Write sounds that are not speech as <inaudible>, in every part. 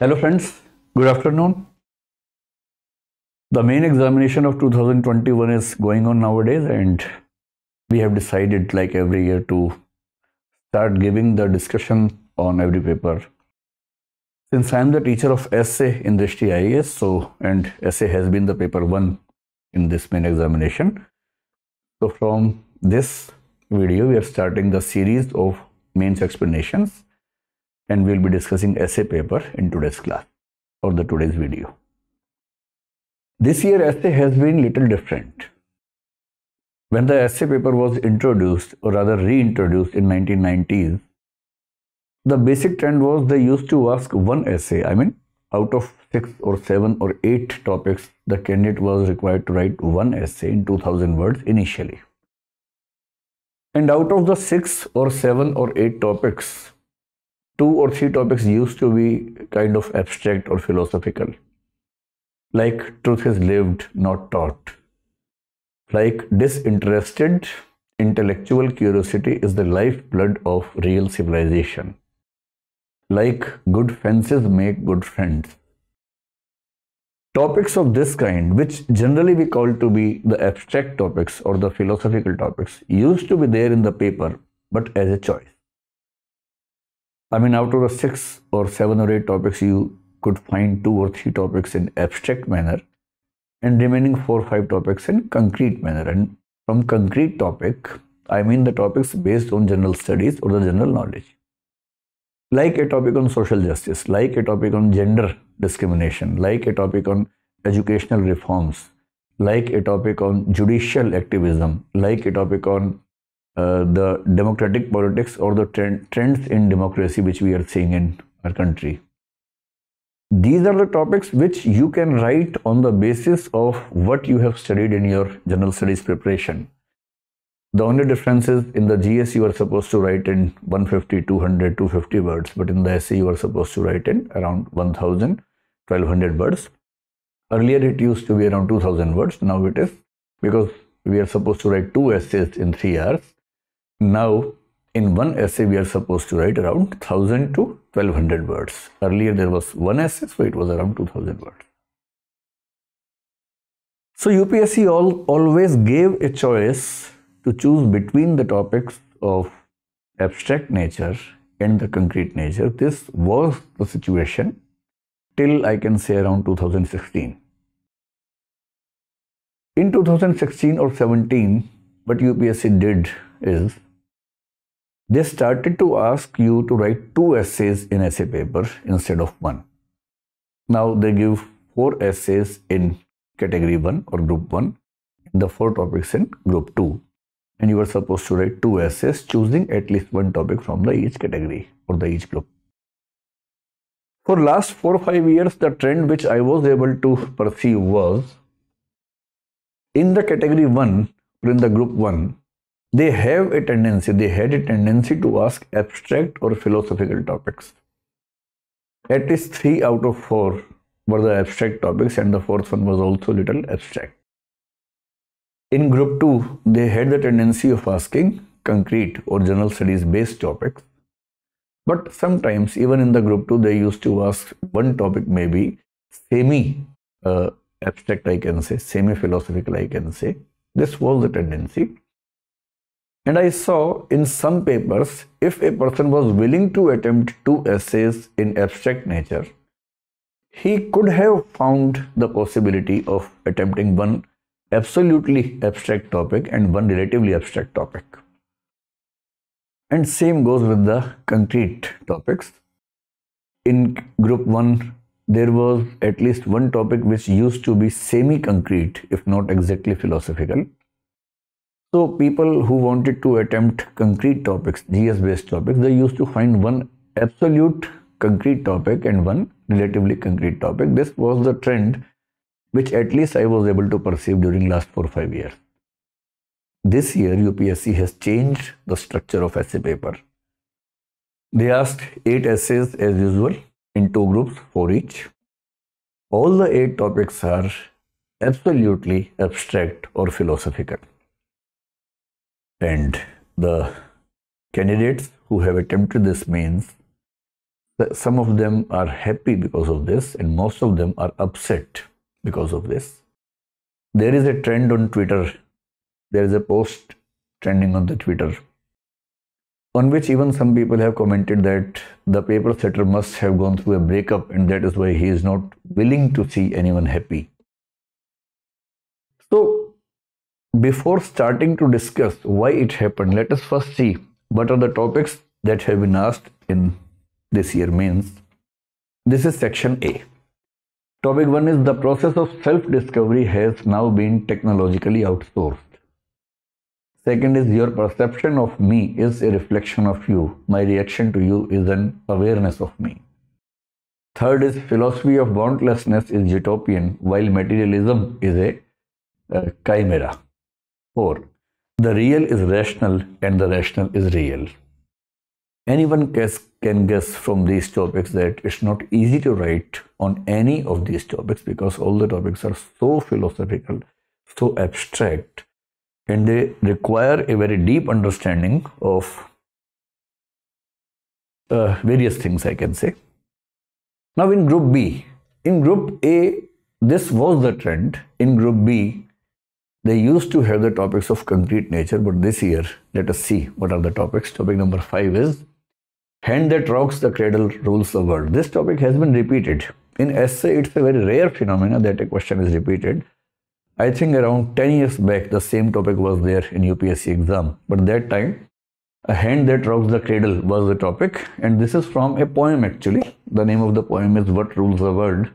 Hello friends, good afternoon. The main examination of 2021 is going on nowadays and we have decided like every year to start giving the discussion on every paper. Since I am the teacher of essay in the IAS, so and essay has been the paper one in this main examination. So from this video, we are starting the series of mains explanations and we'll be discussing essay paper in today's class or the today's video. This year essay has been little different. When the essay paper was introduced or rather reintroduced in 1990s, the basic trend was they used to ask one essay, I mean out of six or seven or eight topics, the candidate was required to write one essay in 2000 words initially. And out of the six or seven or eight topics, two or three topics used to be kind of abstract or philosophical, like truth is lived, not taught, like disinterested intellectual curiosity is the lifeblood of real civilization, like good fences make good friends. Topics of this kind, which generally we call to be the abstract topics or the philosophical topics, used to be there in the paper but as a choice. I mean, out of the six or seven or eight topics, you could find two or three topics in abstract manner and remaining four or five topics in concrete manner. And from concrete topic, I mean the topics based on general studies or the general knowledge. Like a topic on social justice, like a topic on gender discrimination, like a topic on educational reforms, like a topic on judicial activism, like a topic on uh, the democratic politics or the trend, trends in democracy which we are seeing in our country. These are the topics which you can write on the basis of what you have studied in your general studies preparation. The only difference is in the GS you are supposed to write in 150, 200, 250 words, but in the essay you are supposed to write in around 1000, 1200 words. Earlier it used to be around 2000 words, now it is because we are supposed to write two essays in three hours now, in one essay, we are supposed to write around 1000 to 1200 words. Earlier, there was one essay, so it was around 2000 words. So, UPSC all, always gave a choice to choose between the topics of abstract nature and the concrete nature. This was the situation till I can say around 2016. In 2016 or 17, what UPSC did is they started to ask you to write two essays in essay paper instead of one. Now they give four essays in category 1 or group 1, the four topics in group 2. And you are supposed to write two essays choosing at least one topic from the each category or the each group. For last 4-5 or years the trend which I was able to perceive was in the category 1 or in the group 1 they have a tendency, they had a tendency to ask abstract or philosophical topics. At least three out of four were the abstract topics, and the fourth one was also little abstract. In group two, they had the tendency of asking concrete or general studies based topics. But sometimes, even in the group two, they used to ask one topic, maybe semi uh, abstract, I can say, semi philosophical, I can say. This was the tendency and I saw in some papers, if a person was willing to attempt two essays in abstract nature, he could have found the possibility of attempting one absolutely abstract topic and one relatively abstract topic. And same goes with the concrete topics. In group 1, there was at least one topic which used to be semi-concrete, if not exactly philosophical so people who wanted to attempt concrete topics, GS based topics, they used to find one absolute concrete topic and one relatively concrete topic. This was the trend which at least I was able to perceive during last 4-5 years. This year UPSC has changed the structure of essay paper. They asked 8 essays as usual in two groups, for each. All the 8 topics are absolutely abstract or philosophical. And the candidates who have attempted this means some of them are happy because of this and most of them are upset because of this. There is a trend on Twitter. There is a post trending on the Twitter on which even some people have commented that the paper setter must have gone through a breakup and that is why he is not willing to see anyone happy. So before starting to discuss why it happened, let us first see what are the topics that have been asked in this year means. This is section A. Topic 1 is the process of self-discovery has now been technologically outsourced. Second is your perception of me is a reflection of you. My reaction to you is an awareness of me. Third is philosophy of boundlessness is utopian while materialism is a, a chimera. 4. The real is rational and the rational is real. Anyone guess, can guess from these topics that it's not easy to write on any of these topics because all the topics are so philosophical, so abstract, and they require a very deep understanding of uh, various things, I can say. Now, in group B, in group A, this was the trend. In group B, they used to have the topics of concrete nature, but this year, let us see what are the topics. Topic number five is Hand that rocks the cradle rules the world. This topic has been repeated. In essay, it's a very rare phenomenon that a question is repeated. I think around 10 years back, the same topic was there in UPSC exam. But that time, a hand that rocks the cradle was the topic. And this is from a poem actually. The name of the poem is What Rules the World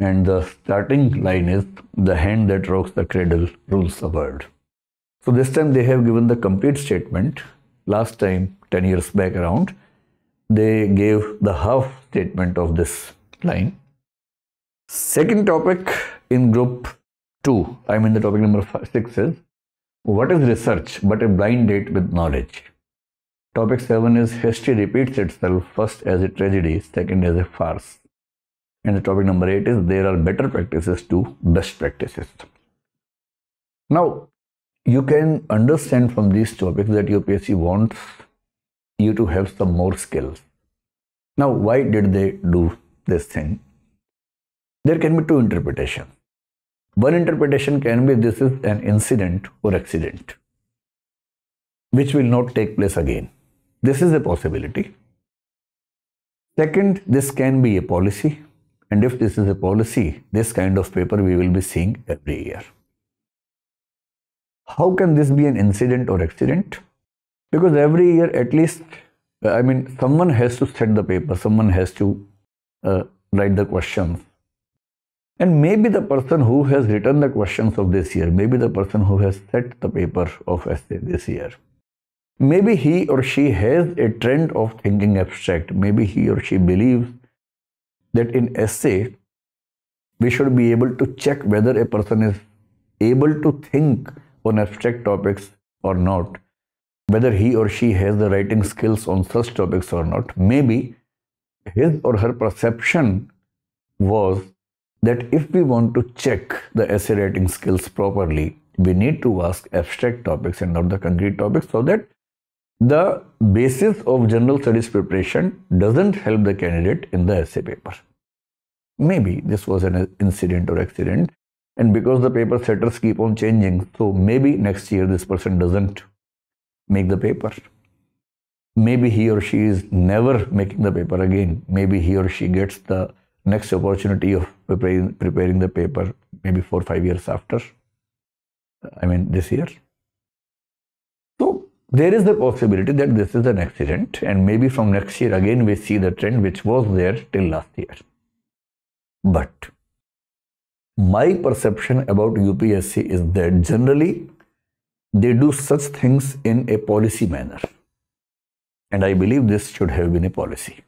and the starting line is the hand that rocks the cradle rules the world. So this time they have given the complete statement. Last time, 10 years back around, they gave the half statement of this line. Second topic in group 2, I mean the topic number five, 6 is what is research but a blind date with knowledge? Topic 7 is history repeats itself first as a tragedy, second as a farce. And the topic number eight is there are better practices to best practices. Now, you can understand from these topics that UPSC wants you to have some more skills. Now, why did they do this thing? There can be two interpretations. One interpretation can be this is an incident or accident which will not take place again. This is a possibility. Second, this can be a policy and if this is a policy, this kind of paper we will be seeing every year. How can this be an incident or accident? Because every year at least, uh, I mean, someone has to set the paper, someone has to uh, write the questions. And maybe the person who has written the questions of this year, maybe the person who has set the paper of essay this year, maybe he or she has a trend of thinking abstract, maybe he or she believes that in essay we should be able to check whether a person is able to think on abstract topics or not whether he or she has the writing skills on such topics or not maybe his or her perception was that if we want to check the essay writing skills properly we need to ask abstract topics and not the concrete topics so that the basis of general studies preparation doesn't help the candidate in the essay paper. Maybe this was an incident or accident and because the paper setters keep on changing, so maybe next year this person doesn't make the paper. Maybe he or she is never making the paper again. Maybe he or she gets the next opportunity of preparing, preparing the paper maybe four or five years after. I mean this year there is the possibility that this is an accident and maybe from next year again we see the trend which was there till last year. But my perception about UPSC is that generally they do such things in a policy manner. And I believe this should have been a policy.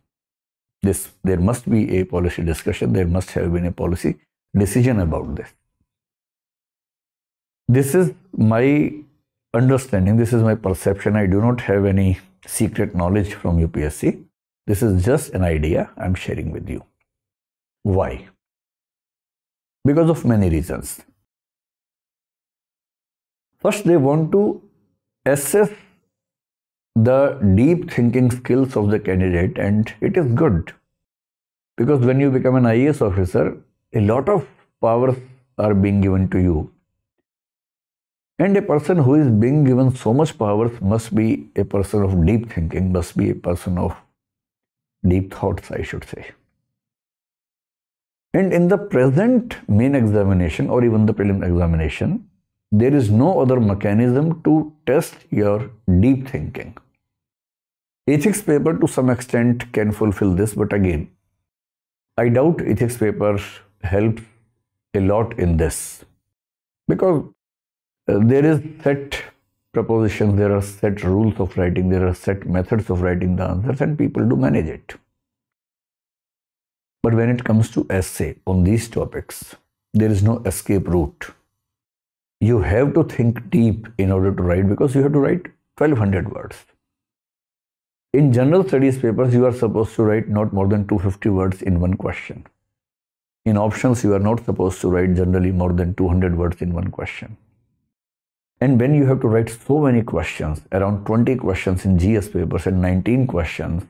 This, there must be a policy discussion, there must have been a policy decision about this. This is my understanding, this is my perception. I do not have any secret knowledge from UPSC. This is just an idea I'm sharing with you. Why? Because of many reasons. First, they want to assess the deep thinking skills of the candidate, and it is good because when you become an IAS officer, a lot of powers are being given to you and a person who is being given so much power must be a person of deep thinking, must be a person of deep thoughts, I should say. And in the present main examination or even the prelim examination, there is no other mechanism to test your deep thinking. Ethics paper to some extent can fulfill this, but again, I doubt ethics paper helps a lot in this because there is set propositions, there are set rules of writing, there are set methods of writing the answers, and people do manage it. But when it comes to essay on these topics, there is no escape route. You have to think deep in order to write because you have to write 1200 words. In general studies papers, you are supposed to write not more than 250 words in one question. In options, you are not supposed to write generally more than 200 words in one question. And when you have to write so many questions, around 20 questions in GS papers and 19 questions,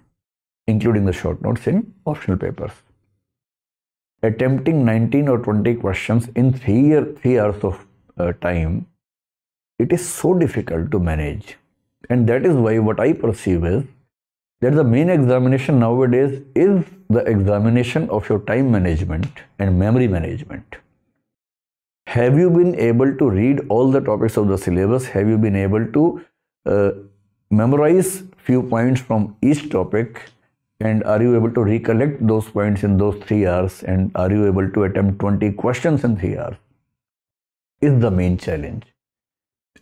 including the short notes in optional papers. Attempting 19 or 20 questions in three, year, three hours of uh, time, it is so difficult to manage. And that is why what I perceive is that the main examination nowadays is the examination of your time management and memory management have you been able to read all the topics of the syllabus have you been able to uh, memorize few points from each topic and are you able to recollect those points in those 3 hours and are you able to attempt 20 questions in 3 hours is the main challenge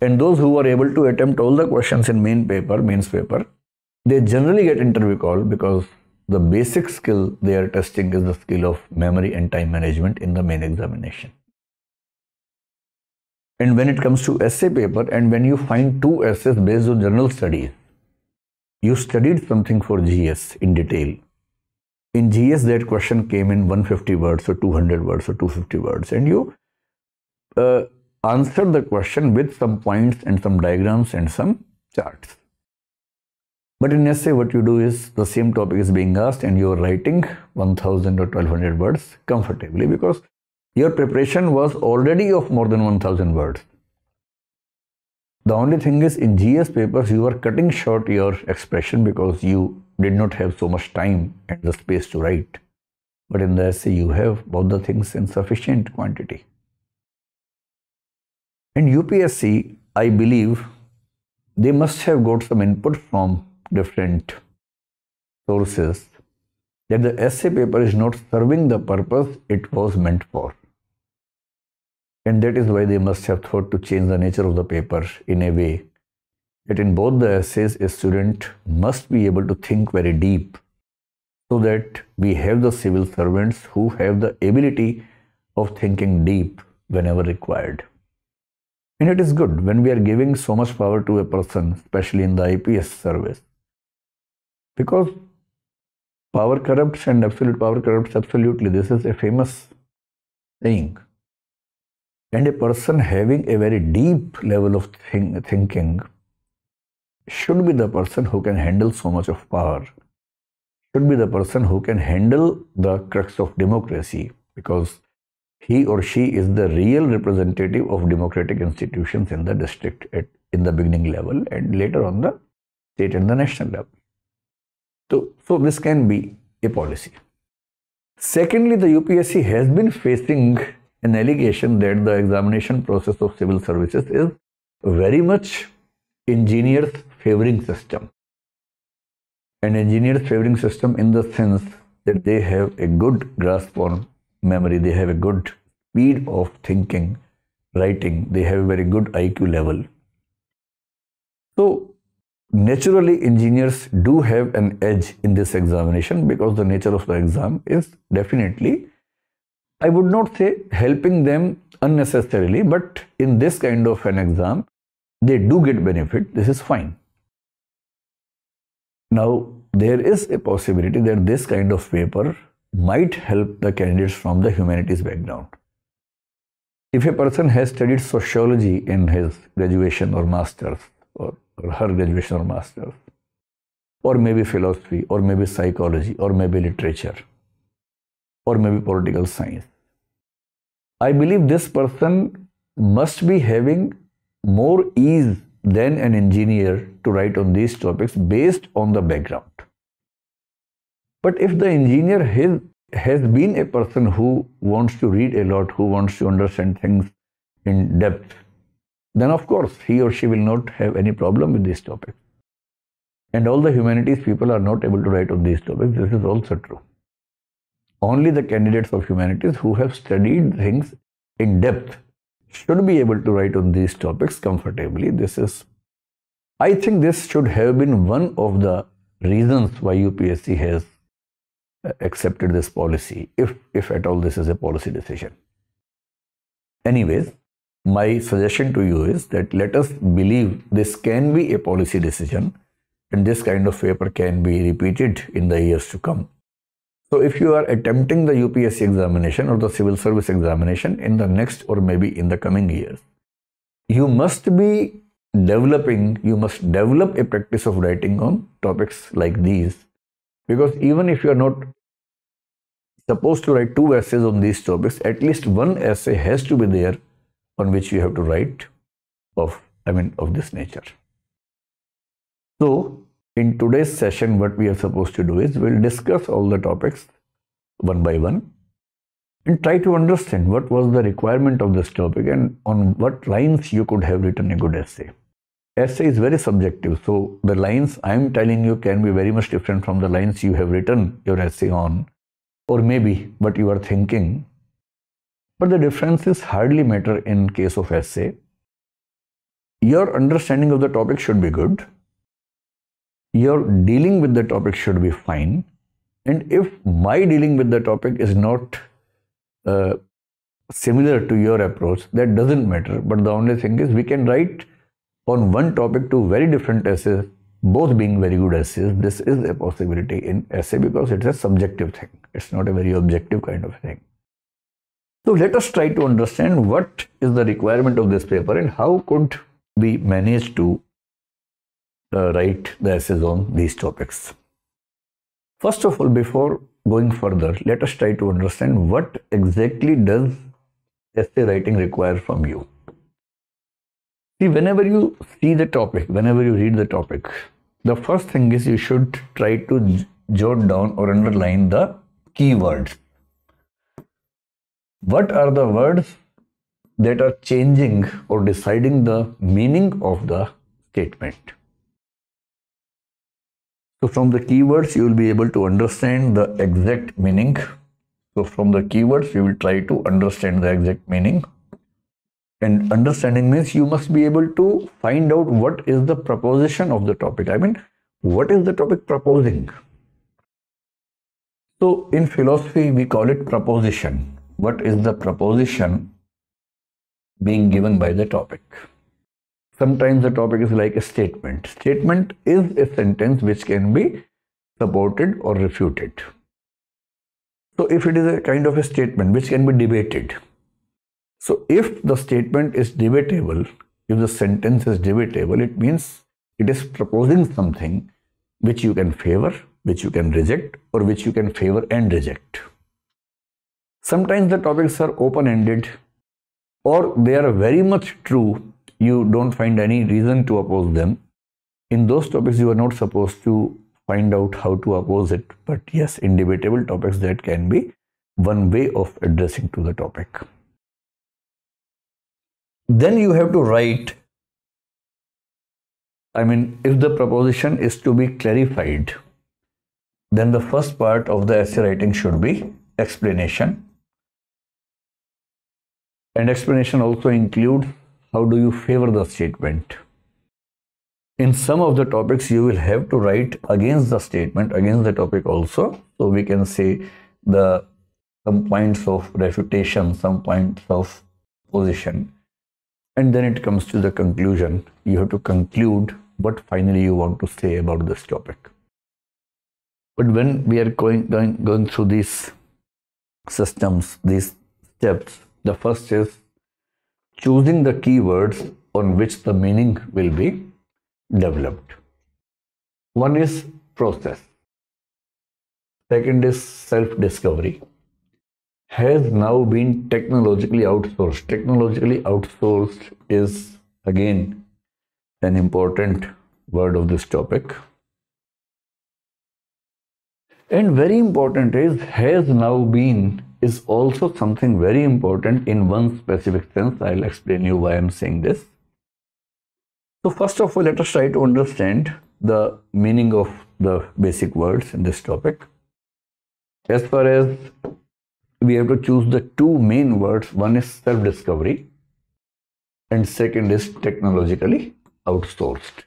and those who are able to attempt all the questions in main paper mains paper they generally get interview call because the basic skill they are testing is the skill of memory and time management in the main examination and when it comes to essay paper and when you find two essays based on general studies you studied something for gs in detail in gs that question came in 150 words or 200 words or 250 words and you uh, answered the question with some points and some diagrams and some charts but in essay what you do is the same topic is being asked and you are writing 1000 or 1200 words comfortably because your preparation was already of more than 1000 words. The only thing is in GS papers you are cutting short your expression because you did not have so much time and the space to write. But in the essay you have both the things in sufficient quantity. In UPSC, I believe they must have got some input from different sources that the essay paper is not serving the purpose it was meant for. And that is why they must have thought to change the nature of the paper in a way that in both the essays, a student must be able to think very deep so that we have the civil servants who have the ability of thinking deep whenever required. And it is good when we are giving so much power to a person, especially in the IPS service. Because power corrupts and absolute power corrupts absolutely. This is a famous saying. And a person having a very deep level of think, thinking should be the person who can handle so much of power, should be the person who can handle the crux of democracy because he or she is the real representative of democratic institutions in the district at, in the beginning level and later on the state and the national level. So, so this can be a policy. Secondly, the UPSC has been facing an allegation that the examination process of civil services is very much engineers favoring system. An engineers favoring system in the sense that they have a good grasp on memory, they have a good speed of thinking, writing, they have a very good IQ level. So naturally engineers do have an edge in this examination because the nature of the exam is definitely I would not say helping them unnecessarily, but in this kind of an exam, they do get benefit. This is fine. Now, there is a possibility that this kind of paper might help the candidates from the humanities background. If a person has studied sociology in his graduation or master's, or, or her graduation or master's, or maybe philosophy, or maybe psychology, or maybe literature, or maybe political science. I believe this person must be having more ease than an engineer to write on these topics based on the background. But if the engineer has, has been a person who wants to read a lot, who wants to understand things in depth, then of course he or she will not have any problem with these topics. And all the humanities people are not able to write on these topics. This is also true only the candidates of humanities who have studied things in depth should be able to write on these topics comfortably. This is, I think, this should have been one of the reasons why UPSC has uh, accepted this policy, if, if at all this is a policy decision. Anyways, my suggestion to you is that let us believe this can be a policy decision and this kind of paper can be repeated in the years to come. So if you are attempting the UPSC examination or the civil service examination in the next or maybe in the coming years, you must be developing, you must develop a practice of writing on topics like these. Because even if you are not supposed to write two essays on these topics, at least one essay has to be there on which you have to write of, I mean, of this nature. So in today's session what we are supposed to do is we'll discuss all the topics one by one and try to understand what was the requirement of this topic and on what lines you could have written a good essay. Essay is very subjective, so the lines I'm telling you can be very much different from the lines you have written your essay on, or maybe what you are thinking. But the differences hardly matter in case of essay. Your understanding of the topic should be good, your dealing with the topic should be fine. And if my dealing with the topic is not uh, similar to your approach, that doesn't matter. But the only thing is, we can write on one topic two very different essays, both being very good essays. This is a possibility in essay because it's a subjective thing, it's not a very objective kind of thing. So let us try to understand what is the requirement of this paper and how could we manage to uh, write the essays on these topics. First of all, before going further, let us try to understand what exactly does essay writing require from you. See, whenever you see the topic, whenever you read the topic, the first thing is you should try to jot down or underline the keywords. What are the words that are changing or deciding the meaning of the statement? So from the keywords, you will be able to understand the exact meaning. So from the keywords, you will try to understand the exact meaning. And understanding means you must be able to find out what is the proposition of the topic. I mean, what is the topic proposing? So in philosophy, we call it proposition. What is the proposition being given by the topic? sometimes the topic is like a statement. Statement is a sentence which can be supported or refuted. So if it is a kind of a statement which can be debated. So if the statement is debatable, if the sentence is debatable, it means it is proposing something which you can favor, which you can reject or which you can favor and reject. Sometimes the topics are open-ended or they are very much true you don't find any reason to oppose them. In those topics, you are not supposed to find out how to oppose it. But yes, in debatable topics, that can be one way of addressing to the topic. Then you have to write. I mean, if the proposition is to be clarified, then the first part of the essay writing should be explanation. And explanation also includes how do you favor the statement? In some of the topics, you will have to write against the statement, against the topic also. So we can say the some points of refutation, some points of position. And then it comes to the conclusion. You have to conclude what finally you want to say about this topic. But when we are going, going, going through these systems, these steps, the first is choosing the keywords on which the meaning will be developed. One is process. Second is self-discovery. Has now been technologically outsourced. Technologically outsourced is again an important word of this topic. And very important is has now been is also something very important in one specific sense. I'll explain you why I'm saying this. So first of all, let us try to understand the meaning of the basic words in this topic. As far as we have to choose the two main words, one is self-discovery and second is technologically outsourced.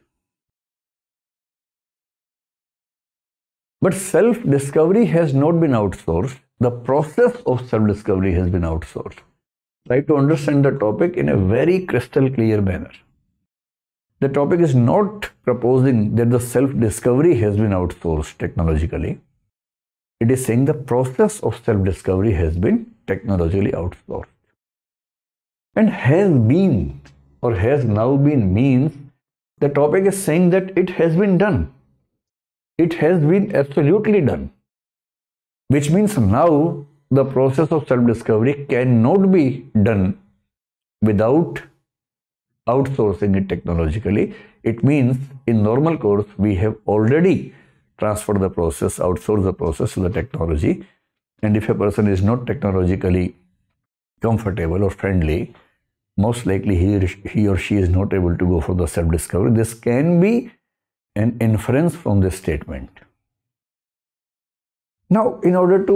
But self-discovery has not been outsourced the process of self-discovery has been outsourced. Try to understand the topic in a very crystal clear manner. The topic is not proposing that the self-discovery has been outsourced technologically. It is saying the process of self-discovery has been technologically outsourced. And has been or has now been means the topic is saying that it has been done. It has been absolutely done which means now the process of self-discovery cannot be done without outsourcing it technologically. It means in normal course, we have already transferred the process, outsourced the process to the technology. And if a person is not technologically comfortable or friendly, most likely he, or she is not able to go for the self-discovery. This can be an inference from this statement. Now, in order to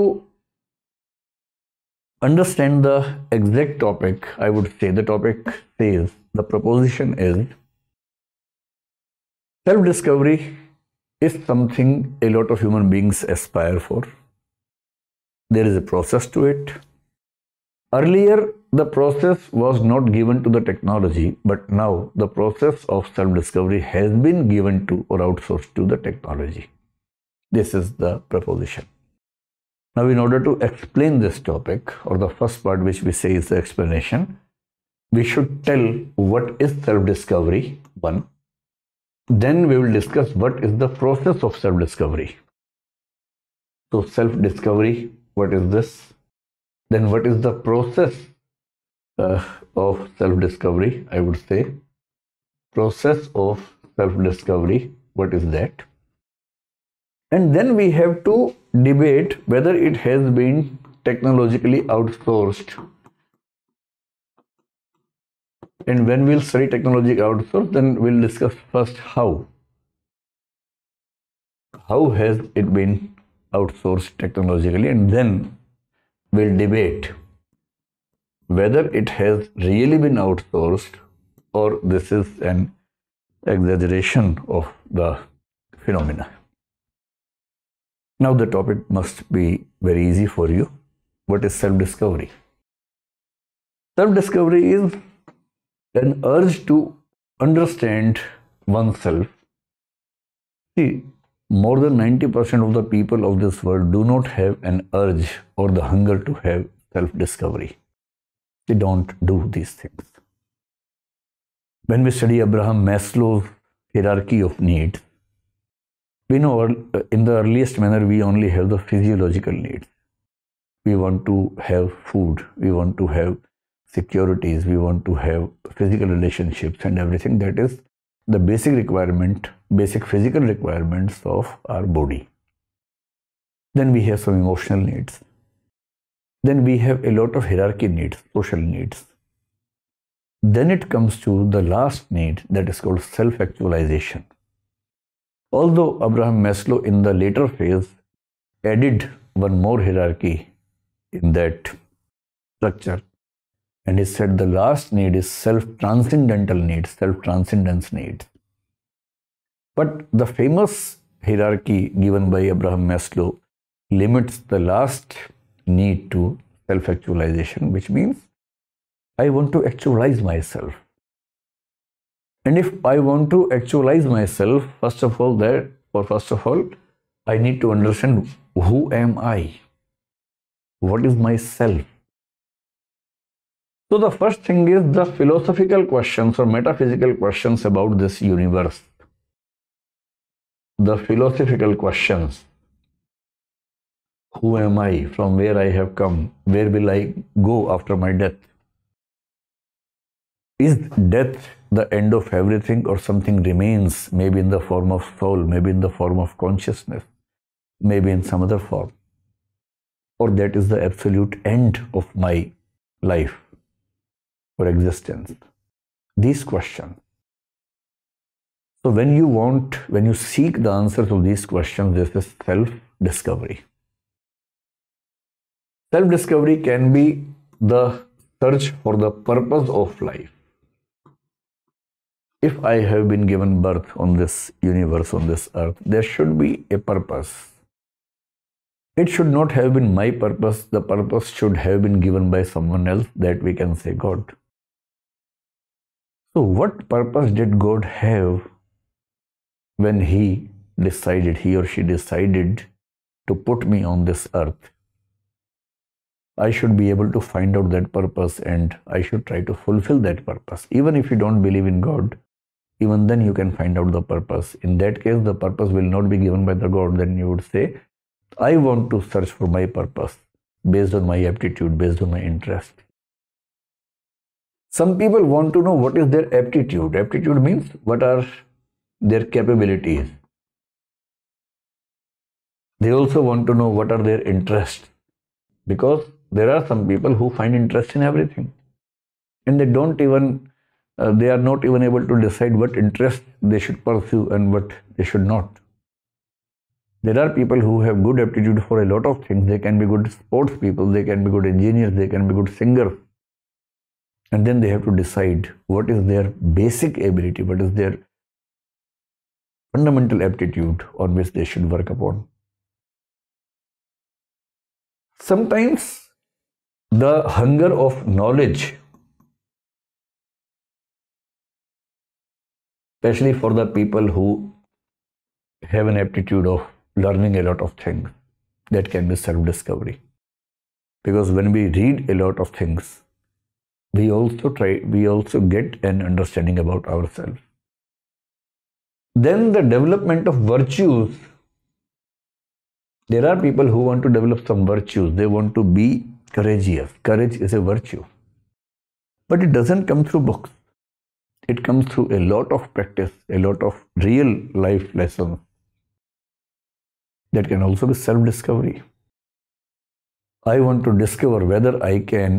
understand the exact topic, I would say the topic says the proposition is self discovery is something a lot of human beings aspire for. There is a process to it. Earlier, the process was not given to the technology, but now the process of self discovery has been given to or outsourced to the technology. This is the proposition. Now, in order to explain this topic, or the first part which we say is the explanation, we should tell what is self-discovery, one. Then we will discuss what is the process of self-discovery. So self-discovery, what is this? Then what is the process uh, of self-discovery, I would say. Process of self-discovery, what is that? And then we have to debate whether it has been technologically outsourced. And when we'll study technology outsourced, then we'll discuss first how. How has it been outsourced technologically and then we'll debate whether it has really been outsourced or this is an exaggeration of the phenomena. Now the topic must be very easy for you. What is self-discovery? Self-discovery is an urge to understand oneself. See, more than 90% of the people of this world do not have an urge or the hunger to have self-discovery. They don't do these things. When we study Abraham Maslow's hierarchy of needs, we know in the earliest manner we only have the physiological needs we want to have food we want to have securities we want to have physical relationships and everything that is the basic requirement basic physical requirements of our body then we have some emotional needs then we have a lot of hierarchy needs social needs then it comes to the last need that is called self actualization Although Abraham Maslow in the later phase added one more hierarchy in that structure, and he said the last need is self transcendental need, self transcendence need. But the famous hierarchy given by Abraham Maslow limits the last need to self actualization, which means I want to actualize myself and if I want to actualize myself first of all that or first of all I need to understand who am I what is myself so the first thing is the philosophical questions or metaphysical questions about this universe the philosophical questions who am I from where I have come where will I go after my death is death the end of everything or something remains, maybe in the form of soul, maybe in the form of consciousness, maybe in some other form. Or that is the absolute end of my life or existence. These questions. So, when you want, when you seek the answer to these questions, this is self discovery. Self discovery can be the search for the purpose of life if I have been given birth on this universe, on this earth, there should be a purpose. It should not have been my purpose, the purpose should have been given by someone else that we can say God. So, what purpose did God have when He decided, He or she decided to put me on this earth? I should be able to find out that purpose and I should try to fulfill that purpose. Even if you don't believe in God, even then you can find out the purpose. In that case, the purpose will not be given by the God. Then you would say, I want to search for my purpose based on my aptitude, based on my interest. Some people want to know what is their aptitude. Aptitude means what are their capabilities. They also want to know what are their interests because there are some people who find interest in everything and they don't even uh, they are not even able to decide what interest they should pursue and what they should not. There are people who have good aptitude for a lot of things. They can be good sports people, they can be good engineers, they can be good singers. And then they have to decide what is their basic ability, what is their fundamental aptitude on which they should work upon. Sometimes the hunger of knowledge especially for the people who have an aptitude of learning a lot of things that can be self discovery because when we read a lot of things we also try we also get an understanding about ourselves then the development of virtues there are people who want to develop some virtues they want to be courageous courage is a virtue but it doesn't come through books it comes through a lot of practice, a lot of real life lessons that can also be self discovery. I want to discover whether I can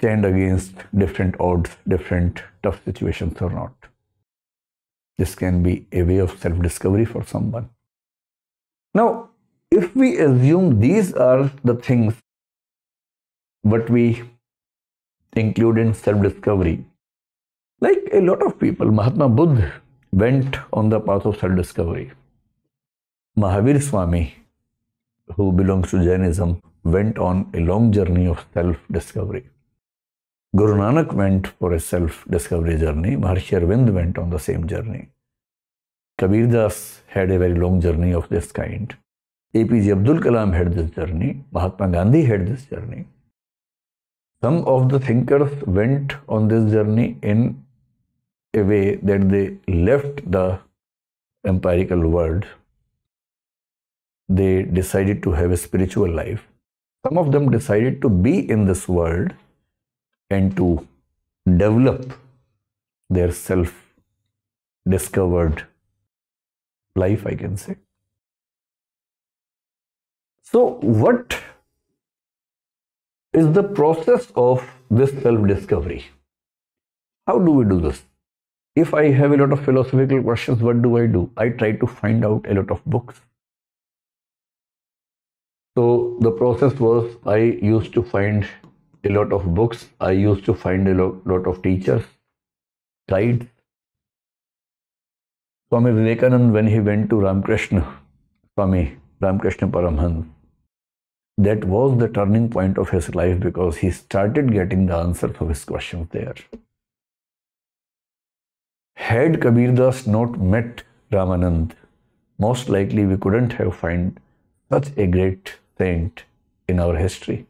stand against different odds, different tough situations or not. This can be a way of self discovery for someone. Now, if we assume these are the things what we include in self discovery, Like a lot of people, Mahatma Buddha went on the path of self discovery. Mahavir Swami, who belongs to Jainism, went on a long journey of self discovery. Guru Nanak went for a self discovery journey. Maharshi Arvind went on the same journey. Kabir Das had a very long journey of this kind. APJ Abdul Kalam had this journey. Mahatma Gandhi had this journey. Some of the thinkers went on this journey in a way that they left the empirical world. They decided to have a spiritual life. Some of them decided to be in this world and to develop their self discovered life, I can say. So, what is the process of this self discovery? How do we do this? if I have a lot of philosophical questions, what do I do? I try to find out a lot of books. So the process was I used to find a lot of books, I used to find a lot of teachers, guides. Swami Vivekananda, when he went to Ramakrishna, Swami Ramakrishna Paramahansa, that was the turning point of his life because he started getting the answers of his questions there. Had Kabirdas not met Ramanand, most likely we couldn't have found such a great saint in our history.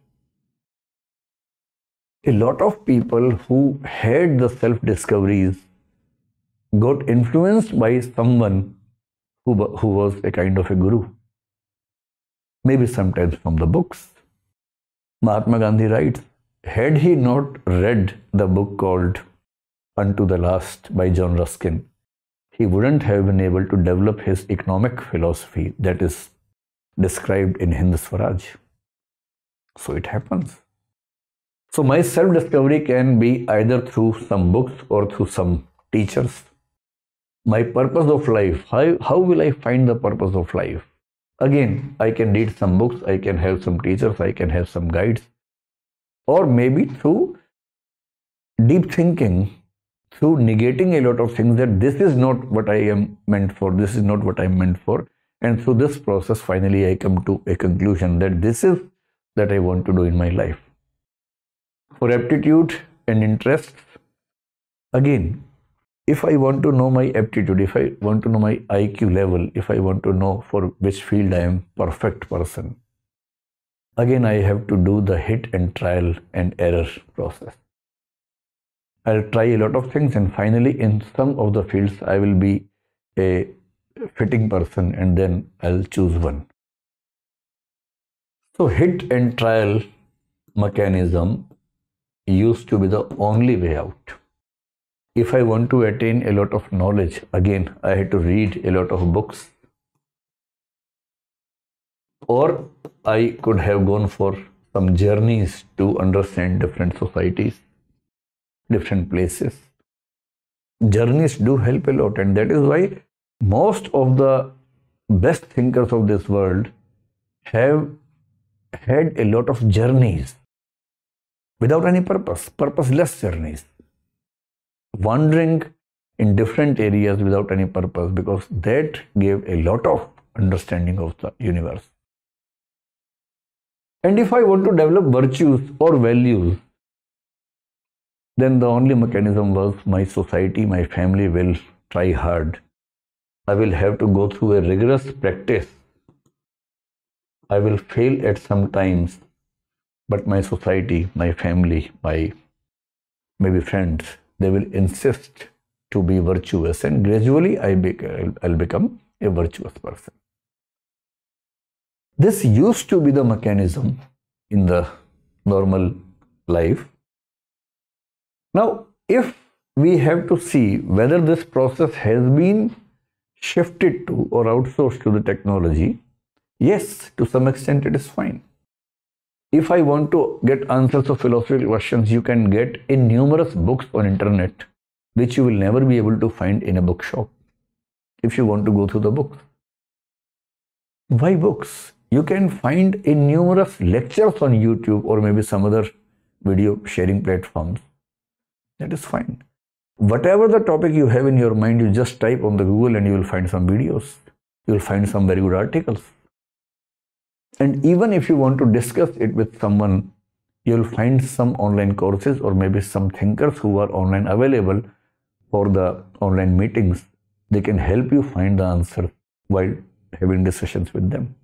A lot of people who had the self discoveries got influenced by someone who, who was a kind of a guru. Maybe sometimes from the books. Mahatma Gandhi writes, had he not read the book called unto the last by John Ruskin, he wouldn't have been able to develop his economic philosophy that is described in Hind Swaraj. So it happens. So my self discovery can be either through some books or through some teachers. My purpose of life, how, how will I find the purpose of life? Again, I can read some books, I can have some teachers, I can have some guides, or maybe through deep thinking through negating a lot of things that this is not what I am meant for, this is not what I'm meant for. And through this process, finally, I come to a conclusion that this is that I want to do in my life. For aptitude and interests, again, if I want to know my aptitude, if I want to know my IQ level, if I want to know for which field I am perfect person, again I have to do the hit and trial and error process. I'll try a lot of things and finally in some of the fields I will be a fitting person and then I'll choose one. So hit and trial mechanism used to be the only way out. If I want to attain a lot of knowledge, again, I had to read a lot of books. Or I could have gone for some journeys to understand different societies different places. Journeys do help a lot, and that is why most of the best thinkers of this world have had a lot of journeys without any purpose, purposeless journeys, wandering in different areas without any purpose, because that gave a lot of understanding of the universe. And if I want to develop virtues or values, then the only mechanism was my society, my family will try hard. I will have to go through a rigorous practice. I will fail at some times, but my society, my family, my maybe friends, they will insist to be virtuous, and gradually I I'll become a virtuous person. This used to be the mechanism in the normal life now, if we have to see whether this process has been shifted to or outsourced to the technology, yes, to some extent it is fine. If I want to get answers of philosophical questions, you can get in numerous books on internet, which you will never be able to find in a bookshop if you want to go through the books. Why books? You can find in numerous lectures on YouTube or maybe some other video sharing platforms that is fine. Whatever the topic you have in your mind, you just type on the Google and you will find some videos. You will find some very good articles. And even if you want to discuss it with someone, you will find some online courses or maybe some thinkers who are online available for the online meetings. They can help you find the answer while having discussions with them.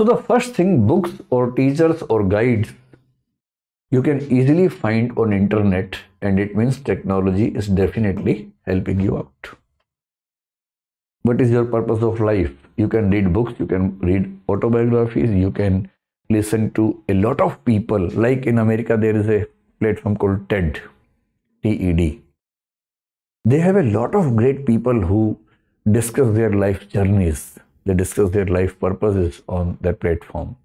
So the first thing books or teachers or guides you can easily find on internet and it means technology is definitely helping you out what is your purpose of life you can read books you can read autobiographies you can listen to a lot of people like in america there is a platform called ted ted they have a lot of great people who discuss their life journeys they discuss their life purposes on that platform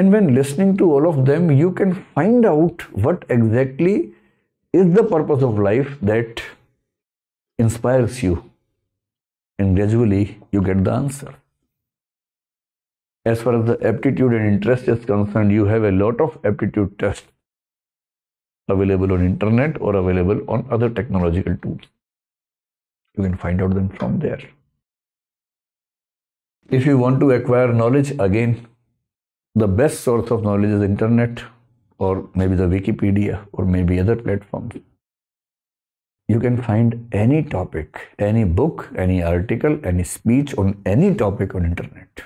and when listening to all of them, you can find out what exactly is the purpose of life that inspires you. And gradually you get the answer. As far as the aptitude and interest is concerned, you have a lot of aptitude tests available on internet or available on other technological tools. You can find out them from there. If you want to acquire knowledge, again, the best source of knowledge is internet or maybe the wikipedia or maybe other platforms you can find any topic any book any article any speech on any topic on internet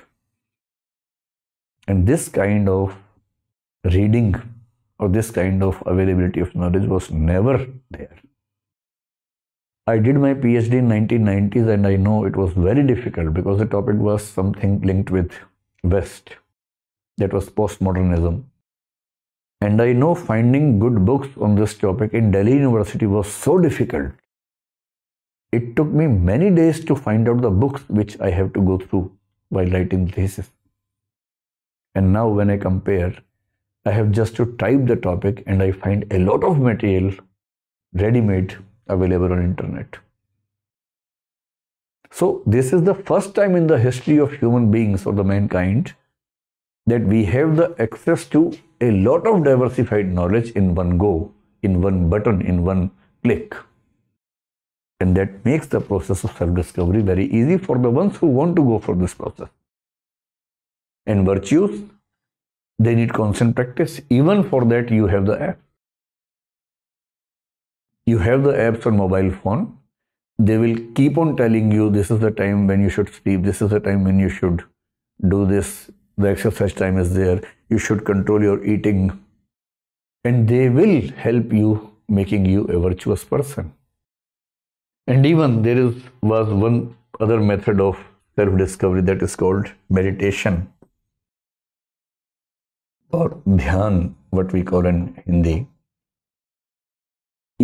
and this kind of reading or this kind of availability of knowledge was never there i did my phd in 1990s and i know it was very difficult because the topic was something linked with west that was postmodernism. And I know finding good books on this topic in Delhi University was so difficult. It took me many days to find out the books which I have to go through while writing the thesis. And now, when I compare, I have just to type the topic and I find a lot of material ready-made available on internet. So this is the first time in the history of human beings or the mankind that we have the access to a lot of diversified knowledge in one go, in one button, in one click. And that makes the process of self discovery very easy for the ones who want to go for this process. And virtues, they need constant practice. Even for that, you have the app. You have the apps on mobile phone. They will keep on telling you this is the time when you should sleep, this is the time when you should do this, the exercise time is there you should control your eating and they will help you making you a virtuous person and even there is was one other method of self discovery that is called meditation or dhyan what we call in hindi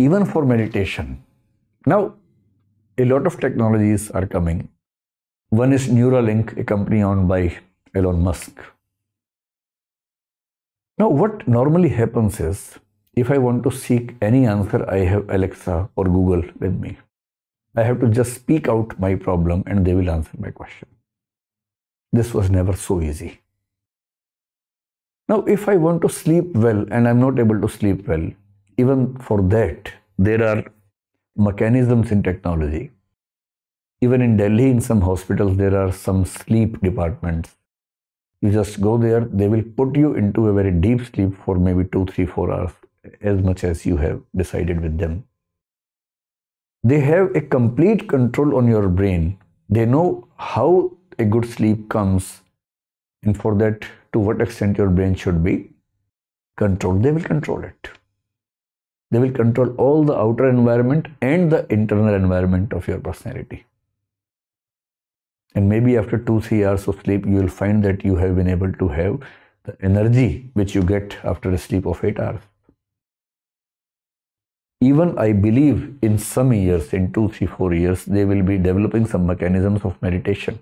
even for meditation now a lot of technologies are coming one is neuralink a company owned by Elon Musk. Now, what normally happens is if I want to seek any answer, I have Alexa or Google with me. I have to just speak out my problem and they will answer my question. This was never so easy. Now, if I want to sleep well and I'm not able to sleep well, even for that, there are mechanisms in technology. Even in Delhi, in some hospitals, there are some sleep departments you just go there they will put you into a very deep sleep for maybe two, three, four hours as much as you have decided with them they have a complete control on your brain they know how a good sleep comes and for that to what extent your brain should be controlled they will control it they will control all the outer environment and the internal environment of your personality and maybe after two, three hours of sleep, you will find that you have been able to have the energy which you get after a sleep of eight hours. Even I believe in some years, in two, three, four years, they will be developing some mechanisms of meditation.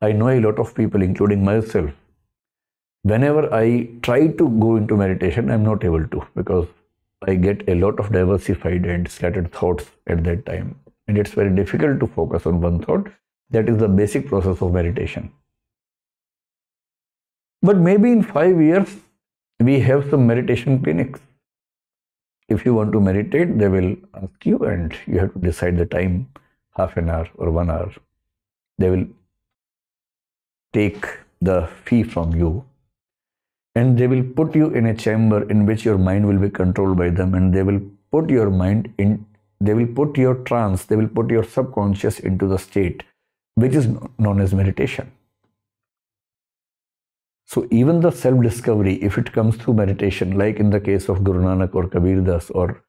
I know a lot of people, including myself. Whenever I try to go into meditation, I'm not able to because I get a lot of diversified and scattered thoughts at that time. And it's very difficult to focus on one thought that is the basic process of meditation. But maybe in five years, we have some meditation clinics. If you want to meditate, they will ask you, and you have to decide the time half an hour or one hour. They will take the fee from you and they will put you in a chamber in which your mind will be controlled by them and they will put your mind in they will put your trance they will put your subconscious into the state which is known as meditation. So even the self-discovery, if it comes through meditation, like in the case of Guru Nanak or Kabir Das or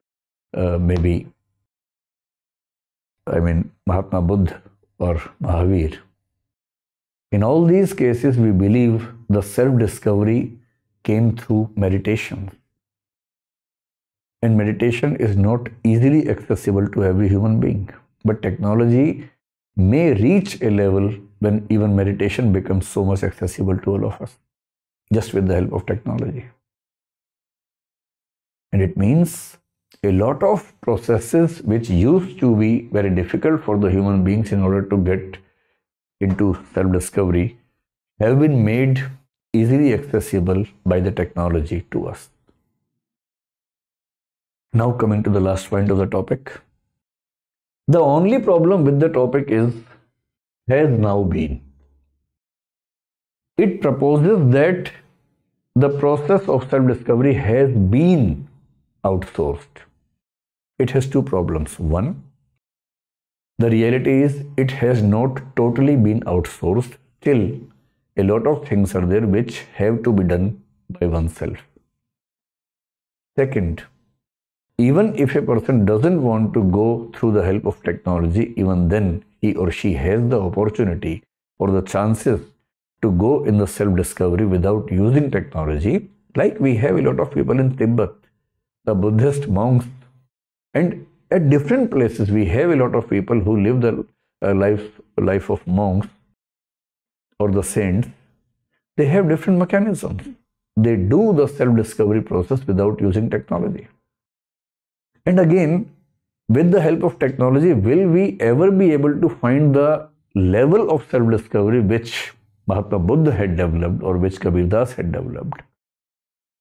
uh, maybe, I mean, Mahatma Buddha or Mahavir, in all these cases, we believe the self-discovery came through meditation. And meditation is not easily accessible to every human being. But technology may reach a level when even meditation becomes so much accessible to all of us, just with the help of technology. And it means a lot of processes which used to be very difficult for the human beings in order to get into self discovery have been made easily accessible by the technology to us. Now, coming to the last point of the topic the only problem with the topic is has now been. It proposes that the process of self discovery has been outsourced. It has two problems. One, the reality is it has not totally been outsourced, still, a lot of things are there which have to be done by oneself. Second, even if a person doesn't want to go through the help of technology, even then he or she has the opportunity or the chances to go in the self discovery without using technology, like we have a lot of people in Tibet, the Buddhist monks, and at different places we have a lot of people who live the uh, life, life of monks or the saints. They have different mechanisms. They do the self discovery process without using technology. And again, with the help of technology, will we ever be able to find the level of self discovery which Mahatma Buddha had developed or which Kabir Das had developed?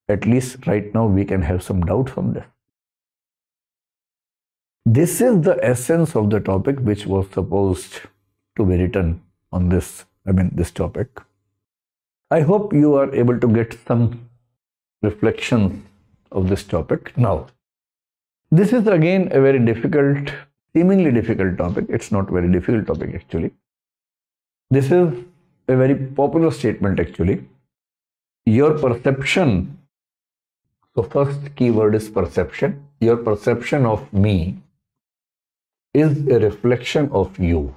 At least right now, we can have some doubt on this. This is the essence of the topic which was supposed to be written on this, I mean, this topic. I hope you are able to get some reflections of this topic. Now, this is again a very difficult, seemingly difficult topic. It's not very difficult topic actually. This is a very popular statement actually. Your perception, so first keyword is perception. Your perception of me is a reflection of you.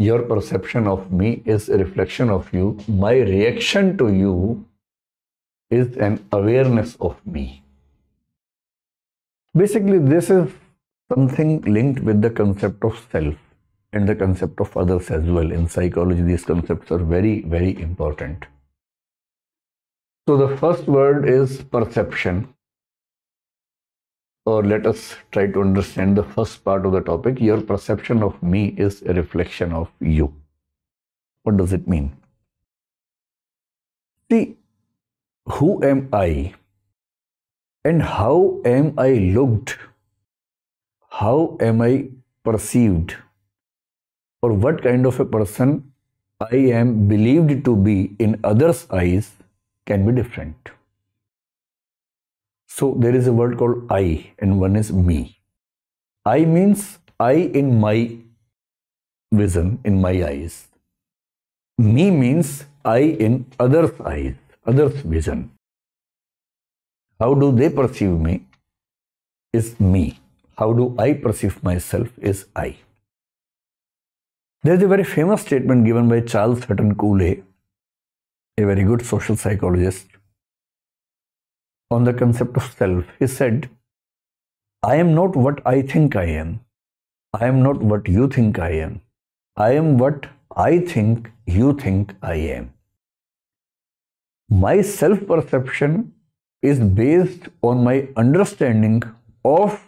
Your perception of me is a reflection of you. My reaction to you is an awareness of me. Basically, this is something linked with the concept of self and the concept of others as well. In psychology, these concepts are very, very important. So, the first word is perception, or let us try to understand the first part of the topic. Your perception of me is a reflection of you. What does it mean? See, who am I? and how am I looked? How am I perceived? Or what kind of a person I am believed to be in others' eyes can be different. So there is a word called I and one is me. I means I in my vision, in my eyes. Me means I in others' eyes, others' vision. How do they perceive me is me. How do I perceive myself is I. There's a very famous statement given by Charles Hutton Cooley, a very good social psychologist, on the concept of self. He said, I am not what I think I am. I am not what you think I am. I am what I think you think I am. My self perception is based on my understanding of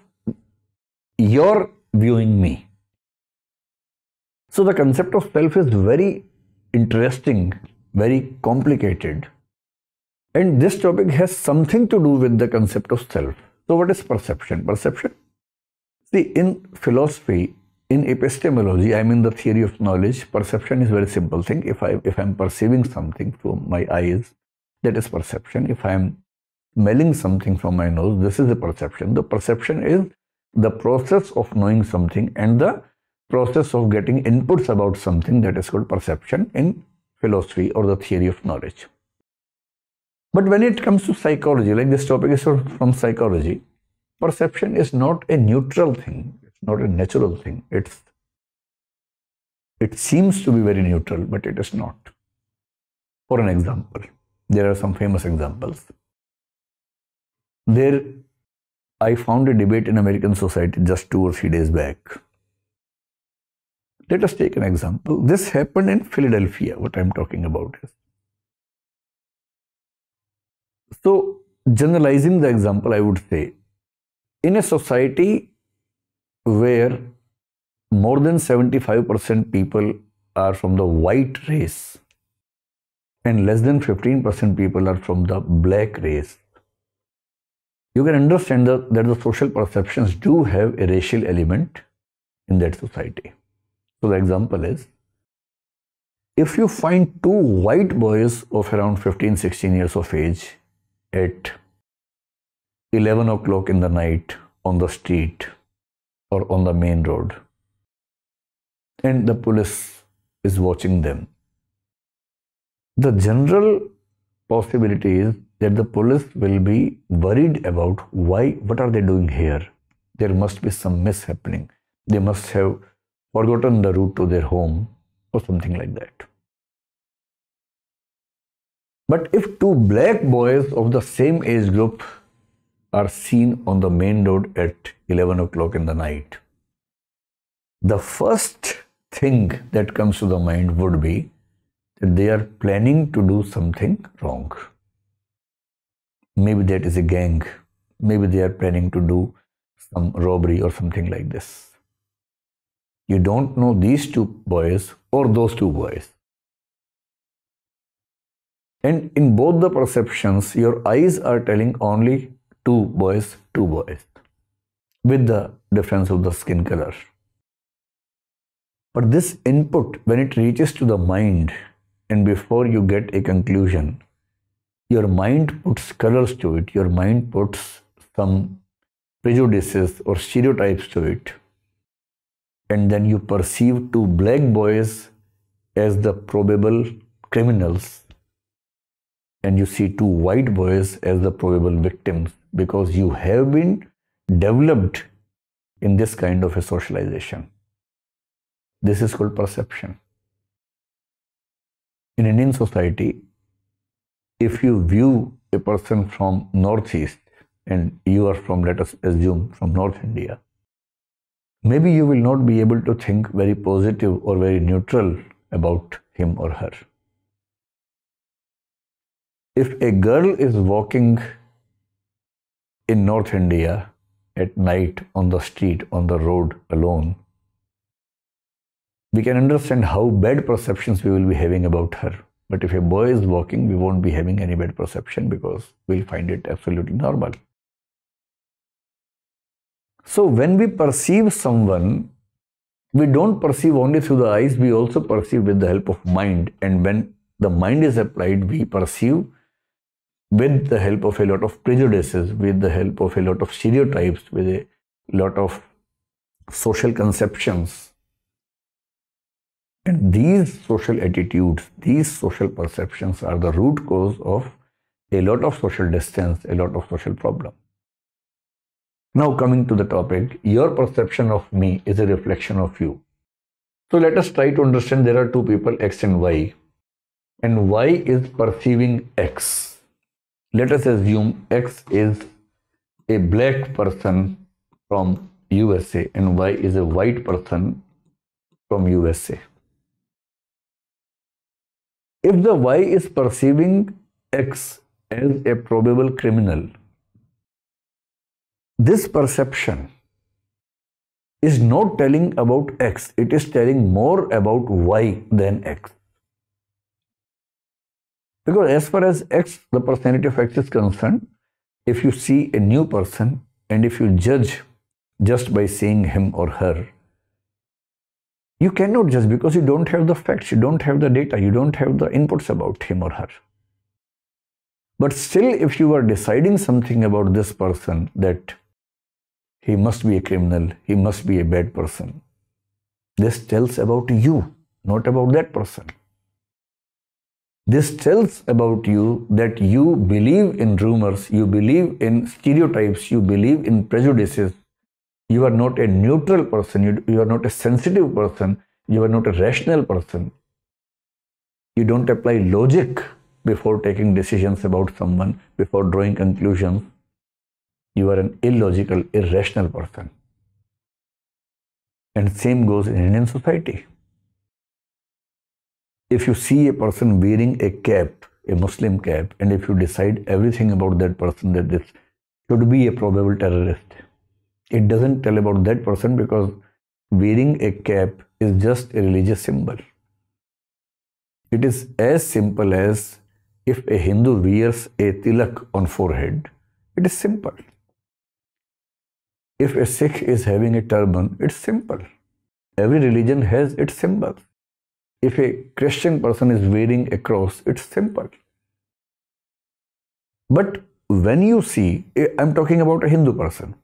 your viewing me. So the concept of self is very interesting, very complicated. And this topic has something to do with the concept of self. So what is perception? Perception? See, in philosophy, in epistemology, I mean the theory of knowledge, perception is very simple thing. If I if I'm perceiving something through my eyes, that is perception. If I'm smelling something from my nose. This is a perception. The perception is the process of knowing something and the process of getting inputs about something that is called perception in philosophy or the theory of knowledge. But when it comes to psychology, like this topic is from psychology, perception is not a neutral thing. It's not a natural thing. It's it seems to be very neutral, but it is not. For an example, there are some famous examples. There, I found a debate in American society just two or three days back. Let us take an example. This happened in Philadelphia, what I'm talking about is. So, generalizing the example, I would say in a society where more than 75% people are from the white race and less than 15% people are from the black race, you can understand that, that the social perceptions do have a racial element in that society. So the example is, if you find two white boys of around 15, 16 years of age at 11 o'clock in the night on the street or on the main road, and the police is watching them, the general possibility is that the police will be worried about why, what are they doing here? There must be some mishappening. They must have forgotten the route to their home or something like that. But if two black boys of the same age group are seen on the main road at 11 o'clock in the night, the first thing that comes to the mind would be that they are planning to do something wrong maybe that is a gang maybe they are planning to do some robbery or something like this you don't know these two boys or those two boys and in both the perceptions your eyes are telling only two boys two boys with the difference of the skin color but this input when it reaches to the mind and before you get a conclusion your mind puts colors to it, your mind puts some prejudices or stereotypes to it. And then you perceive two black boys as the probable criminals. And you see two white boys as the probable victims because you have been developed in this kind of a socialization. This is called perception. In Indian society, if you view a person from northeast and you are from let us assume from north india maybe you will not be able to think very positive or very neutral about him or her if a girl is walking in north india at night on the street on the road alone we can understand how bad perceptions we will be having about her but if a boy is walking, we won't be having any bad perception because we'll find it absolutely normal. So when we perceive someone, we don't perceive only through the eyes, we also perceive with the help of mind. And when the mind is applied, we perceive with the help of a lot of prejudices, with the help of a lot of stereotypes, with a lot of social conceptions. And these social attitudes, these social perceptions are the root cause of a lot of social distance, a lot of social problem. Now coming to the topic, your perception of me is a reflection of you. So let us try to understand there are two people X and Y and Y is perceiving X. Let us assume X is a black person from USA and Y is a white person from USA. If the Y is perceiving X as a probable criminal, this perception is not telling about X, it is telling more about Y than X. Because as far as X, the personality of X is concerned, if you see a new person and if you judge just by seeing him or her, you cannot just because you don't have the facts, you don't have the data, you don't have the inputs about him or her. But still, if you are deciding something about this person that he must be a criminal, he must be a bad person, this tells about you, not about that person. This tells about you that you believe in rumors, you believe in stereotypes, you believe in prejudices, you are not a neutral person, you, you are not a sensitive person, you are not a rational person. You don't apply logic before taking decisions about someone, before drawing conclusions. You are an illogical, irrational person. And same goes in Indian society. If you see a person wearing a cap, a Muslim cap, and if you decide everything about that person that this should be a probable terrorist, it doesn't tell about that person because wearing a cap is just a religious symbol. It is as simple as if a Hindu wears a tilak on forehead, it is simple. If a Sikh is having a turban, it's simple. Every religion has its symbol. If a Christian person is wearing a cross, it's simple. But when you see, eh, I'm talking about a Hindu person,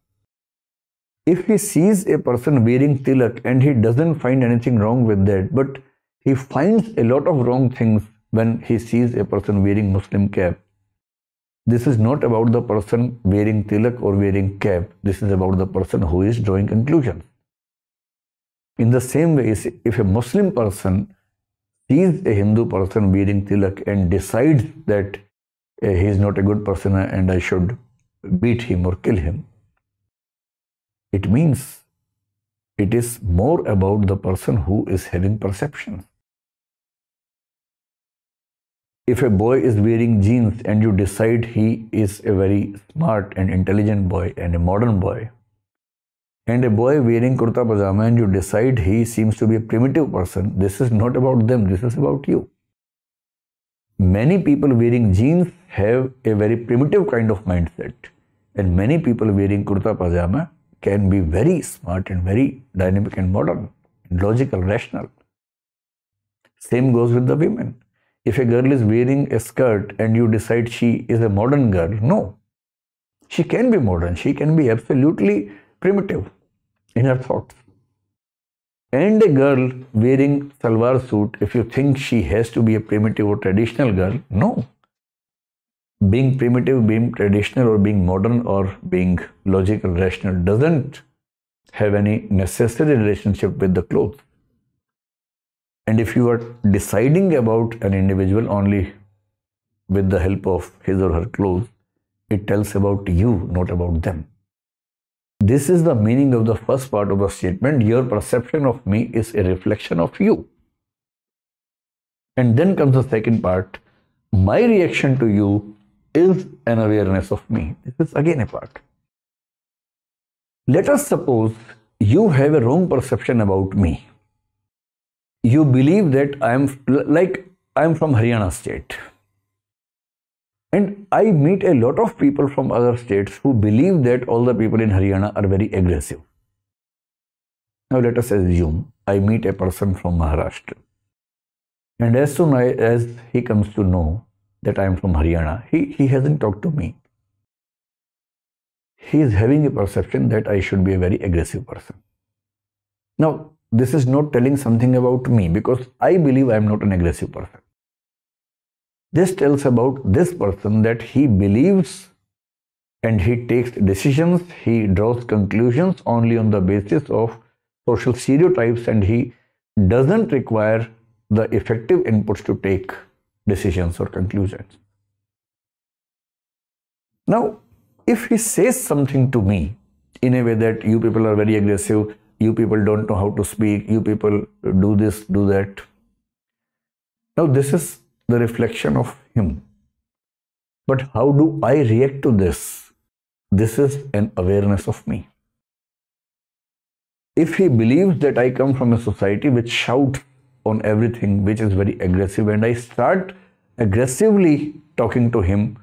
if he sees a person wearing tilak and he doesn't find anything wrong with that, but he finds a lot of wrong things when he sees a person wearing Muslim cap. This is not about the person wearing tilak or wearing cap. This is about the person who is drawing conclusions. In the same way, if a Muslim person sees a Hindu person wearing tilak and decides that uh, he is not a good person and I should beat him or kill him, it means it is more about the person who is having perception. If a boy is wearing jeans and you decide he is a very smart and intelligent boy and a modern boy, and a boy wearing kurta pajama and you decide he seems to be a primitive person, this is not about them, this is about you. Many people wearing jeans have a very primitive kind of mindset, and many people wearing kurta pajama can be very smart and very dynamic and modern, logical, rational. Same goes with the women. If a girl is wearing a skirt and you decide she is a modern girl, no. She can be modern, she can be absolutely primitive in her thoughts. And a girl wearing salwar suit, if you think she has to be a primitive or traditional girl, no being primitive, being traditional, or being modern, or being logical, rational doesn't have any necessary relationship with the clothes. And if you are deciding about an individual only with the help of his or her clothes, it tells about you, not about them. This is the meaning of the first part of the statement your perception of me is a reflection of you. And then comes the second part my reaction to you is an awareness of me. This is again a part. Let us suppose you have a wrong perception about me. You believe that I am like I am from Haryana state. And I meet a lot of people from other states who believe that all the people in Haryana are very aggressive. Now let us assume I meet a person from Maharashtra. And as soon as he comes to know that I am from Haryana. He, he hasn't talked to me. He is having a perception that I should be a very aggressive person. Now, this is not telling something about me because I believe I am not an aggressive person. This tells about this person that he believes and he takes decisions, he draws conclusions only on the basis of social stereotypes and he doesn't require the effective inputs to take decisions or conclusions. Now, if he says something to me in a way that you people are very aggressive, you people don't know how to speak, you people do this, do that. Now, this is the reflection of him. But how do I react to this? This is an awareness of me. If he believes that I come from a society which shouts on everything, which is very aggressive. And I start aggressively talking to him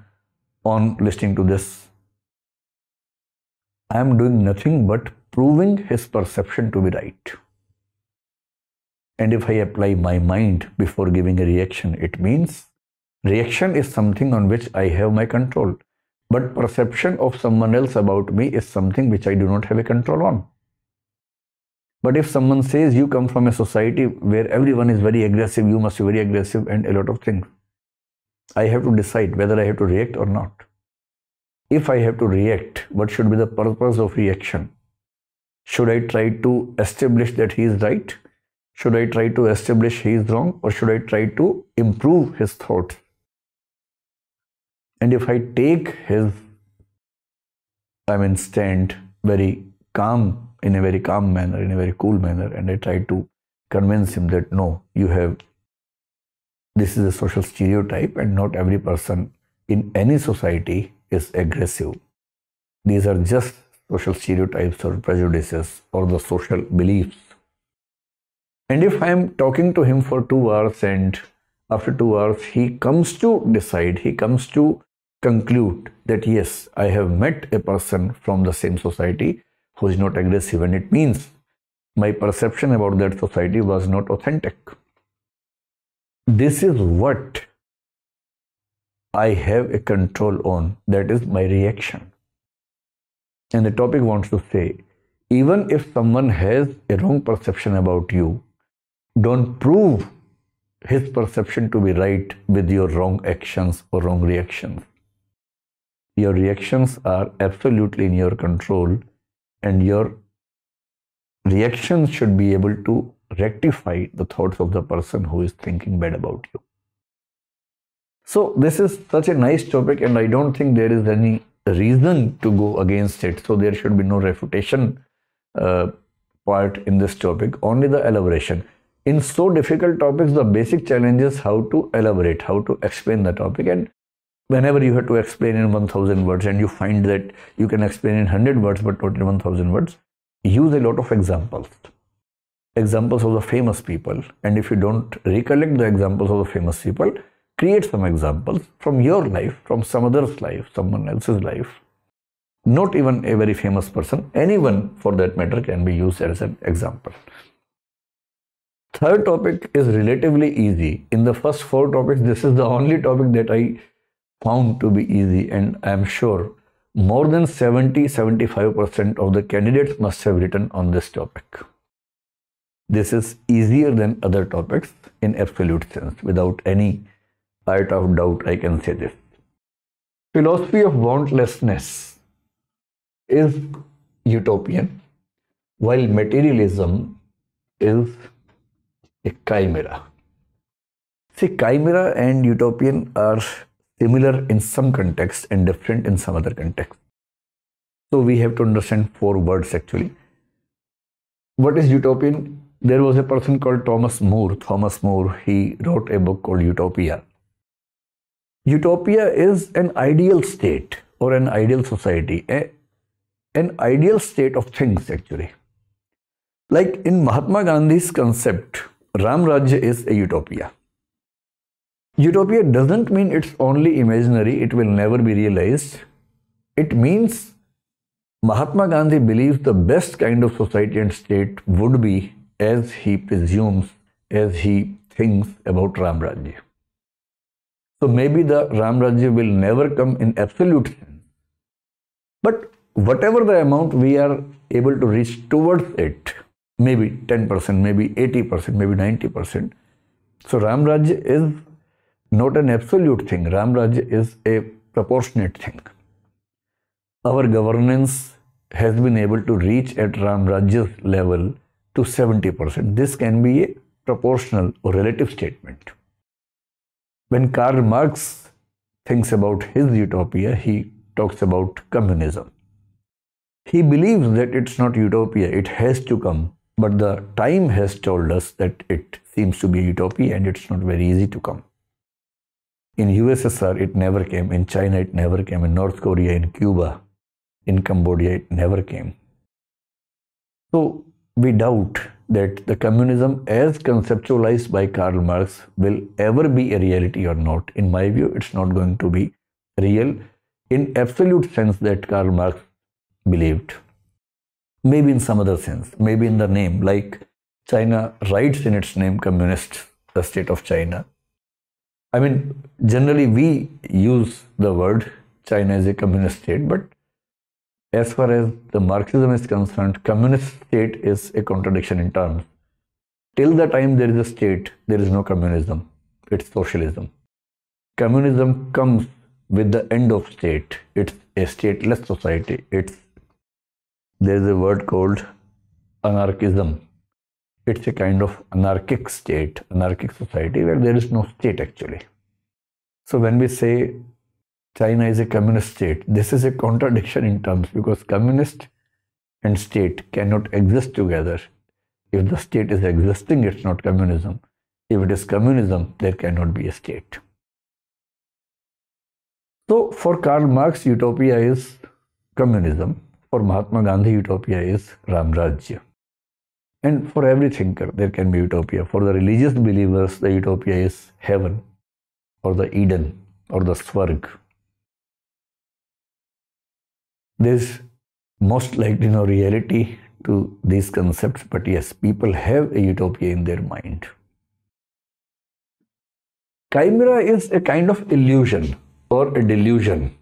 on listening to this. I am doing nothing but proving his perception to be right. And if I apply my mind before giving a reaction, it means reaction is something on which I have my control. But perception of someone else about me is something which I do not have a control on. But if someone says you come from a society where everyone is very aggressive, you must be very aggressive and a lot of things, I have to decide whether I have to react or not. If I have to react, what should be the purpose of reaction? Should I try to establish that he is right? Should I try to establish he is wrong? Or should I try to improve his thought? And if I take his, I mean, stand very calm in a very calm manner, in a very cool manner, and I tried to convince him that no, you have this is a social stereotype, and not every person in any society is aggressive. These are just social stereotypes or prejudices or the social beliefs. And if I am talking to him for two hours and after two hours he comes to decide, he comes to conclude that yes, I have met a person from the same society who is not aggressive, and it means my perception about that society was not authentic. This is what I have a control on, that is my reaction. And the topic wants to say even if someone has a wrong perception about you, don't prove his perception to be right with your wrong actions or wrong reactions. Your reactions are absolutely in your control and your reaction should be able to rectify the thoughts of the person who is thinking bad about you. So, this is such a nice topic, and I don't think there is any reason to go against it. So, there should be no refutation uh, part in this topic, only the elaboration. In so difficult topics, the basic challenge is how to elaborate, how to explain the topic, and whenever you have to explain in 1000 words and you find that you can explain in 100 words but not in 1000 words use a lot of examples examples of the famous people and if you don't recollect the examples of the famous people create some examples from your life from some other's life someone else's life not even a very famous person anyone for that matter can be used as an example third topic is relatively easy in the first four topics this is the only topic that i found to be easy and I am sure more than 70-75% of the candidates must have written on this topic. This is easier than other topics in absolute sense. Without any light of doubt, I can say this. Philosophy of wantlessness is utopian, while materialism is a chimera. See, chimera and utopian are similar in some context and different in some other context. So we have to understand four words actually. What is utopian? There was a person called Thomas More. Thomas More, he wrote a book called Utopia. Utopia is an ideal state or an ideal society, a, an ideal state of things actually. Like in Mahatma Gandhi's concept, Ram Rajya is a utopia. Utopia doesn't mean it's only imaginary, it will never be realized. It means Mahatma Gandhi believes the best kind of society and state would be as he presumes, as he thinks about Rajya. So maybe the Rajya will never come in absolute sense. But whatever the amount we are able to reach towards it, maybe 10%, maybe 80%, maybe 90%. So Rajya is not an absolute thing. Ram Rajya is a proportionate thing. Our governance has been able to reach at Ram Rajya's level to 70%. This can be a proportional or relative statement. When Karl Marx thinks about his utopia, he talks about communism. He believes that it's not utopia, it has to come, but the time has told us that it seems to be a utopia and it's not very easy to come. In USSR, it never came. In China, it never came. In North Korea, in Cuba, in Cambodia, it never came. So we doubt that the communism as conceptualized by Karl Marx will ever be a reality or not. In my view, it's not going to be real in absolute sense that Karl Marx believed. Maybe in some other sense, maybe in the name, like China writes in its name communist, the state of China. I mean, generally we use the word China is a communist state, but as far as the Marxism is concerned, communist state is a contradiction in terms. Till the time there is a state, there is no communism. It's socialism. Communism comes with the end of state. It's a stateless society. It's there is a word called anarchism it's a kind of anarchic state, anarchic society where there is no state actually. So when we say China is a communist state, this is a contradiction in terms because communist and state cannot exist together. If the state is existing, it's not communism. If it is communism, there cannot be a state. So for Karl Marx, utopia is communism. For Mahatma Gandhi, utopia is Ramrajya. And for every thinker, there can be utopia. For the religious believers, the utopia is heaven or the Eden or the Swarg. There's most likely no reality to these concepts, but yes, people have a utopia in their mind. Chimera is a kind of illusion or a delusion.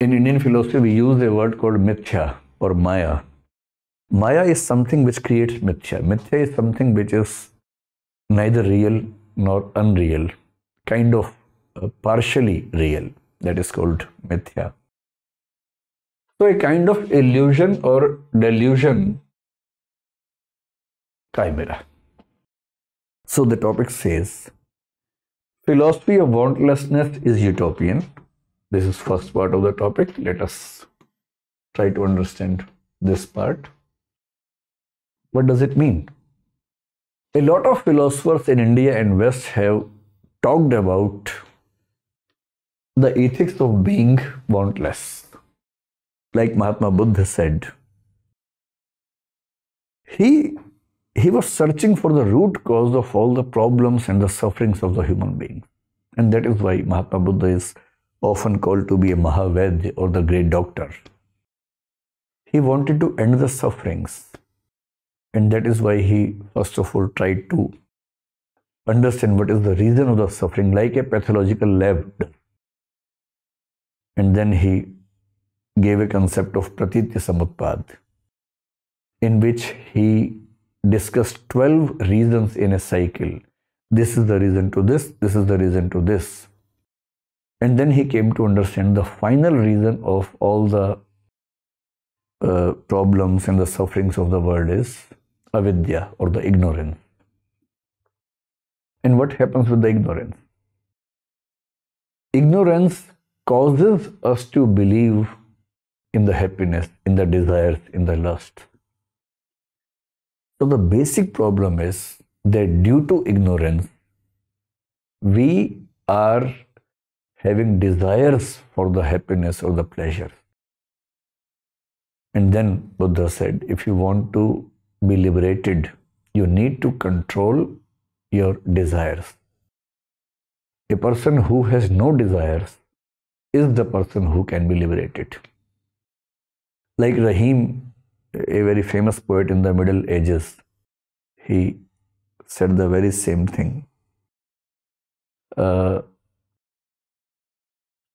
In Indian philosophy, we use a word called mithya or maya Maya is something which creates mithya. Mithya is something which is neither real nor unreal, kind of uh, partially real. That is called mithya. So, a kind of illusion or delusion chimera. So, the topic says philosophy of wantlessness is utopian. This is first part of the topic. Let us try to understand this part. What does it mean? A lot of philosophers in India and West have talked about the ethics of being wantless. Like Mahatma Buddha said, he, he was searching for the root cause of all the problems and the sufferings of the human being. And that is why Mahatma Buddha is often called to be a Mahaved or the great doctor. He wanted to end the sufferings and that is why he, first of all, tried to understand what is the reason of the suffering, like a pathological lab. And then he gave a concept of Pratitya Samutpad, in which he discussed 12 reasons in a cycle. This is the reason to this, this is the reason to this. And then he came to understand the final reason of all the uh, problems and the sufferings of the world is avidya or the ignorance. And what happens with the ignorance? Ignorance causes us to believe in the happiness, in the desires, in the lust. So the basic problem is that due to ignorance, we are having desires for the happiness or the pleasure. And then Buddha said, if you want to be liberated, you need to control your desires. A person who has no desires is the person who can be liberated. Like Rahim, a very famous poet in the Middle Ages, he said the very same thing. Uh,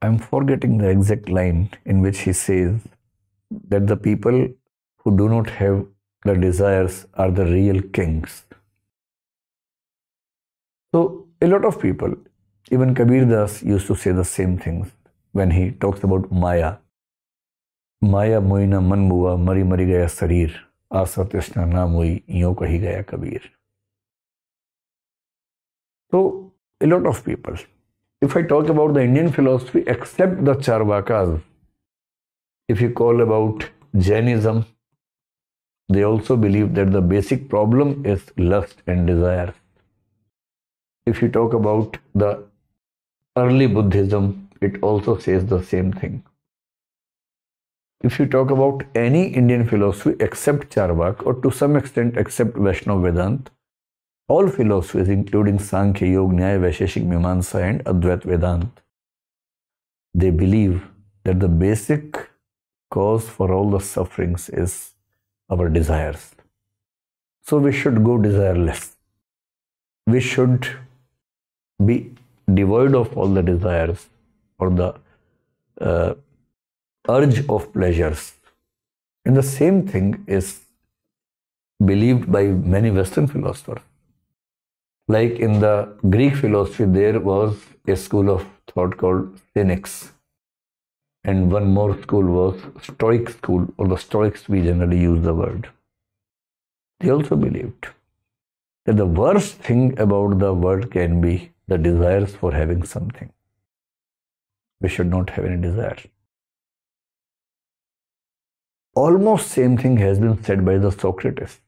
I'm forgetting the exact line in which he says that the people who do not have the desires are the real kings. So, a lot of people, even Kabir Das used to say the same things when he talks about Maya. Maya मोइना मन बुआ mari मरी गया शरीर आशा तृष्णा नाम हुई यूं कही गया a lot of people if i talk about the indian philosophy except the charvakas if you call about jainism they also believe that the basic problem is lust and desire. If you talk about the early Buddhism, it also says the same thing. If you talk about any Indian philosophy except Charvak or to some extent except Vaishnav Vedanta, all philosophies including Sankhya, Yoga, Nyaya, Vaisheshik, Mimamsa and Advait Vedanta, they believe that the basic cause for all the sufferings is our desires. So we should go desireless. We should be devoid of all the desires or the uh, urge of pleasures. And the same thing is believed by many Western philosophers. Like in the Greek philosophy, there was a school of thought called Cynics and one more school was Stoic school, or the Stoics we generally use the word. They also believed that the worst thing about the world can be the desires for having something. We should not have any desire. Almost same thing has been said by the Socrates.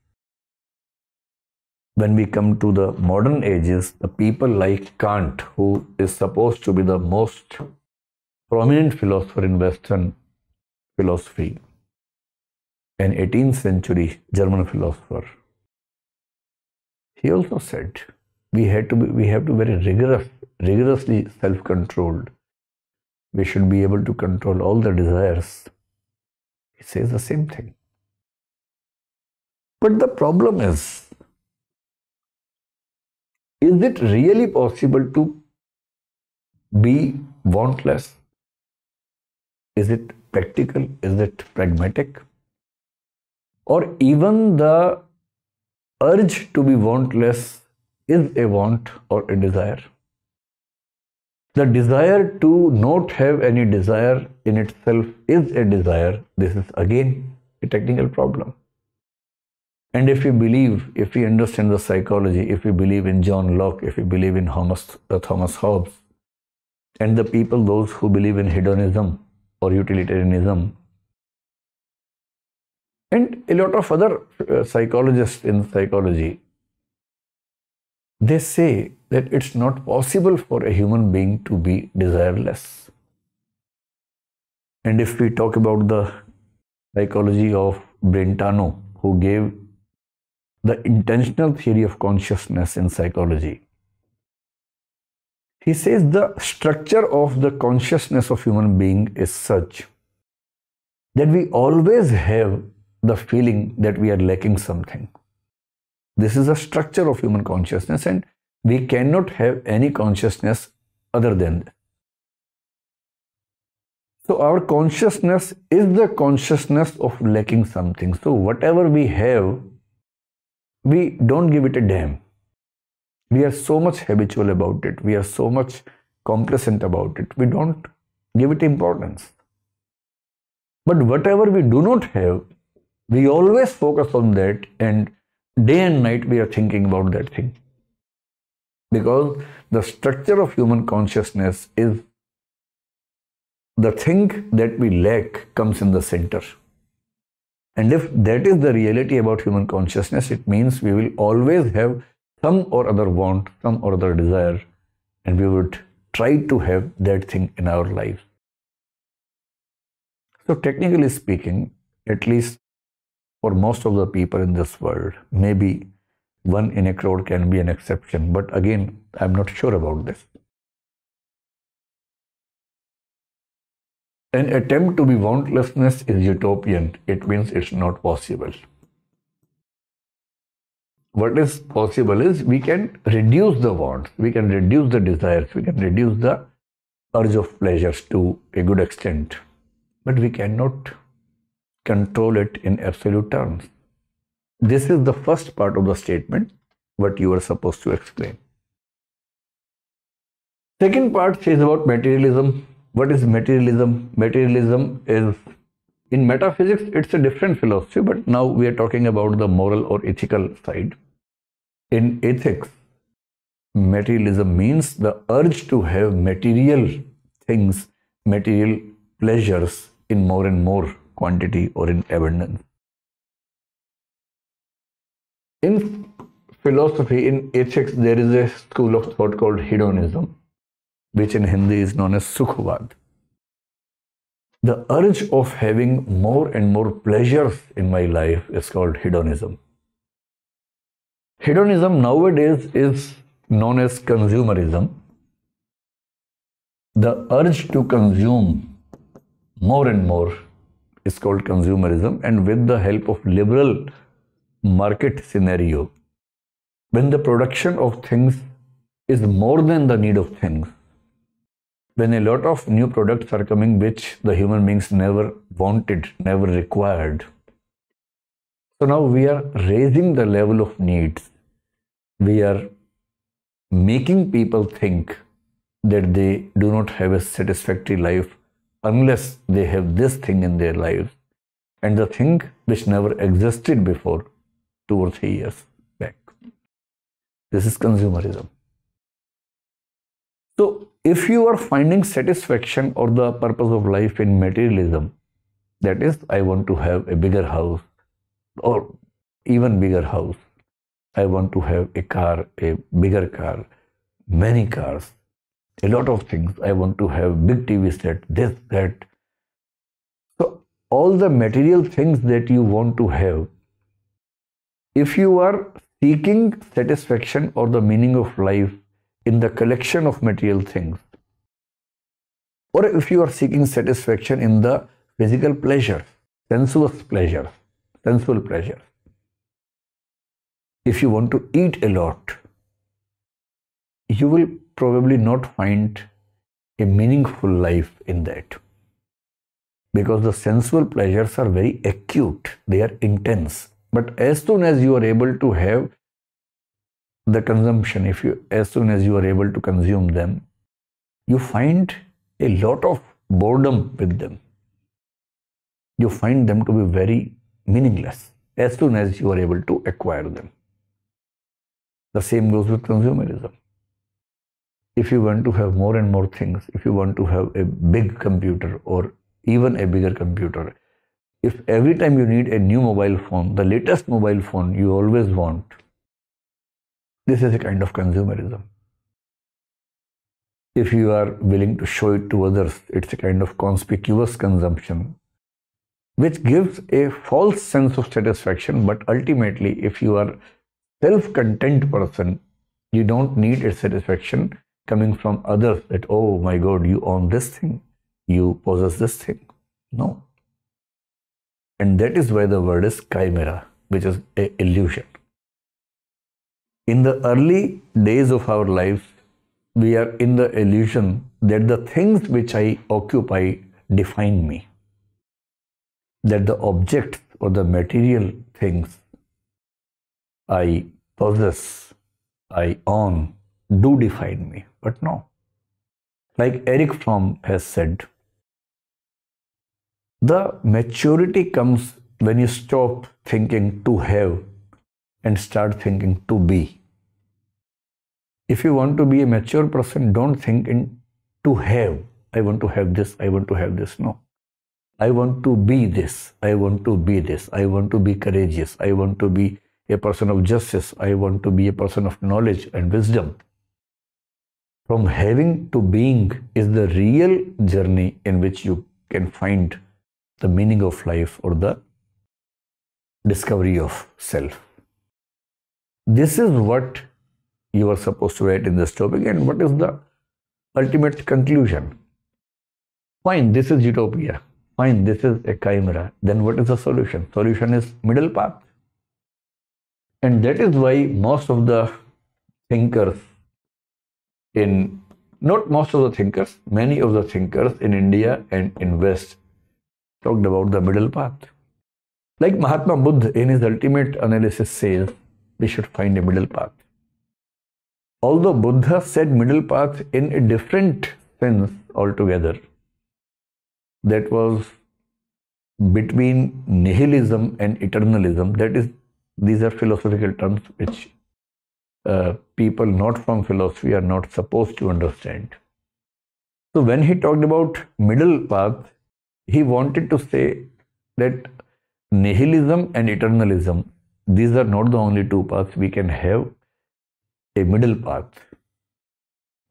When we come to the modern ages, the people like Kant, who is supposed to be the most prominent philosopher in Western philosophy, an 18th century German philosopher. He also said, we to be, we have to be very rigorous, rigorously self-controlled. We should be able to control all the desires. He says the same thing. But the problem is, is it really possible to be wantless is it practical? Is it pragmatic? Or even the urge to be wantless is a want or a desire. The desire to not have any desire in itself is a desire. This is again a technical problem. And if we believe, if we understand the psychology, if we believe in John Locke, if we believe in Thomas, uh, Thomas Hobbes, and the people, those who believe in hedonism, or utilitarianism. And a lot of other uh, psychologists in psychology, they say that it's not possible for a human being to be desireless. And if we talk about the psychology of Brentano, who gave the intentional theory of consciousness in psychology, he says the structure of the consciousness of human being is such that we always have the feeling that we are lacking something. This is a structure of human consciousness and we cannot have any consciousness other than that. So our consciousness is the consciousness of lacking something. So whatever we have, we don't give it a damn we are so much habitual about it we are so much complacent about it we don't give it importance but whatever we do not have we always focus on that and day and night we are thinking about that thing because the structure of human consciousness is the thing that we lack comes in the center and if that is the reality about human consciousness it means we will always have some or other want, some or other desire, and we would try to have that thing in our lives. So, technically speaking, at least for most of the people in this world, maybe one in a crowd can be an exception, but again, I'm not sure about this. An attempt to be wantlessness is utopian, it means it's not possible what is possible is we can reduce the wants, we can reduce the desires, we can reduce the urge of pleasures to a good extent, but we cannot control it in absolute terms. This is the first part of the statement, what you are supposed to explain. Second part says about materialism. What is materialism? Materialism is in metaphysics, it's a different philosophy, but now we are talking about the moral or ethical side. In ethics, materialism means the urge to have material things, material pleasures in more and more quantity or in abundance. In philosophy, in ethics, there is a school of thought called hedonism, which in Hindi is known as Sukhavad. The urge of having more and more pleasures in my life is called hedonism. Hedonism nowadays is known as consumerism. The urge to consume more and more is called consumerism, and with the help of liberal market scenario, when the production of things is more than the need of things, when a lot of new products are coming which the human beings never wanted, never required, so now we are raising the level of needs. We are making people think that they do not have a satisfactory life unless they have this thing in their lives and the thing which never existed before two or three years back. This is consumerism. So, if you are finding satisfaction or the purpose of life in materialism, that is, I want to have a bigger house, or even bigger house. I want to have a car, a bigger car, many cars, a lot of things. I want to have big TV set, this, that. So all the material things that you want to have, if you are seeking satisfaction or the meaning of life in the collection of material things, or if you are seeking satisfaction in the physical pleasure, sensuous pleasure, sensual pleasure. If you want to eat a lot, you will probably not find a meaningful life in that. Because the sensual pleasures are very acute, they are intense. But as soon as you are able to have the consumption, if you as soon as you are able to consume them, you find a lot of boredom with them. You find them to be very meaningless as soon as you are able to acquire them. The same goes with consumerism. If you want to have more and more things, if you want to have a big computer or even a bigger computer, if every time you need a new mobile phone, the latest mobile phone you always want, this is a kind of consumerism. If you are willing to show it to others, it's a kind of conspicuous consumption which gives a false sense of satisfaction. But ultimately, if you are self-content person, you don't need a satisfaction coming from others that, oh my God, you own this thing, you possess this thing. No. And that is why the word is chimera, which is a illusion. In the early days of our lives, we are in the illusion that the things which I occupy define me that the objects or the material things I possess, I own, do define me. But no. Like Eric Fromm has said, the maturity comes when you stop thinking to have and start thinking to be. If you want to be a mature person, don't think in to have. I want to have this, I want to have this. No. I want to be this. I want to be this. I want to be courageous. I want to be a person of justice. I want to be a person of knowledge and wisdom. From having to being is the real journey in which you can find the meaning of life or the discovery of self. This is what you are supposed to write in this topic, and what is the ultimate conclusion? Fine, this is utopia Fine, this is a chimera. Then what is the solution? Solution is middle path. And that is why most of the thinkers in, not most of the thinkers, many of the thinkers in India and in West talked about the middle path. Like Mahatma Buddha in his ultimate analysis says, we should find a middle path. Although Buddha said middle path in a different sense altogether, that was between nihilism and eternalism. That is, these are philosophical terms which uh, people not from philosophy are not supposed to understand. So when he talked about middle path, he wanted to say that nihilism and eternalism, these are not the only two paths. We can have a middle path.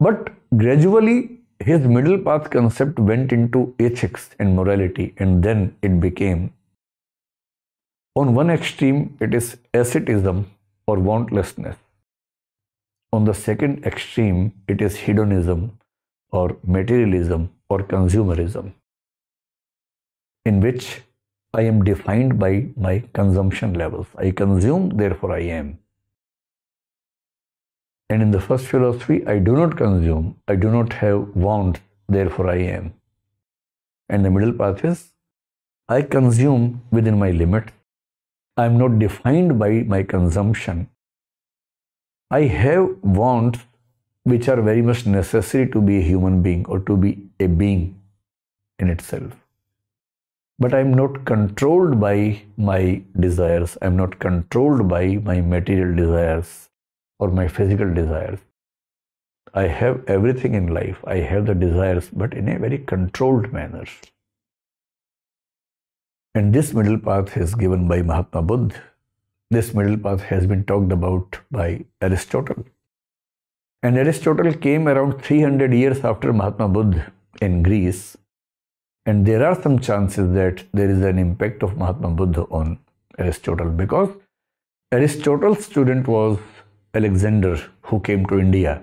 But gradually, his middle path concept went into ethics and morality, and then it became on one extreme, it is asceticism or wantlessness. On the second extreme, it is hedonism or materialism or consumerism, in which I am defined by my consumption levels. I consume, therefore I am. And in the first philosophy, I do not consume, I do not have want. therefore I am. And the middle path is, I consume within my limit. I am not defined by my consumption. I have wants which are very much necessary to be a human being or to be a being in itself. But I'm not controlled by my desires, I'm not controlled by my material desires or my physical desires. I have everything in life. I have the desires, but in a very controlled manner. And this middle path is given by Mahatma Buddha. This middle path has been talked about by Aristotle. And Aristotle came around 300 years after Mahatma Buddha in Greece. And there are some chances that there is an impact of Mahatma Buddha on Aristotle because Aristotle's student was Alexander who came to India.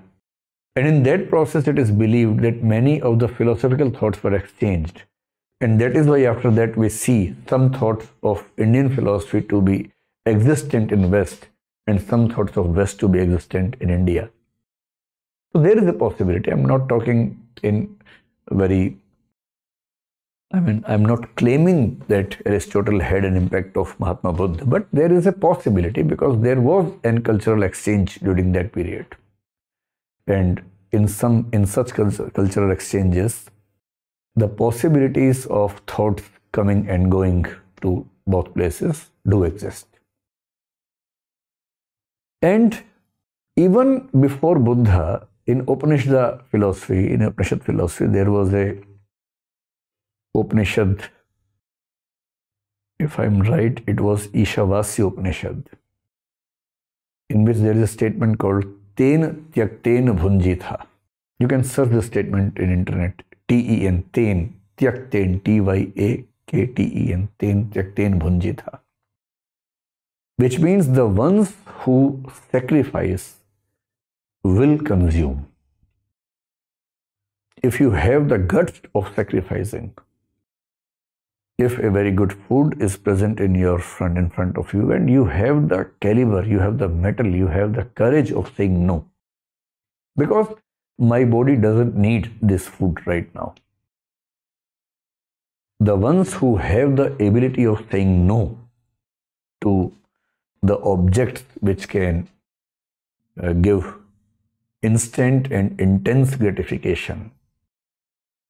And in that process, it is believed that many of the philosophical thoughts were exchanged. And that is why after that we see some thoughts of Indian philosophy to be existent in West and some thoughts of West to be existent in India. So there is a possibility. I'm not talking in very I mean, I'm not claiming that Aristotle had an impact of Mahatma Buddha, but there is a possibility because there was an cultural exchange during that period. And in some in such cultural exchanges, the possibilities of thoughts coming and going to both places do exist. And even before Buddha, in Upanishad philosophy, in Upanishad philosophy, there was a Upanishad if I am right it was Ishavasi Upanishad in which there is a statement called तेन त्यक्तेन भुंजी था you can search the statement in internet T E N तेन त्यक्तेन T Y ए के T E N तेन त्यक्तेन भुंजी था which means the ones who sacrifice will consume if you have the guts of sacrificing if a very good food is present in your front in front of you and you have the caliber you have the metal you have the courage of saying no because my body doesn't need this food right now the ones who have the ability of saying no to the objects which can uh, give instant and intense gratification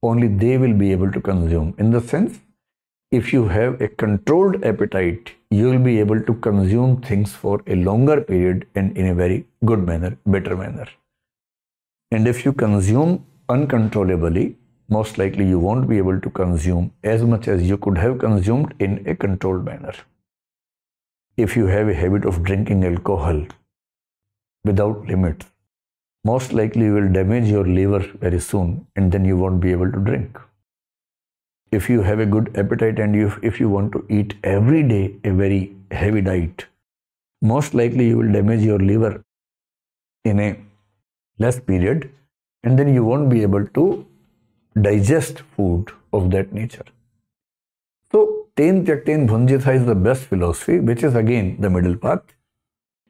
only they will be able to consume in the sense if you have a controlled appetite, you will be able to consume things for a longer period and in a very good manner, better manner. And if you consume uncontrollably, most likely you won't be able to consume as much as you could have consumed in a controlled manner. If you have a habit of drinking alcohol without limit, most likely you will damage your liver very soon and then you won't be able to drink if you have a good appetite and if, if you want to eat every day a very heavy diet, most likely you will damage your liver in a less period and then you won't be able to digest food of that nature. So, 10 chakten bhunjitha is the best philosophy, which is again the middle path.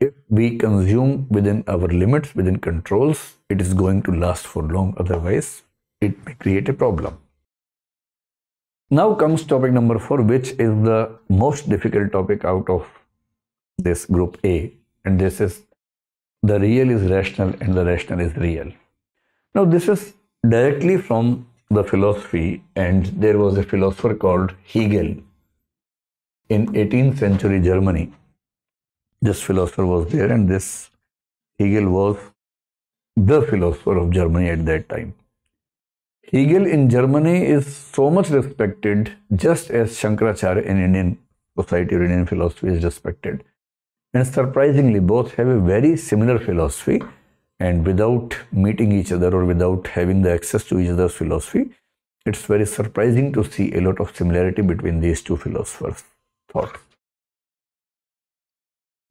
If we consume within our limits, within controls, it is going to last for long, otherwise, it may create a problem. Now comes topic number four, which is the most difficult topic out of this group A. And this is the real is rational and the rational is real. Now, this is directly from the philosophy, and there was a philosopher called Hegel in 18th century Germany. This philosopher was there, and this Hegel was the philosopher of Germany at that time. Hegel in Germany is so much respected, just as Shankaracharya in Indian society or Indian philosophy is respected. And surprisingly, both have a very similar philosophy. And without meeting each other or without having the access to each other's philosophy, it's very surprising to see a lot of similarity between these two philosophers' thought.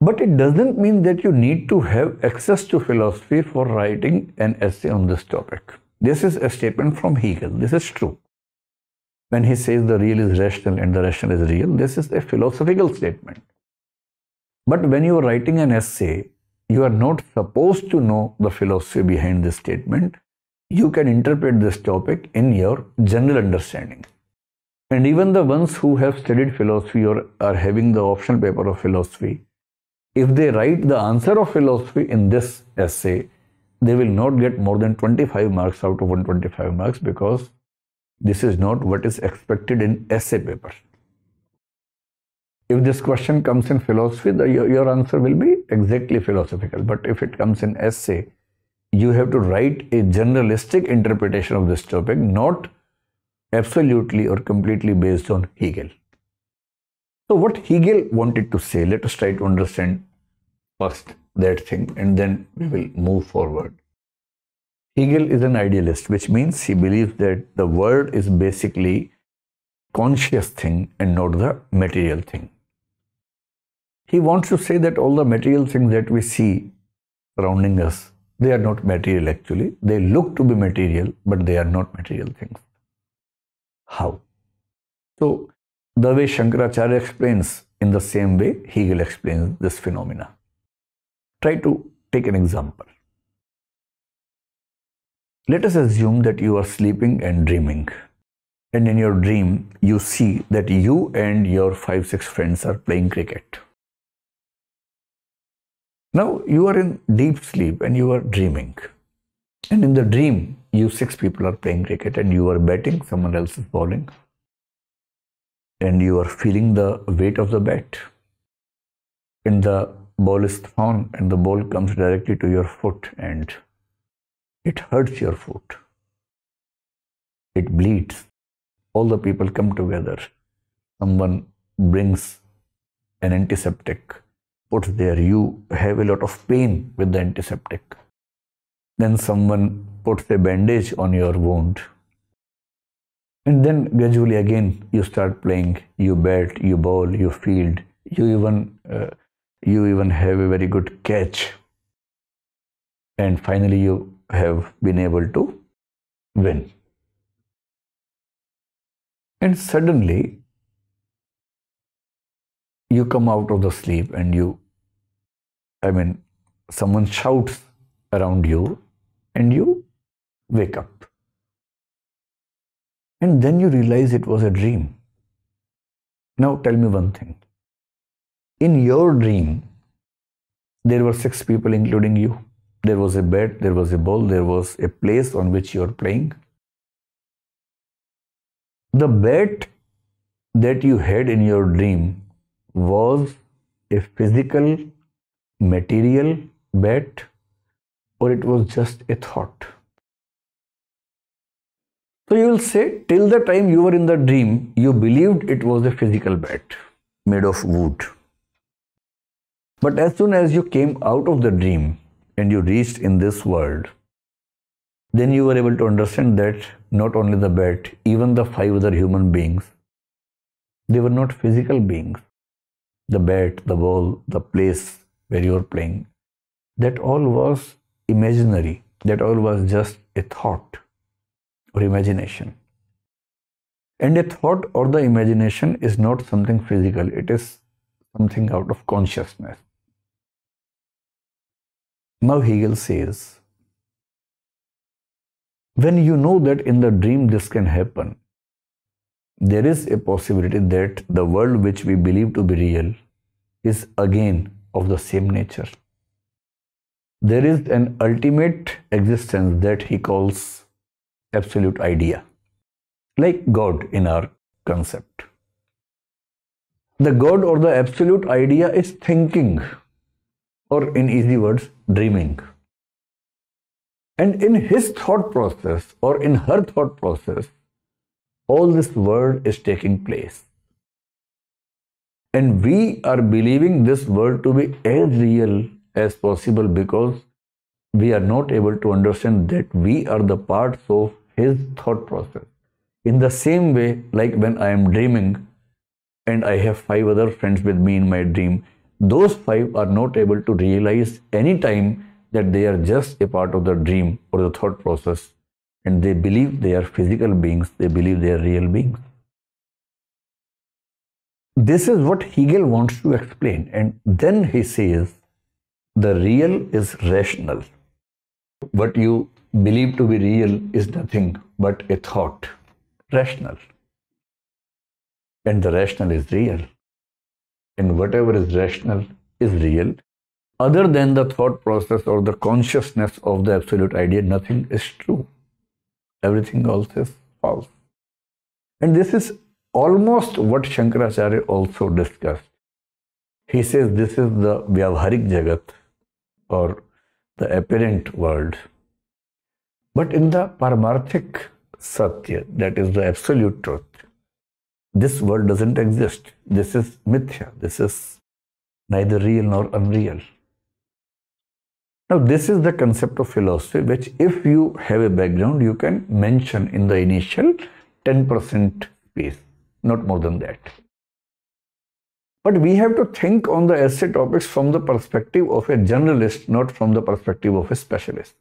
But it doesn't mean that you need to have access to philosophy for writing an essay on this topic. This is a statement from Hegel. This is true. When he says the real is rational and the rational is real, this is a philosophical statement. But when you are writing an essay, you are not supposed to know the philosophy behind this statement. You can interpret this topic in your general understanding. And even the ones who have studied philosophy or are having the optional paper of philosophy, if they write the answer of philosophy in this essay, they will not get more than 25 marks out of 125 marks because this is not what is expected in essay paper. If this question comes in philosophy, the, your, your answer will be exactly philosophical. But if it comes in essay, you have to write a generalistic interpretation of this topic, not absolutely or completely based on Hegel. So, what Hegel wanted to say, let us try to understand first that thing and then we will mm-hmm. move forward. Hegel is an idealist, which means he believes that the world is basically conscious thing and not the material thing. He wants to say that all the material things that we see surrounding us, they are not material actually. They look to be material, but they are not material things. How? So, the way Shankaracharya explains, in the same way, Hegel explains this phenomena. Try to take an example. Let us assume that you are sleeping and dreaming. And in your dream, you see that you and your five, six friends are playing cricket. Now you are in deep sleep and you are dreaming. And in the dream, you six people are playing cricket and you are batting, someone else is bowling. And you are feeling the weight of the bat. And the ball is thrown and the ball comes directly to your foot and it hurts your foot. It bleeds. All the people come together. Someone brings an antiseptic, puts there. You have a lot of pain with the antiseptic. Then someone puts a bandage on your wound. And then gradually again you start playing. You bat, you bowl, you field, you even uh, you even have a very good catch and finally you have been able to win and suddenly you come out of the sleep and you i mean someone shouts around you and you wake up and then you realize it was a dream now tell me one thing in your dream, there were six people, including you. There was a bed, there was a bowl, there was a place on which you are playing. The bed that you had in your dream was a physical, material bed, or it was just a thought. So you will say, till the time you were in the dream, you believed it was a physical bed made of wood. But as soon as you came out of the dream and you reached in this world, then you were able to understand that not only the bat, even the five other human beings, they were not physical beings. The bat, the ball, the place where you were playing, that all was imaginary, that all was just a thought or imagination. And a thought or the imagination is not something physical, it is something out of consciousness. Now Hegel says, when you know that in the dream this can happen, there is a possibility that the world which we believe to be real is again of the same nature. There is an ultimate existence that he calls absolute idea, like God in our concept. The God or the absolute idea is thinking or in easy words, dreaming. And in his thought process or in her thought process, all this world is taking place. And we are believing this world to be as real as possible because we are not able to understand that we are the parts of his thought process. In the same way, like when I am dreaming and I have five other friends with me in my dream, those five are not able to realize any time that they are just a part of the dream or the thought process and they believe they are physical beings, they believe they are real beings. This is what Hegel wants to explain, and then he says the real is rational. What you believe to be real is nothing but a thought, rational. And the rational is real and whatever is rational is real. Other than the thought process or the consciousness of the absolute idea, nothing is true. Everything else is false. And this is almost what Shankaracharya also discussed. He says this is the Vyavharik Jagat or the apparent world. But in the Paramarthik Satya, that is the absolute truth, this world doesn't exist. This is mithya. This is neither real nor unreal. Now, this is the concept of philosophy, which, if you have a background, you can mention in the initial 10% space, not more than that. But we have to think on the essay topics from the perspective of a generalist, not from the perspective of a specialist.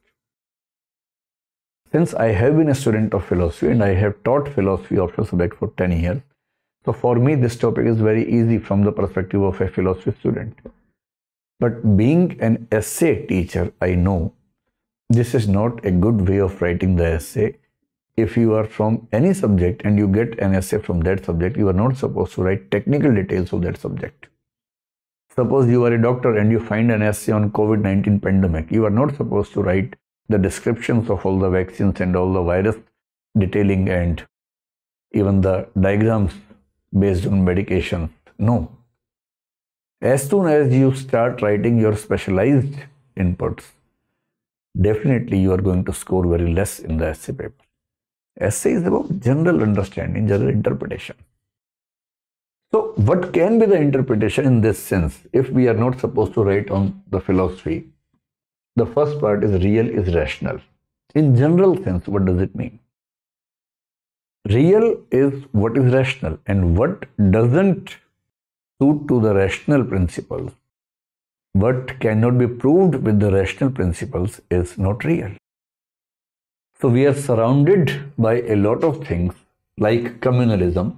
Since I have been a student of philosophy and I have taught philosophy optional subject for 10 years, so for me, this topic is very easy from the perspective of a philosophy student. But being an essay teacher, I know this is not a good way of writing the essay. If you are from any subject and you get an essay from that subject, you are not supposed to write technical details of that subject. Suppose you are a doctor and you find an essay on COVID-19 pandemic. You are not supposed to write the descriptions of all the vaccines and all the virus detailing and even the diagrams based on medication. No. As soon as you start writing your specialized inputs, definitely you are going to score very less in the essay paper. Essay is about general understanding, general interpretation. So, what can be the interpretation in this sense if we are not supposed to write on the philosophy? The first part is real is rational. In general sense, what does it mean? Real is what is rational and what doesn't suit to the rational principles. What cannot be proved with the rational principles is not real. So we are surrounded by a lot of things like communalism,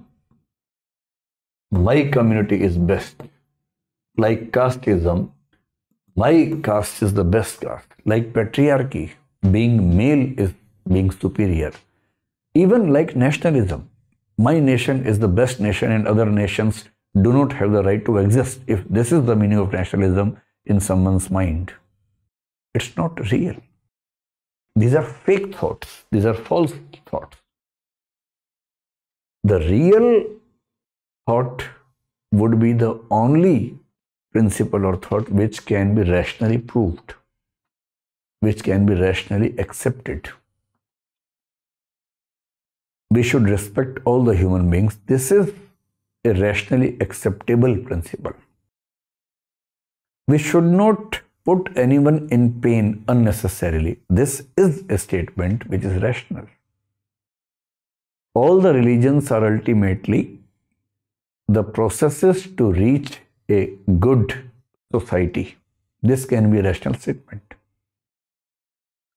my community is best, like casteism, my caste is the best caste, like patriarchy, being male is being superior even like nationalism, my nation is the best nation and other nations do not have the right to exist if this is the meaning of nationalism in someone's mind. It's not real. These are fake thoughts. These are false thoughts. The real thought would be the only principle or thought which can be rationally proved, which can be rationally accepted we should respect all the human beings. This is a rationally acceptable principle. We should not put anyone in pain unnecessarily. This is a statement which is rational. All the religions are ultimately the processes to reach a good society. This can be a rational statement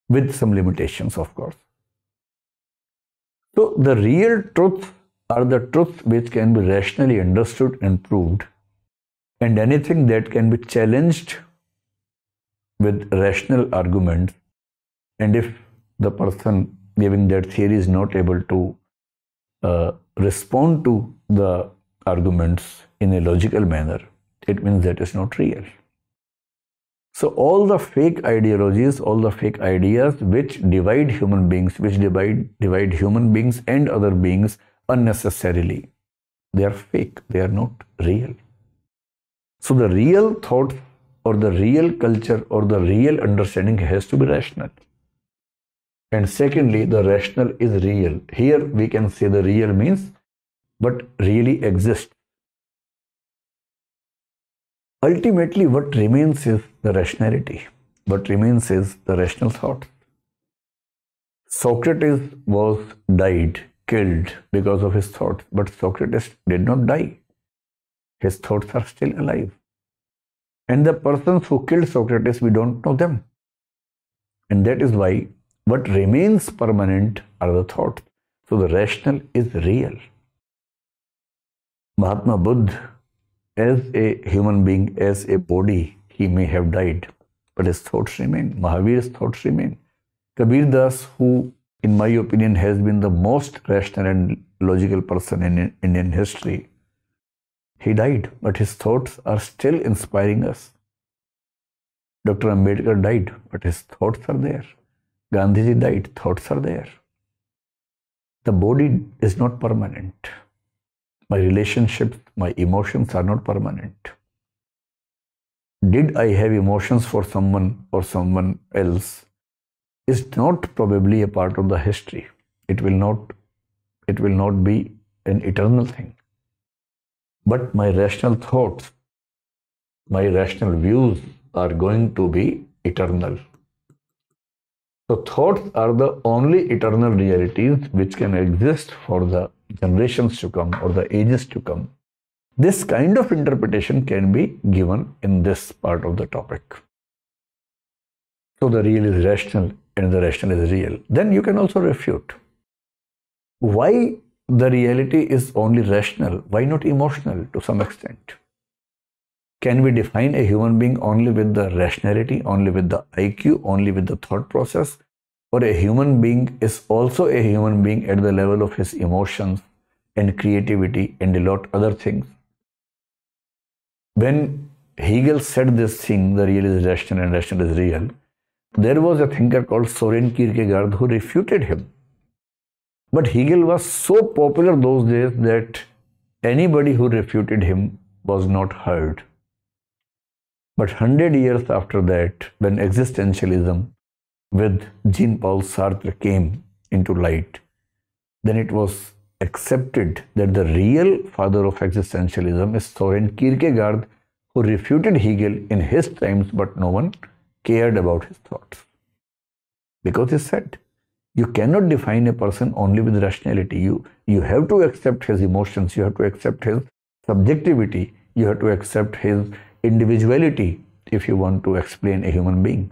with some limitations, of course. So the real truth are the truths which can be rationally understood and proved, and anything that can be challenged with rational arguments, and if the person giving that theory is not able to uh, respond to the arguments in a logical manner, it means that is not real. So all the fake ideologies, all the fake ideas which divide human beings, which divide, divide human beings and other beings unnecessarily, they are fake, they are not real. So the real thought or the real culture or the real understanding has to be rational. And secondly, the rational is real. Here we can say the real means, but really exists ultimately what remains is the rationality. What remains is the rational thought. Socrates was died, killed because of his thoughts, but Socrates did not die. His thoughts are still alive. And the persons who killed Socrates, we don't know them. And that is why what remains permanent are the thoughts. So the rational is real. Mahatma Buddha as a human being, as a body, he may have died, but his thoughts remain. Mahavir's thoughts remain. Kabir Das, who, in my opinion, has been the most rational and logical person in Indian history, he died, but his thoughts are still inspiring us. Dr. Ambedkar died, but his thoughts are there. Gandhiji died, thoughts are there. The body is not permanent. My relationship, my emotions are not permanent. Did I have emotions for someone or someone else is not probably a part of the history. It will not it will not be an eternal thing. But my rational thoughts, my rational views are going to be eternal. So thoughts are the only eternal realities which can exist for the generations to come or the ages to come. This kind of interpretation can be given in this part of the topic. So the real is rational and the rational is real. Then you can also refute why the reality is only rational, why not emotional to some extent. Can we define a human being only with the rationality, only with the IQ, only with the thought process, or a human being is also a human being at the level of his emotions and creativity and a lot other things. When Hegel said this thing, the real is rational and rational is real, there was a thinker called Soren Kierkegaard who refuted him. But Hegel was so popular those days that anybody who refuted him was not heard. But 100 years after that, when existentialism with Jean Paul Sartre came into light, then it was accepted that the real father of existentialism is Soren Kierkegaard, who refuted Hegel in his times, but no one cared about his thoughts. Because he said, you cannot define a person only with rationality. You, you have to accept his emotions, you have to accept his subjectivity, you have to accept his individuality if you want to explain a human being.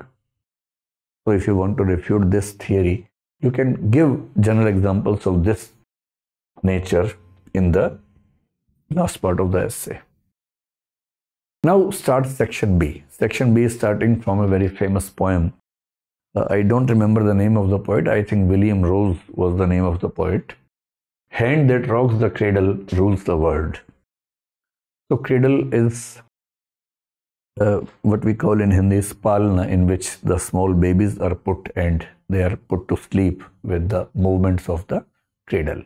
So if you want to refute this theory, you can give general examples of this nature in the last part of the essay. Now start section B. Section B is starting from a very famous poem. Uh, I don't remember the name of the poet. I think William Rose was the name of the poet. Hand that rocks the cradle rules the world. So cradle is uh, what we call in Hindi is palna, in which the small babies are put and they are put to sleep with the movements of the cradle.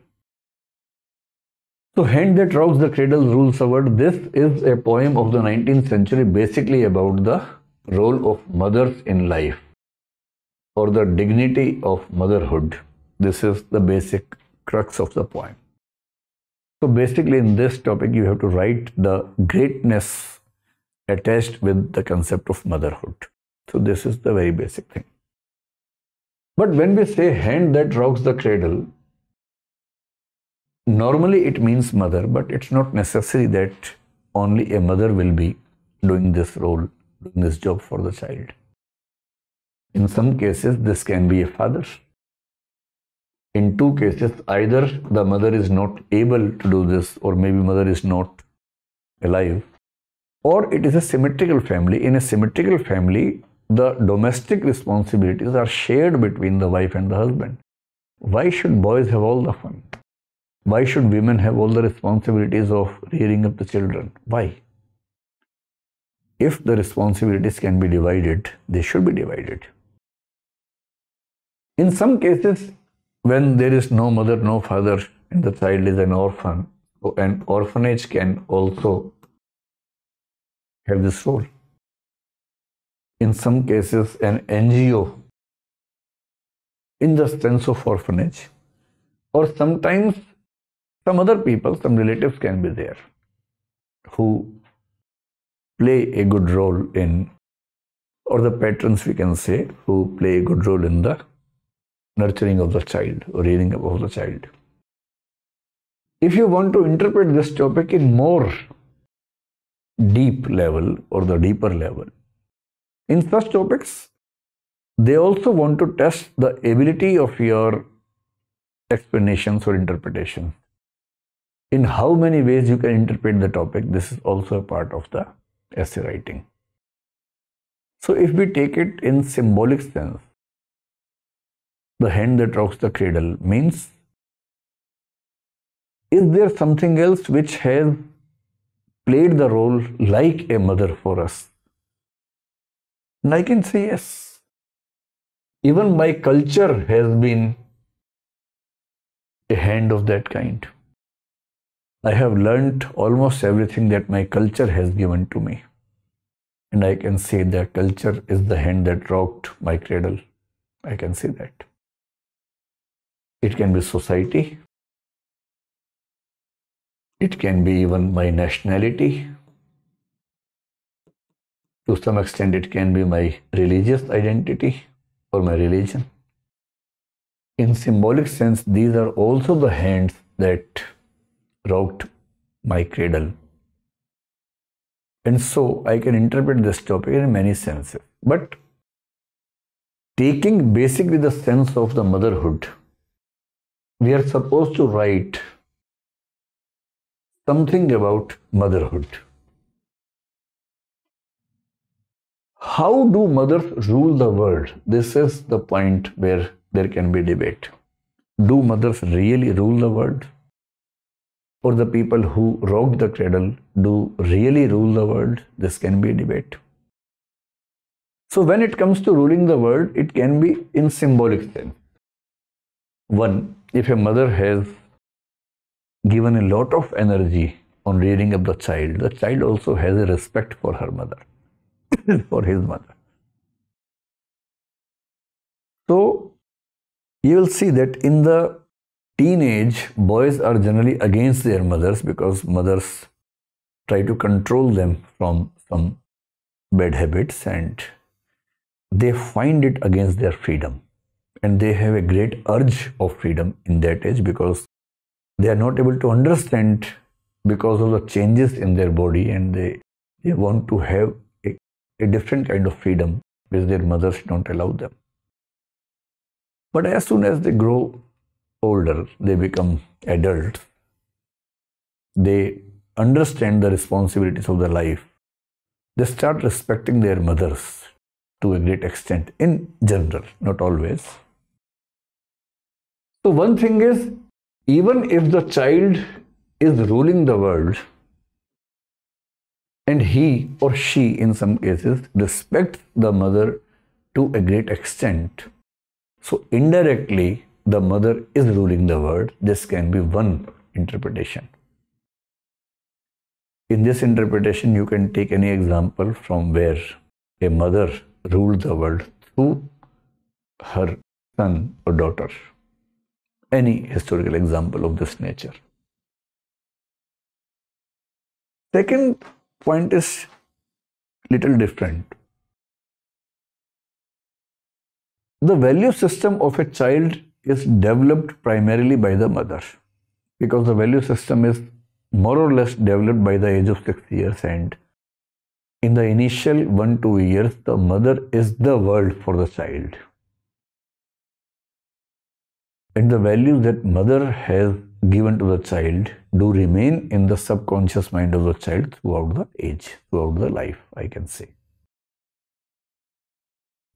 So Hand That Rocks the Cradle Rules Award, this is a poem of the 19th century basically about the role of mothers in life or the dignity of motherhood. This is the basic crux of the poem. So basically in this topic you have to write the greatness attached with the concept of motherhood. So this is the very basic thing. But when we say hand that rocks the cradle, normally it means mother, but it's not necessary that only a mother will be doing this role, doing this job for the child. In some cases, this can be a father. In two cases, either the mother is not able to do this or maybe mother is not alive or it is a symmetrical family. In a symmetrical family, the domestic responsibilities are shared between the wife and the husband. Why should boys have all the fun? Why should women have all the responsibilities of rearing up the children? Why? If the responsibilities can be divided, they should be divided. In some cases, when there is no mother, no father, and the child is an orphan, an orphanage can also have this role. In some cases, an NGO, in the sense of orphanage, or sometimes some other people, some relatives can be there who play a good role in, or the patrons we can say, who play a good role in the nurturing of the child or rearing up of the child. If you want to interpret this topic in more deep level or the deeper level. In such topics, they also want to test the ability of your explanations or interpretation. In how many ways you can interpret the topic, this is also a part of the essay writing. So if we take it in symbolic sense, the hand that rocks the cradle means is there something else which has played the role like a mother for us. And I can say yes. Even my culture has been a hand of that kind. I have learnt almost everything that my culture has given to me. And I can say that culture is the hand that rocked my cradle. I can say that. It can be society, it can be even my nationality. To some extent, it can be my religious identity or my religion. In symbolic sense, these are also the hands that rocked my cradle. And so I can interpret this topic in many senses. But taking basically the sense of the motherhood, we are supposed to write something about motherhood. How do mothers rule the world? This is the point where there can be debate. Do mothers really rule the world? Or the people who rocked the cradle do really rule the world? This can be debate. So when it comes to ruling the world, it can be in symbolic sense. One, if a mother has given a lot of energy on rearing up the child, the child also has a respect for her mother, <laughs> for his mother. So you will see that in the teenage, boys are generally against their mothers because mothers try to control them from some bad habits and they find it against their freedom and they have a great urge of freedom in that age because they are not able to understand because of the changes in their body and they, they want to have a, a different kind of freedom which their mothers don't allow them. But as soon as they grow older, they become adults, they understand the responsibilities of their life. They start respecting their mothers to a great extent in general, not always. So, one thing is even if the child is ruling the world and he or she in some cases respects the mother to a great extent so indirectly the mother is ruling the world this can be one interpretation in this interpretation you can take any example from where a mother ruled the world through her son or daughter any historical example of this nature. Second point is little different. The value system of a child is developed primarily by the mother because the value system is more or less developed by the age of 6 years and in the initial 1-2 years the mother is the world for the child and the values that mother has given to the child do remain in the subconscious mind of the child throughout the age, throughout the life, I can say.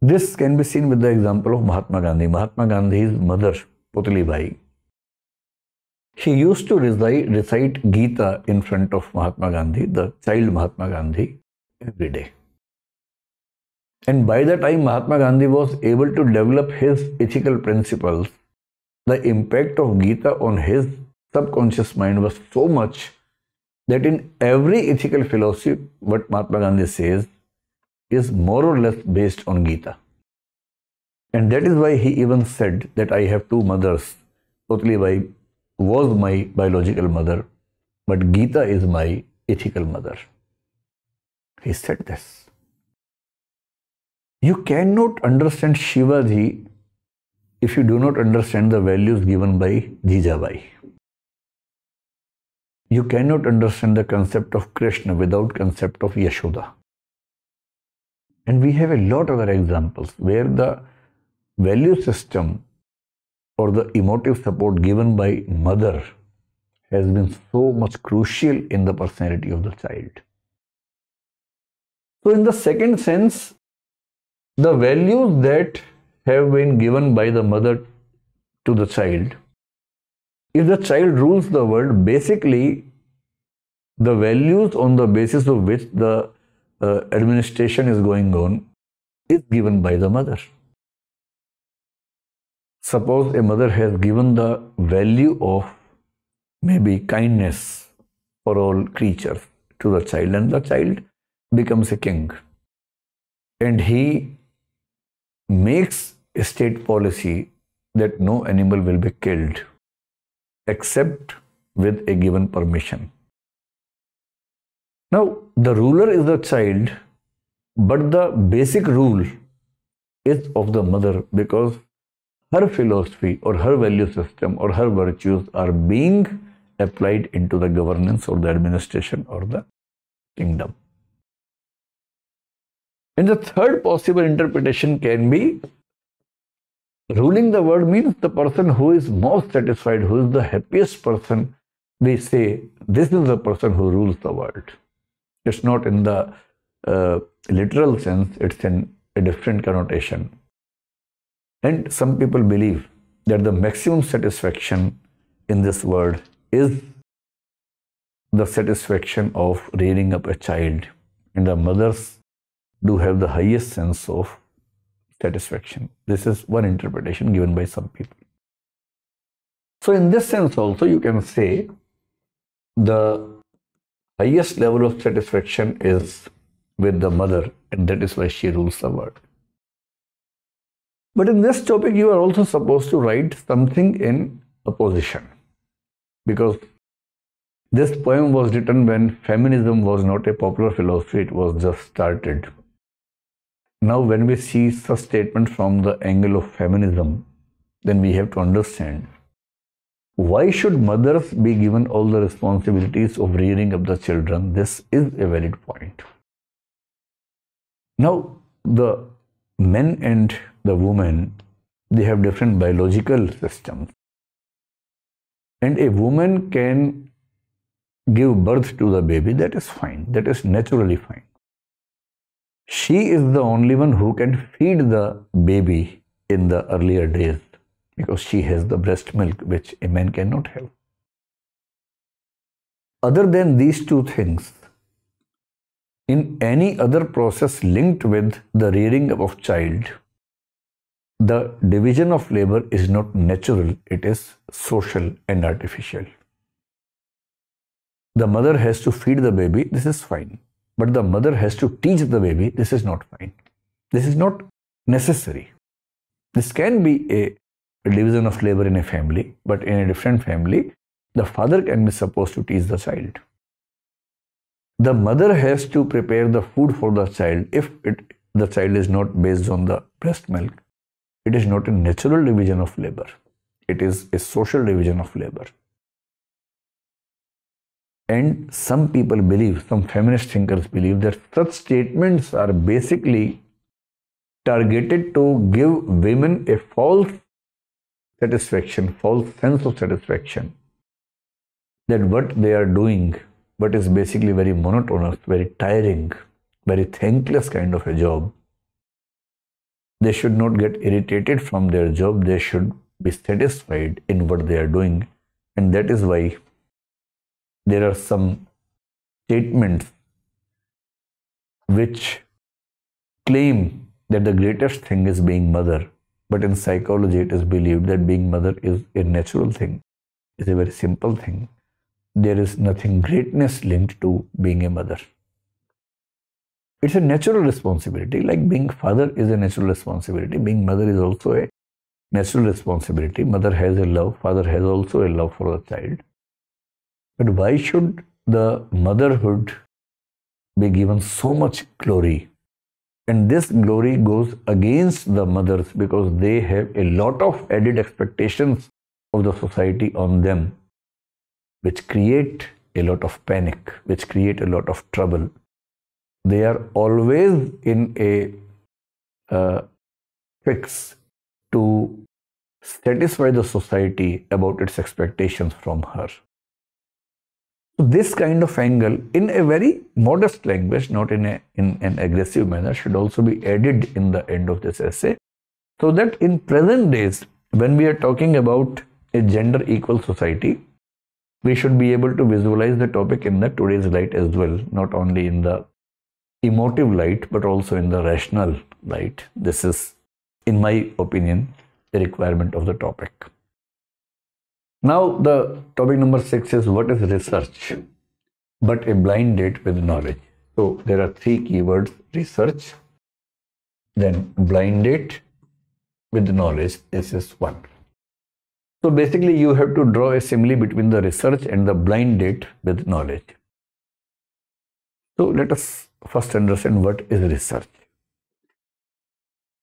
This can be seen with the example of Mahatma Gandhi. Mahatma Gandhi's mother, Putli Bhai, she used to recite, recite Gita in front of Mahatma Gandhi, the child Mahatma Gandhi, every day. And by the time Mahatma Gandhi was able to develop his ethical principles, the impact of Gita on his subconscious mind was so much that in every ethical philosophy, what Mahatma Gandhi says is more or less based on Gita. And that is why he even said that I have two mothers. Kotlibai was my biological mother, but Gita is my ethical mother. He said this. You cannot understand Shivaji if you do not understand the values given by Jijabai. You cannot understand the concept of Krishna without concept of Yashoda. And we have a lot other examples where the value system or the emotive support given by mother has been so much crucial in the personality of the child. So in the second sense, the values that have been given by the mother to the child, if the child rules the world, basically the values on the basis of which the uh, administration is going on is given by the mother. Suppose a mother has given the value of maybe kindness for all creatures to the child, and the child becomes a king. And he makes state policy that no animal will be killed except with a given permission. Now, the ruler is the child, but the basic rule is of the mother because her philosophy or her value system or her virtues are being applied into the governance or the administration or the kingdom. And the third possible interpretation can be Ruling the world means the person who is most satisfied, who is the happiest person, they say this is the person who rules the world. It's not in the uh, literal sense, it's in a different connotation. And some people believe that the maximum satisfaction in this world is the satisfaction of rearing up a child. And the mothers do have the highest sense of satisfaction. This is one interpretation given by some people. So, in this sense, also, you can say the highest level of satisfaction is with the mother, and that is why she rules the world. But in this topic, you are also supposed to write something in opposition because this poem was written when feminism was not a popular philosophy, it was just started now, when we see such statement from the angle of feminism, then we have to understand why should mothers be given all the responsibilities of rearing up the children? This is a valid point. Now, the men and the women, they have different biological systems. And a woman can give birth to the baby, that is fine, that is naturally fine she is the only one who can feed the baby in the earlier days because she has the breast milk which a man cannot have. Other than these two things, in any other process linked with the rearing of child, the division of labor is not natural, it is social and artificial. The mother has to feed the baby, this is fine but the mother has to teach the baby this is not fine. This is not necessary. This can be a division of labor in a family, but in a different family, the father can be supposed to teach the child. The mother has to prepare the food for the child if it, the child is not based on the breast milk. It is not a natural division of labor, it is a social division of labor. And some people believe, some feminist thinkers believe that such statements are basically targeted to give women a false satisfaction, false sense of satisfaction that what they are doing, what is basically very monotonous, very tiring, very thankless kind of a job. They should not get irritated from their job, they should be satisfied in what they are doing, and that is why there are some statements which claim that the greatest thing is being mother, but in psychology it is believed that being mother is a natural thing, is a very simple thing. There is nothing greatness linked to being a mother. It's a natural responsibility, like being father is a natural responsibility, being mother is also a natural responsibility. Mother has a love, father has also a love for the child. But why should the motherhood be given so much glory? And this glory goes against the mothers because they have a lot of added expectations of the society on them, which create a lot of panic, which create a lot of trouble. They are always in a uh, fix to satisfy the society about its expectations from her this kind of angle in a very modest language, not in, a, in an aggressive manner, should also be added in the end of this essay. So that in present days, when we are talking about a gender equal society, we should be able to visualize the topic in the today's light as well, not only in the emotive light, but also in the rational light. This is, in my opinion, the requirement of the topic. Now, the topic number six is what is research but a blind date with knowledge? So, there are three keywords research, then blind date with knowledge. This is one. So, basically, you have to draw a simile between the research and the blind date with knowledge. So, let us first understand what is research.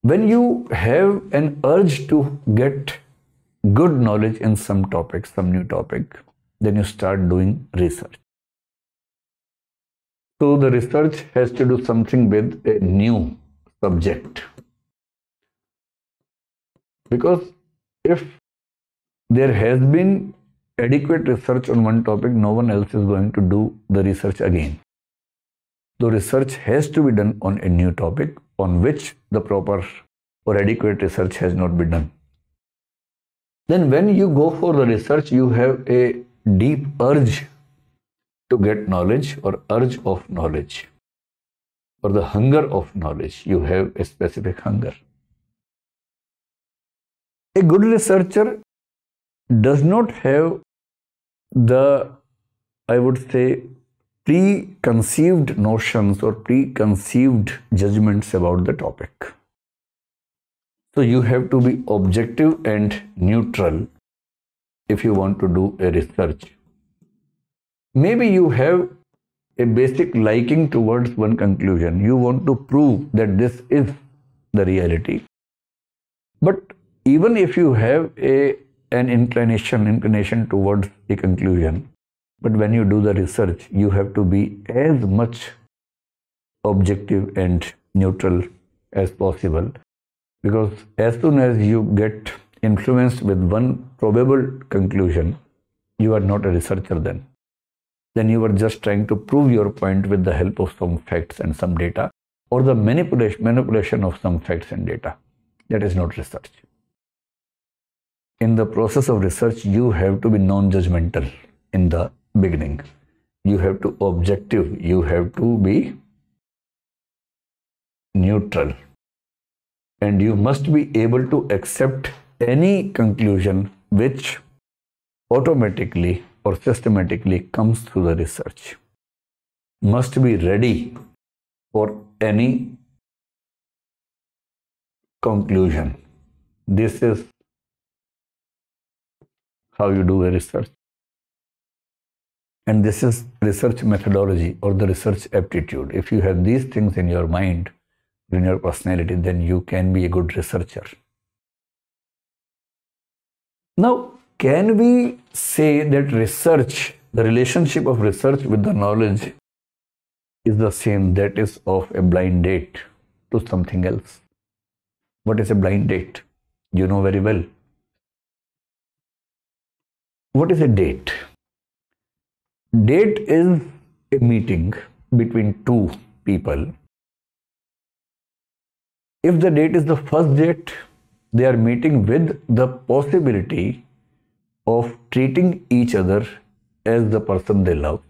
When you have an urge to get good knowledge in some topic, some new topic, then you start doing research. So the research has to do something with a new subject. Because if there has been adequate research on one topic, no one else is going to do the research again. The research has to be done on a new topic on which the proper or adequate research has not been done then when you go for the research, you have a deep urge to get knowledge or urge of knowledge or the hunger of knowledge. You have a specific hunger. A good researcher does not have the, I would say, preconceived notions or preconceived judgments about the topic. So you have to be objective and neutral if you want to do a research. Maybe you have a basic liking towards one conclusion. You want to prove that this is the reality. But even if you have a an inclination inclination towards a conclusion, but when you do the research, you have to be as much objective and neutral as possible because as soon as you get influenced with one probable conclusion, you are not a researcher then. Then you are just trying to prove your point with the help of some facts and some data or the manipulation, of some facts and data. That is not research. In the process of research, you have to be non judgmental in the beginning. You have to objective, you have to be neutral and you must be able to accept any conclusion which automatically or systematically comes through the research. Must be ready for any conclusion. This is how you do the research. And this is research methodology or the research aptitude. If you have these things in your mind, in your personality, then you can be a good researcher. Now, can we say that research, the relationship of research with the knowledge, is the same that is of a blind date to something else? What is a blind date? You know very well. What is a date? Date is a meeting between two people if the date is the first date, they are meeting with the possibility of treating each other as the person they love.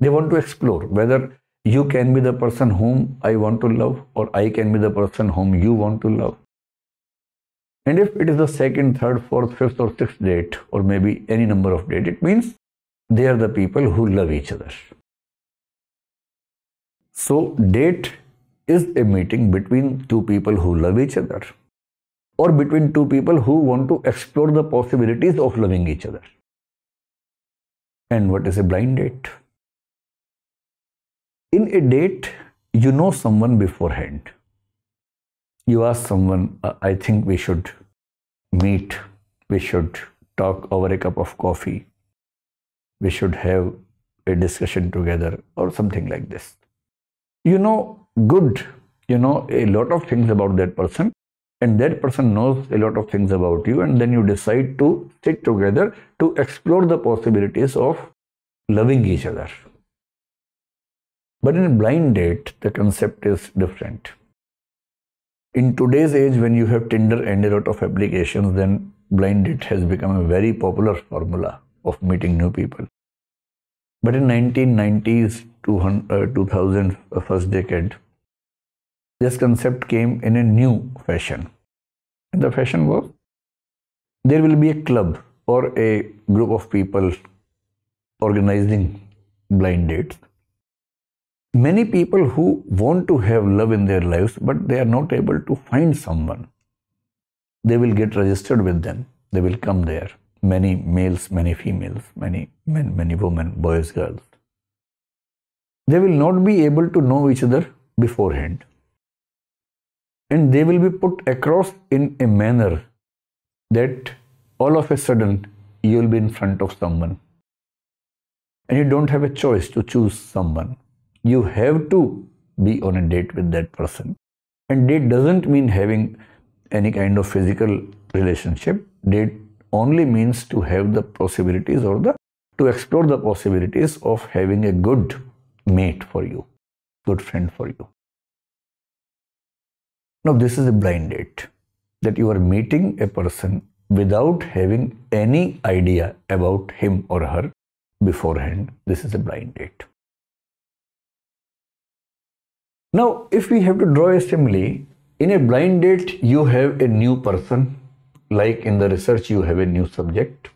They want to explore whether you can be the person whom I want to love or I can be the person whom you want to love. And if it is the second, third, fourth, fifth, or sixth date, or maybe any number of dates, it means they are the people who love each other. So, date is a meeting between two people who love each other or between two people who want to explore the possibilities of loving each other. And what is a blind date? In a date, you know someone beforehand. You ask someone, uh, I think we should meet, we should talk over a cup of coffee, we should have a discussion together, or something like this. You know good you know a lot of things about that person and that person knows a lot of things about you and then you decide to sit together to explore the possibilities of loving each other but in a blind date the concept is different in today's age when you have tinder and a lot of applications then blind date has become a very popular formula of meeting new people but in 1990s 2000 uh, 2000 uh, first decade this concept came in a new fashion. And the fashion was there will be a club or a group of people organizing blind dates. Many people who want to have love in their lives but they are not able to find someone, they will get registered with them. They will come there. Many males, many females, many men, many women, boys, girls. They will not be able to know each other beforehand and they will be put across in a manner that all of a sudden you will be in front of someone and you don't have a choice to choose someone you have to be on a date with that person and date doesn't mean having any kind of physical relationship date only means to have the possibilities or the to explore the possibilities of having a good mate for you good friend for you now, this is a blind date that you are meeting a person without having any idea about him or her beforehand. This is a blind date. Now, if we have to draw a simile, in a blind date, you have a new person, like in the research, you have a new subject,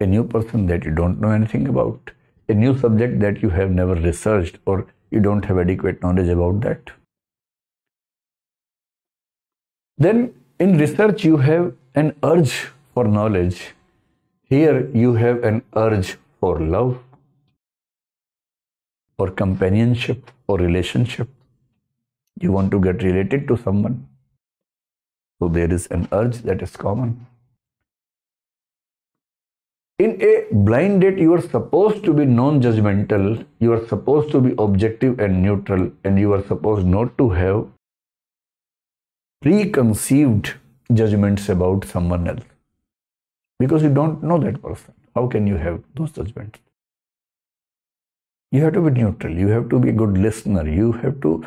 a new person that you don't know anything about, a new subject that you have never researched or you don't have adequate knowledge about that. Then in research, you have an urge for knowledge. Here, you have an urge for love, or companionship, or relationship. You want to get related to someone. So, there is an urge that is common. In a blind date, you are supposed to be non judgmental, you are supposed to be objective and neutral, and you are supposed not to have preconceived judgments about someone else because you don't know that person. How can you have those judgments? You have to be neutral, you have to be a good listener, you have to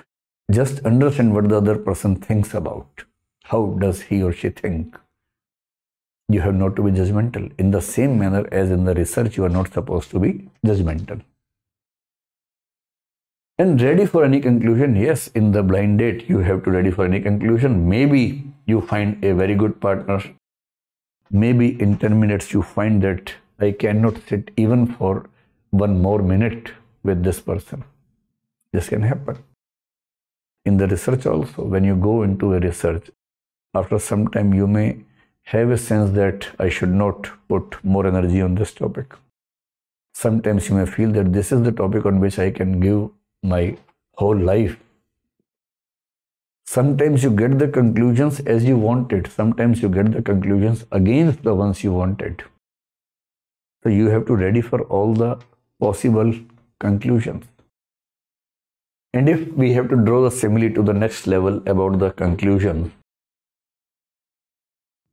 just understand what the other person thinks about. How does he or she think? You have not to be judgmental. In the same manner as in the research, you are not supposed to be judgmental and ready for any conclusion yes in the blind date you have to ready for any conclusion maybe you find a very good partner maybe in 10 minutes you find that i cannot sit even for one more minute with this person this can happen in the research also when you go into a research after some time you may have a sense that i should not put more energy on this topic sometimes you may feel that this is the topic on which i can give my whole life. Sometimes you get the conclusions as you wanted, sometimes you get the conclusions against the ones you wanted. So you have to ready for all the possible conclusions. And if we have to draw the simile to the next level about the conclusion,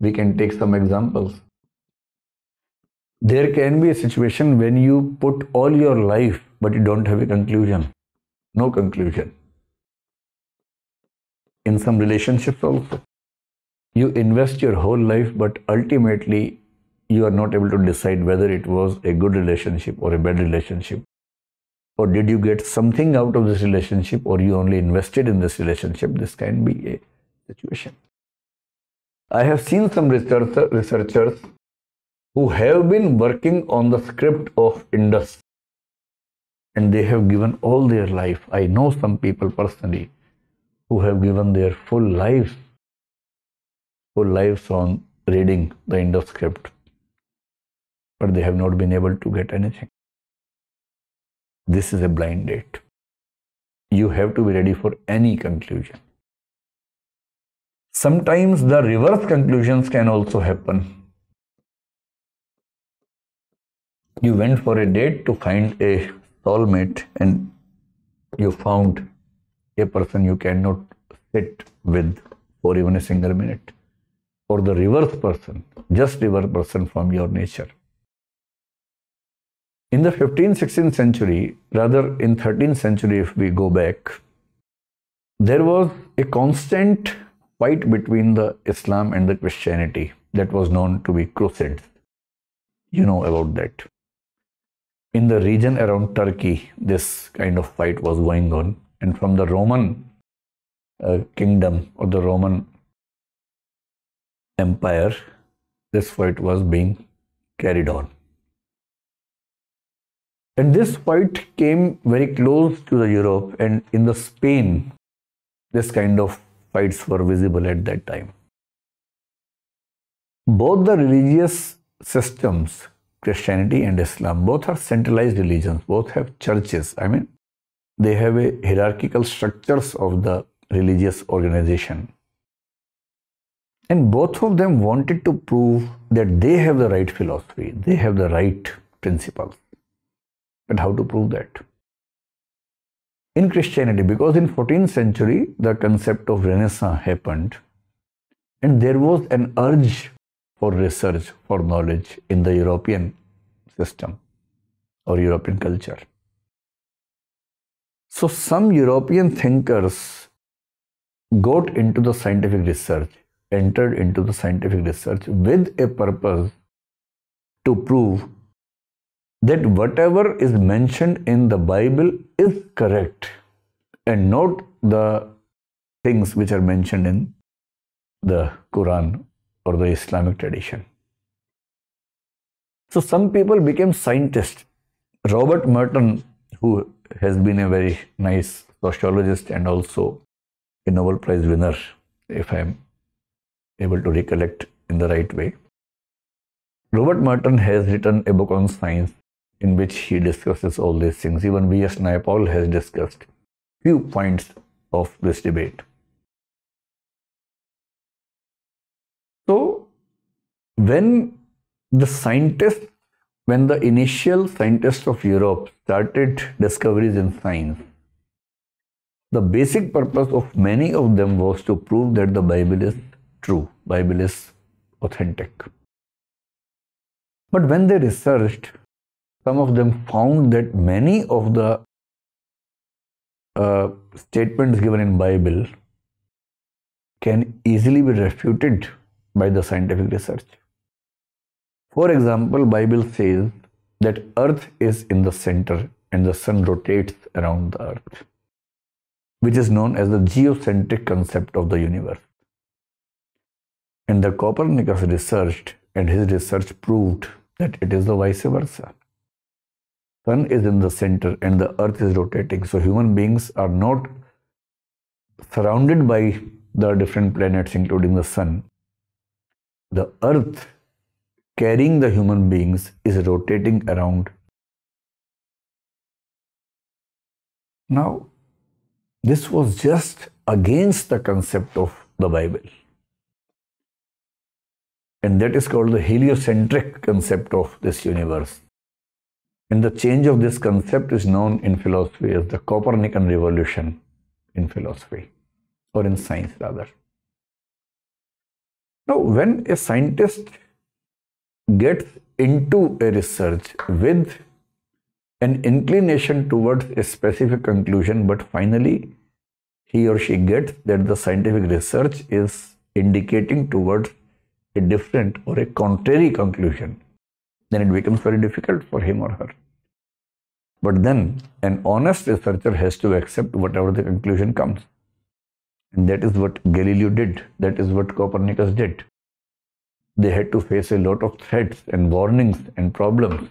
we can take some examples. There can be a situation when you put all your life but you don't have a conclusion no conclusion. In some relationships also, you invest your whole life, but ultimately you are not able to decide whether it was a good relationship or a bad relationship. Or did you get something out of this relationship or you only invested in this relationship? This can be a situation. I have seen some research researchers who have been working on the script of Indus and they have given all their life. I know some people personally who have given their full lives, full lives on reading the of script, but they have not been able to get anything. This is a blind date. You have to be ready for any conclusion. Sometimes the reverse conclusions can also happen. You went for a date to find a soulmate and you found a person you cannot sit with for even a single minute or the reverse person just reverse person from your nature in the 15th 16th century rather in 13th century if we go back there was a constant fight between the islam and the christianity that was known to be crusades you know about that in the region around Turkey, this kind of fight was going on. And from the Roman uh, kingdom or the Roman empire, this fight was being carried on. And this fight came very close to the Europe and in the Spain, this kind of fights were visible at that time. Both the religious systems Christianity and Islam. Both are centralized religions, both have churches. I mean, they have a hierarchical structures of the religious organization. And both of them wanted to prove that they have the right philosophy, they have the right principles. But how to prove that? In Christianity, because in 14th century the concept of Renaissance happened, and there was an urge for research, for knowledge in the European system or European culture. So, some European thinkers got into the scientific research, entered into the scientific research with a purpose to prove that whatever is mentioned in the Bible is correct and not the things which are mentioned in the Quran or the Islamic tradition. So some people became scientists. Robert Merton, who has been a very nice sociologist and also a Nobel Prize winner, if I'm able to recollect in the right way. Robert Merton has written a book on science in which he discusses all these things. Even V.S. Naipaul has discussed few points of this debate. when the scientists, when the initial scientists of Europe started discoveries in science, the basic purpose of many of them was to prove that the Bible is true, Bible is authentic. But when they researched, some of them found that many of the uh, statements given in Bible can easily be refuted by the scientific research. For example, Bible says that earth is in the center and the sun rotates around the earth, which is known as the geocentric concept of the universe. And the Copernicus researched and his research proved that it is the vice versa. Sun is in the center and the earth is rotating. So human beings are not surrounded by the different planets, including the sun. The earth carrying the human beings is rotating around. Now, this was just against the concept of the Bible. And that is called the heliocentric concept of this universe. And the change of this concept is known in philosophy as the Copernican revolution in philosophy, or in science rather. Now, when a scientist gets into a research with an inclination towards a specific conclusion, but finally he or she gets that the scientific research is indicating towards a different or a contrary conclusion, then it becomes very difficult for him or her. But then an honest researcher has to accept whatever the conclusion comes. And that is what Galileo did, that is what Copernicus did. They had to face a lot of threats and warnings and problems,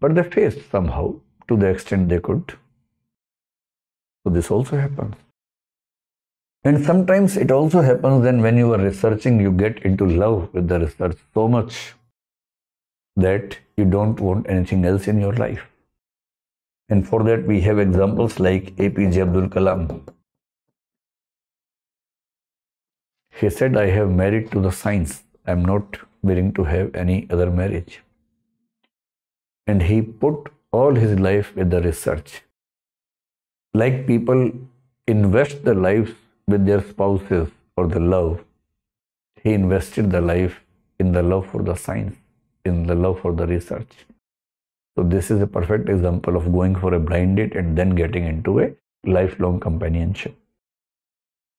but they faced somehow to the extent they could. So this also happens. And sometimes it also happens then when you are researching, you get into love with the research so much that you don't want anything else in your life. And for that, we have examples like APJ Abdul Kalam. He said, I have married to the science. I am not willing to have any other marriage. And he put all his life with the research. Like people invest their lives with their spouses or the love, he invested the life in the love for the science, in the love for the research. So this is a perfect example of going for a blind date and then getting into a lifelong companionship.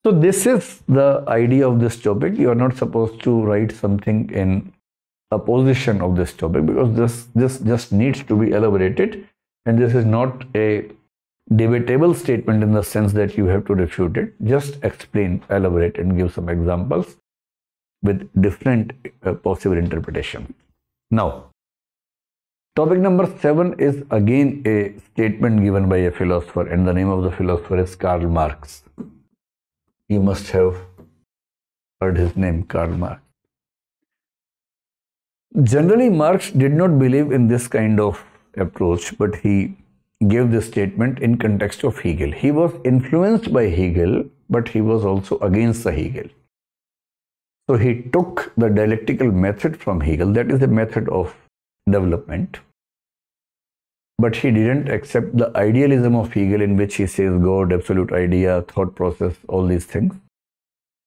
So this is the idea of this topic. You are not supposed to write something in opposition of this topic because this this just needs to be elaborated and this is not a debatable statement in the sense that you have to refute it just explain elaborate and give some examples with different uh, possible interpretation now topic number 7 is again a statement given by a philosopher and the name of the philosopher is karl marx you must have heard his name, Karl Marx. Generally, Marx did not believe in this kind of approach, but he gave this statement in context of Hegel. He was influenced by Hegel, but he was also against the Hegel. So he took the dialectical method from Hegel, that is the method of development, but he didn't accept the idealism of Hegel, in which he says God, absolute idea, thought process, all these things.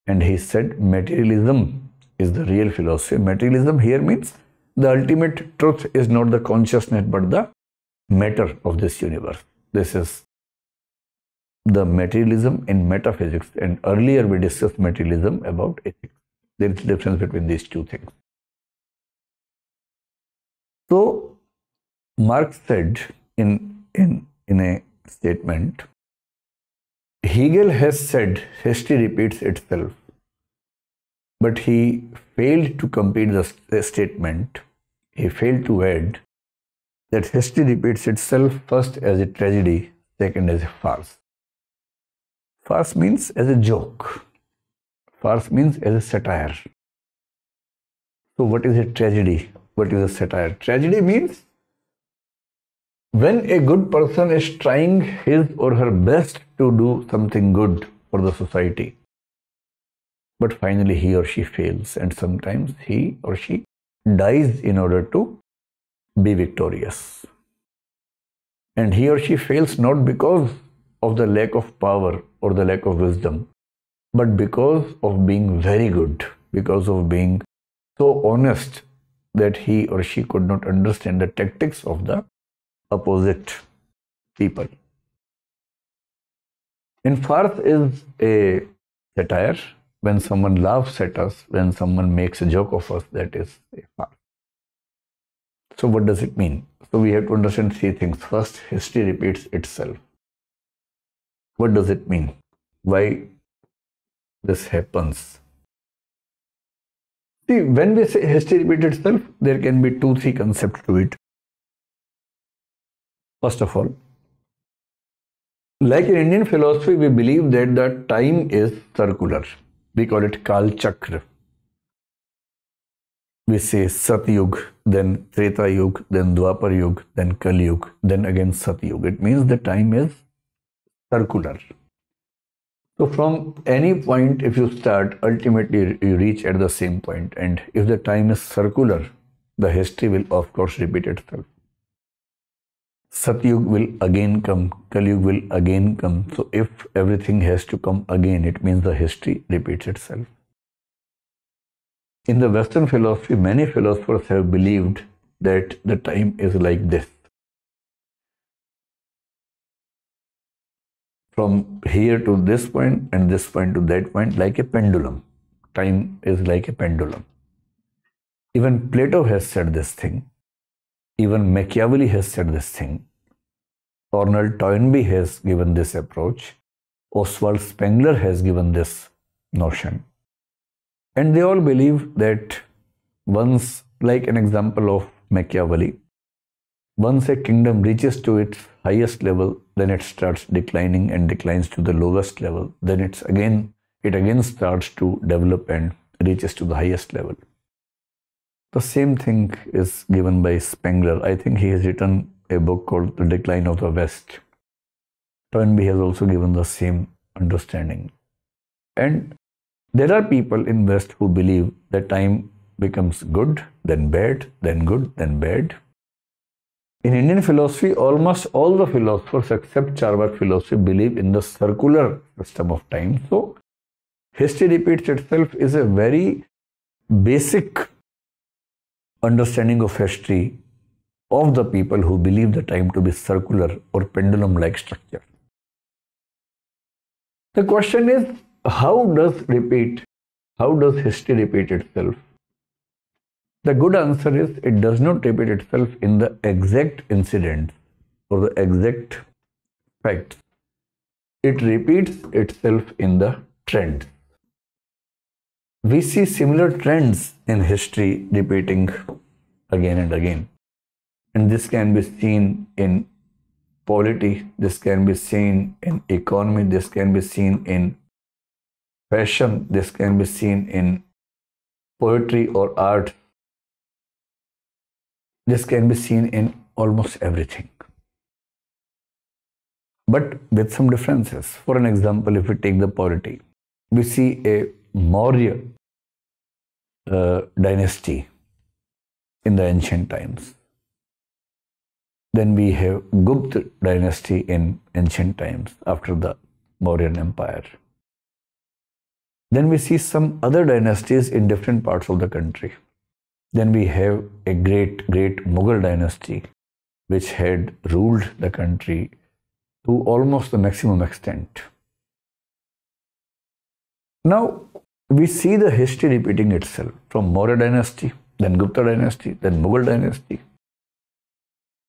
And he said materialism is the real philosophy. Materialism here means the ultimate truth is not the consciousness but the matter of this universe. This is the materialism in metaphysics. And earlier we discussed materialism about ethics. There is difference between these two things. So Marx said in, in, in a statement Hegel has said history repeats itself, but he failed to complete the statement. He failed to add that history repeats itself first as a tragedy, second as a farce. Farce means as a joke, farce means as a satire. So, what is a tragedy? What is a satire? Tragedy means when a good person is trying his or her best to do something good for the society, but finally he or she fails, and sometimes he or she dies in order to be victorious. And he or she fails not because of the lack of power or the lack of wisdom, but because of being very good, because of being so honest that he or she could not understand the tactics of the opposite people. In farce is a satire. When someone laughs at us, when someone makes a joke of us, that is a farce. So what does it mean? So we have to understand three things. First, history repeats itself. What does it mean? Why this happens? See, when we say history repeats itself, there can be two, three concepts to it. First of all, like in Indian philosophy, we believe that the time is circular. We call it Kal Chakra. We say Satyug, then Treta Yug, then Dwapar Yug, then Kali Yug, then again Satyug. It means the time is circular. So from any point, if you start, ultimately you reach at the same point. And if the time is circular, the history will of course repeat itself. Satyug will again come, Kalyug will again come. So, if everything has to come again, it means the history repeats itself. In the Western philosophy, many philosophers have believed that the time is like this. From here to this point, and this point to that point, like a pendulum. Time is like a pendulum. Even Plato has said this thing even Machiavelli has said this thing. Arnold Toynbee has given this approach. Oswald Spengler has given this notion. And they all believe that once, like an example of Machiavelli, once a kingdom reaches to its highest level, then it starts declining and declines to the lowest level. Then it's again, it again starts to develop and reaches to the highest level. The same thing is given by Spengler. I think he has written a book called The Decline of the West. Toynbee has also given the same understanding. And there are people in West who believe that time becomes good, then bad, then good, then bad. In Indian philosophy, almost all the philosophers except Charvak philosophy believe in the circular system of time. So, history repeats itself is a very basic understanding of history of the people who believe the time to be circular or pendulum like structure. The question is how does repeat, how does history repeat itself? The good answer is it does not repeat itself in the exact incidents or the exact facts. It repeats itself in the trends we see similar trends in history repeating again and again. And this can be seen in polity, this can be seen in economy, this can be seen in fashion, this can be seen in poetry or art. This can be seen in almost everything. But with some differences. For an example, if we take the polity, we see a Maurya uh, dynasty in the ancient times. Then we have Gupta dynasty in ancient times after the Mauryan Empire. Then we see some other dynasties in different parts of the country. Then we have a great, great Mughal dynasty which had ruled the country to almost the maximum extent. Now, we see the history repeating itself from Maurya dynasty, then Gupta dynasty, then Mughal dynasty.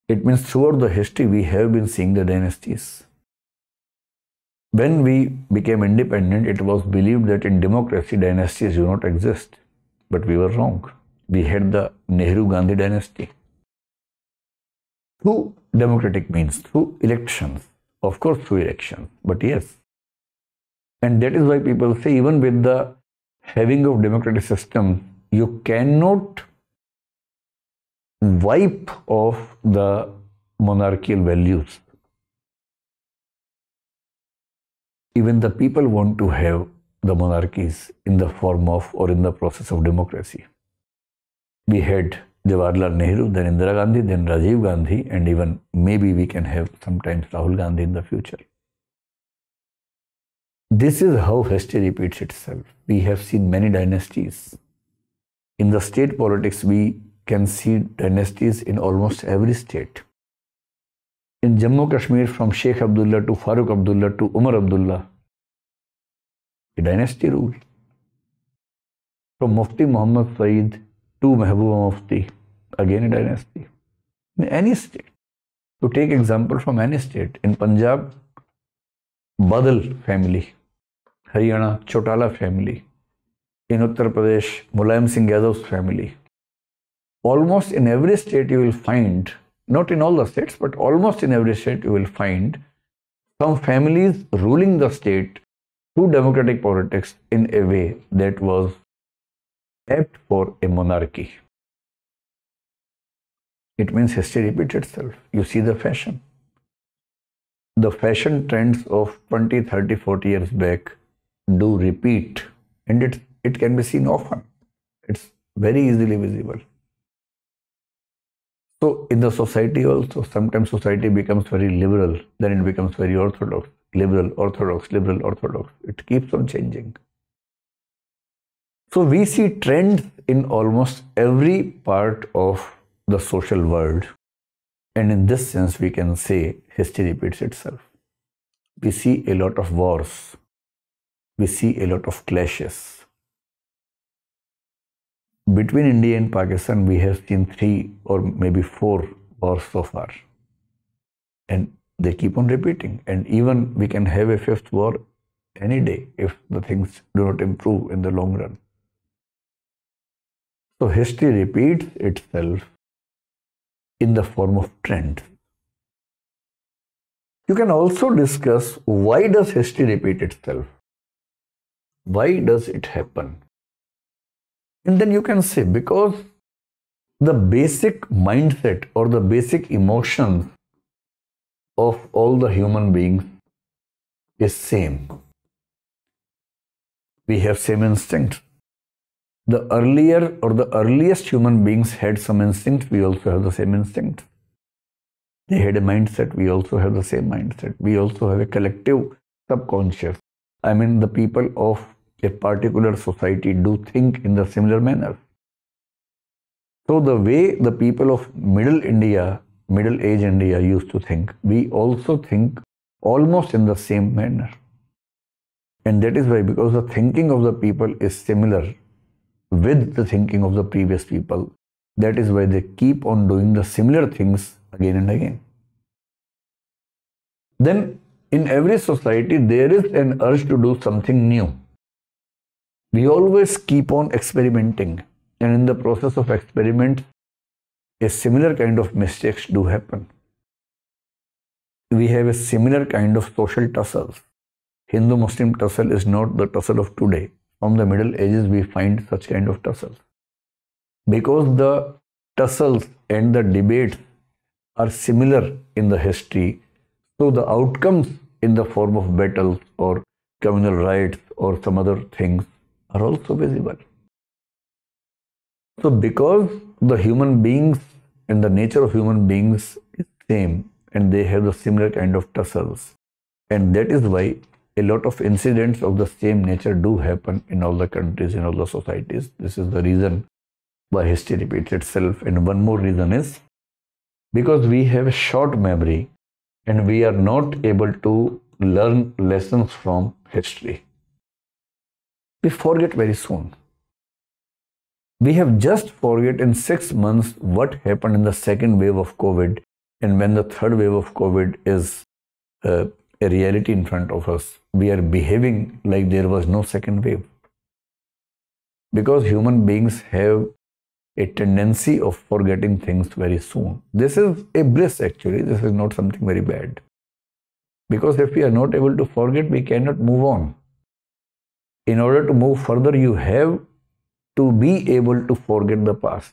It means throughout the history we have been seeing the dynasties. When we became independent, it was believed that in democracy dynasties do not exist. But we were wrong. We had the Nehru Gandhi dynasty. Through democratic means, through elections. Of course, through elections. But yes. And that is why people say, even with the having of democratic system, you cannot wipe off the monarchical values. Even the people want to have the monarchies in the form of or in the process of democracy. We had Jawaharlal Nehru, then Indira Gandhi, then Rajiv Gandhi, and even maybe we can have sometimes Rahul Gandhi in the future. This is how history repeats itself. We have seen many dynasties. In the state politics, we can see dynasties in almost every state. In Jammu Kashmir, from Sheikh Abdullah to Farooq Abdullah to Umar Abdullah, a dynasty ruled. From Mufti Muhammad Saeed to Mehbooba Mufti, again a dynasty. In any state, to take example from any state, in Punjab, Badal family Haryana Chotala family, in Uttar Pradesh, Mulayam Singh Yadav's family. Almost in every state you will find, not in all the states, but almost in every state you will find some families ruling the state through democratic politics in a way that was apt for a monarchy. It means history repeats itself. You see the fashion. The fashion trends of 20, 30, 40 years back do repeat and it, it can be seen often. It's very easily visible. So in the society also, sometimes society becomes very liberal, then it becomes very orthodox, liberal, orthodox, liberal, orthodox. It keeps on changing. So we see trends in almost every part of the social world. And in this sense, we can say history repeats itself. We see a lot of wars we see a lot of clashes. Between India and Pakistan, we have seen three or maybe four wars so far. And they keep on repeating. And even we can have a fifth war any day if the things do not improve in the long run. So history repeats itself in the form of trends. You can also discuss why does history repeat itself? Why does it happen? And then you can say because the basic mindset or the basic emotions of all the human beings is same. We have same instinct. The earlier or the earliest human beings had some instinct, we also have the same instinct. They had a mindset, we also have the same mindset. We also have a collective subconscious. I mean, the people of a particular society do think in the similar manner. So, the way the people of middle India, middle age India used to think, we also think almost in the same manner. And that is why, because the thinking of the people is similar with the thinking of the previous people, that is why they keep on doing the similar things again and again. Then in every society, there is an urge to do something new. We always keep on experimenting, and in the process of experiment, a similar kind of mistakes do happen. We have a similar kind of social tussles. Hindu Muslim tussle is not the tussle of today. From the Middle Ages, we find such kind of tussles. Because the tussles and the debates are similar in the history, so the outcomes in the form of battles or communal rights or some other things are also visible. So, because the human beings and the nature of human beings is same and they have the similar kind of tussles, and that is why a lot of incidents of the same nature do happen in all the countries, in all the societies. This is the reason why history repeats itself. And one more reason is because we have a short memory and we are not able to learn lessons from history. We forget very soon. We have just forget in six months what happened in the second wave of COVID and when the third wave of COVID is uh, a reality in front of us, we are behaving like there was no second wave. Because human beings have a tendency of forgetting things very soon. This is a bliss actually, this is not something very bad. Because if we are not able to forget, we cannot move on. In order to move further, you have to be able to forget the past.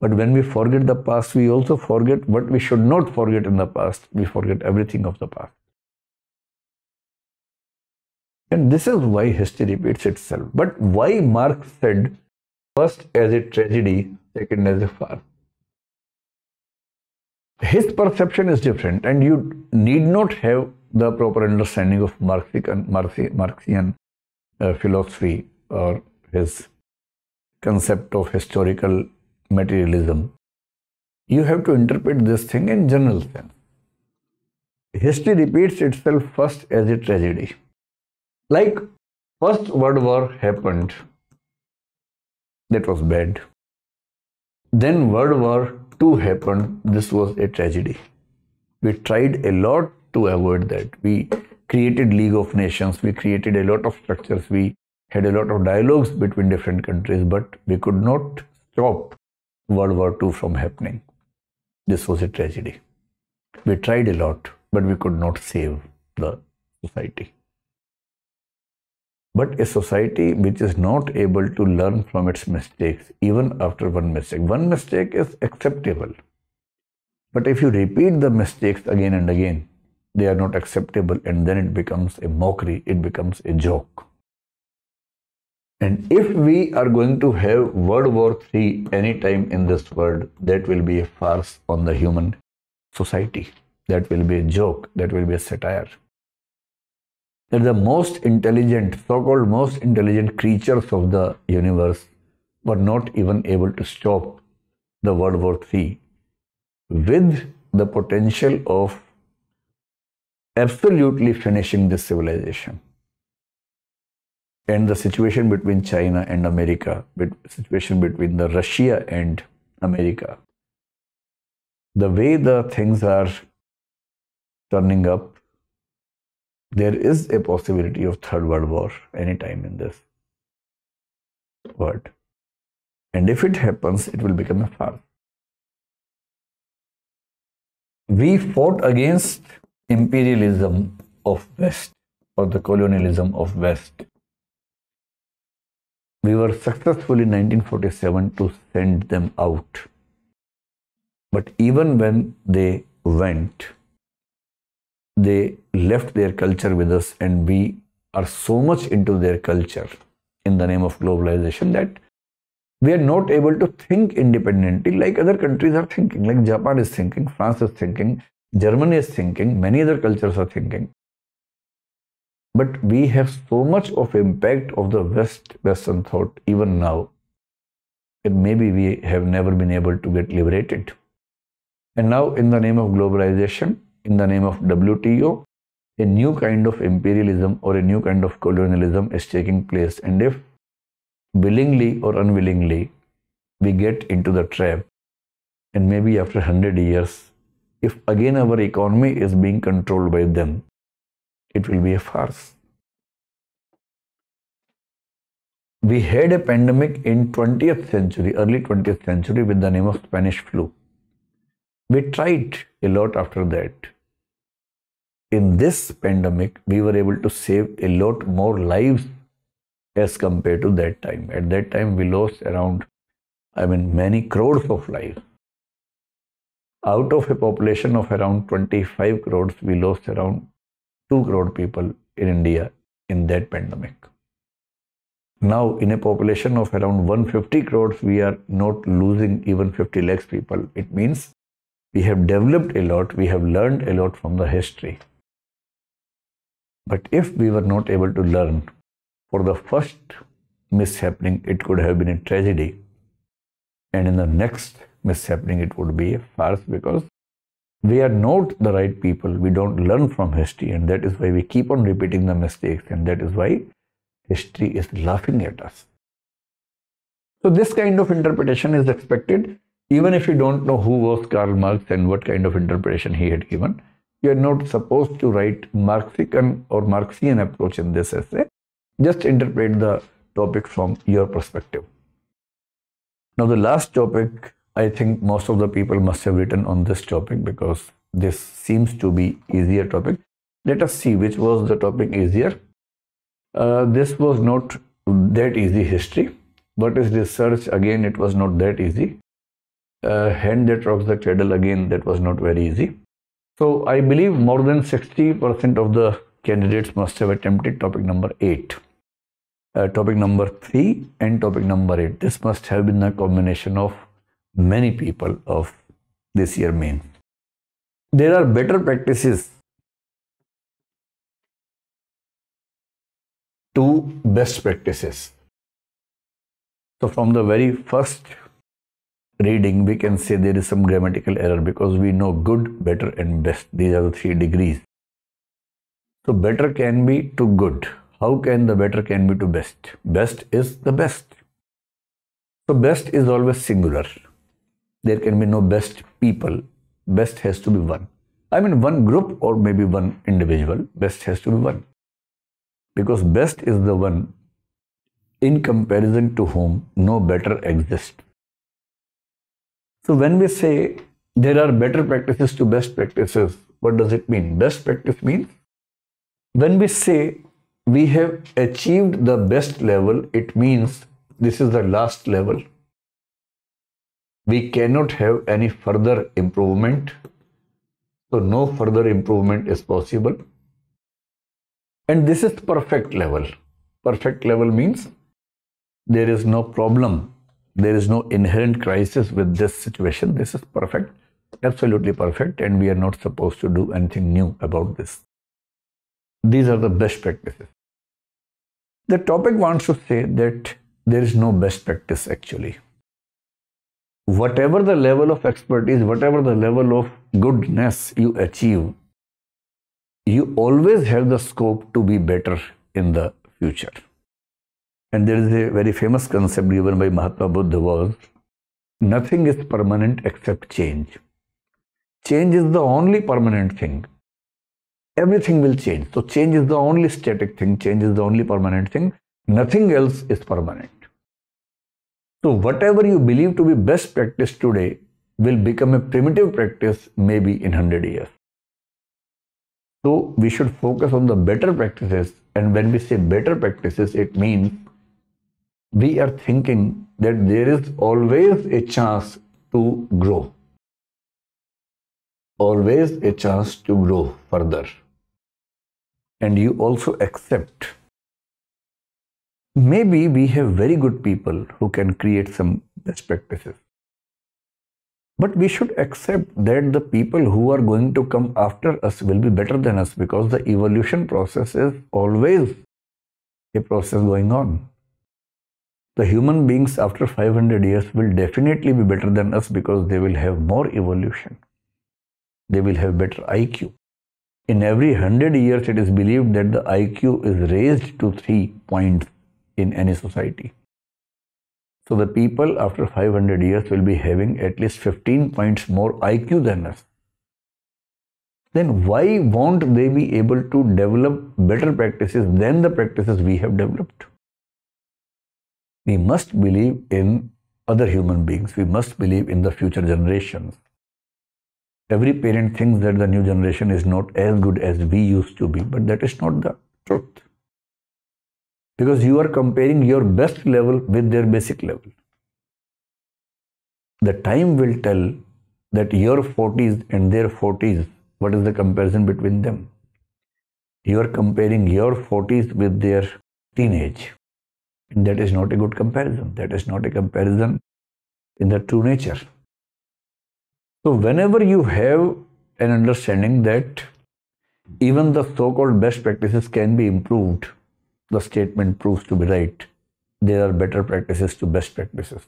But when we forget the past, we also forget what we should not forget in the past. We forget everything of the past. And this is why history repeats itself. But why Marx said first as a tragedy, second as a farce. His perception is different, and you need not have the proper understanding of Marxian, Marxian uh, philosophy or his concept of historical materialism. You have to interpret this thing in general sense. History repeats itself first as a tragedy. Like First World War happened that was bad. Then World War II happened. This was a tragedy. We tried a lot to avoid that. We created League of Nations. We created a lot of structures. We had a lot of dialogues between different countries, but we could not stop World War II from happening. This was a tragedy. We tried a lot, but we could not save the society. But a society which is not able to learn from its mistakes, even after one mistake, one mistake is acceptable. But if you repeat the mistakes again and again, they are not acceptable, and then it becomes a mockery, it becomes a joke. And if we are going to have World War III anytime in this world, that will be a farce on the human society. That will be a joke, that will be a satire that the most intelligent, so called most intelligent creatures of the universe were not even able to stop the World War III with the potential of absolutely finishing the civilization. And the situation between China and America, situation between the Russia and America, the way the things are turning up there is a possibility of third world war anytime in this world and if it happens it will become a farce we fought against imperialism of west or the colonialism of west we were successful in 1947 to send them out but even when they went they left their culture with us and we are so much into their culture in the name of globalization that we are not able to think independently like other countries are thinking, like Japan is thinking, France is thinking, Germany is thinking, many other cultures are thinking. But we have so much of impact of the West Western thought even now and maybe we have never been able to get liberated. And now, in the name of globalization, in the name of WTO, a new kind of imperialism or a new kind of colonialism is taking place. And if willingly or unwillingly we get into the trap, and maybe after 100 years, if again our economy is being controlled by them, it will be a farce. We had a pandemic in 20th century, early 20th century with the name of Spanish flu. We tried a lot after that. In this pandemic, we were able to save a lot more lives as compared to that time. At that time, we lost around, I mean, many crores of lives. Out of a population of around 25 crores, we lost around 2 crore people in India in that pandemic. Now, in a population of around 150 crores, we are not losing even 50 lakhs people. It means we have developed a lot, we have learned a lot from the history. But if we were not able to learn for the first mishappening, it could have been a tragedy. And in the next mishappening, it would be a farce because we are not the right people. We don't learn from history, and that is why we keep on repeating the mistakes, and that is why history is laughing at us. So, this kind of interpretation is expected even if you don't know who was Karl Marx and what kind of interpretation he had given, you are not supposed to write Marxian or Marxian approach in this essay. Just interpret the topic from your perspective. Now, the last topic, I think most of the people must have written on this topic because this seems to be easier topic. Let us see which was the topic easier. Uh, this was not that easy history. What is research? Again, it was not that easy uh, hand that rocks the cradle again, that was not very easy. So I believe more than 60% of the candidates must have attempted topic number 8. Uh, topic number 3 and topic number 8. This must have been a combination of many people of this year main. There are better practices to best practices. So from the very first reading we can say there is some grammatical error because we know good, better and best. These are the three degrees. So better can be to good. How can the better can be to best? Best is the best. So best is always singular. There can be no best people. Best has to be one. I mean one group or maybe one individual. Best has to be one. Because best is the one in comparison to whom no better exists. So when we say there are better practices to best practices, what does it mean? Best practice means when we say we have achieved the best level, it means this is the last level. We cannot have any further improvement. So no further improvement is possible. And this is perfect level. Perfect level means there is no problem there is no inherent crisis with this situation. This is perfect, absolutely perfect, and we are not supposed to do anything new about this. These are the best practices. The topic wants to say that there is no best practice actually. Whatever the level of expertise, whatever the level of goodness you achieve, you always have the scope to be better in the future. And there is a very famous concept given by Mahatma Buddha was nothing is permanent except change. Change is the only permanent thing. Everything will change. So change is the only static thing, change is the only permanent thing. Nothing else is permanent. So whatever you believe to be best practice today will become a primitive practice maybe in 100 years. So we should focus on the better practices and when we say better practices it means we are thinking that there is always a chance to grow. Always a chance to grow further. And you also accept. Maybe we have very good people who can create some best practices. But we should accept that the people who are going to come after us will be better than us because the evolution process is always a process going on the human beings after 500 years will definitely be better than us because they will have more evolution. They will have better IQ. In every 100 years, it is believed that the IQ is raised to 3 points in any society. So the people after 500 years will be having at least 15 points more IQ than us. Then why won't they be able to develop better practices than the practices we have developed? we must believe in other human beings. We must believe in the future generations. Every parent thinks that the new generation is not as good as we used to be, but that is not the truth. Because you are comparing your best level with their basic level. The time will tell that your 40s and their 40s, what is the comparison between them? You are comparing your 40s with their teenage that is not a good comparison. That is not a comparison in the true nature. So, whenever you have an understanding that even the so called best practices can be improved, the statement proves to be right. There are better practices to best practices.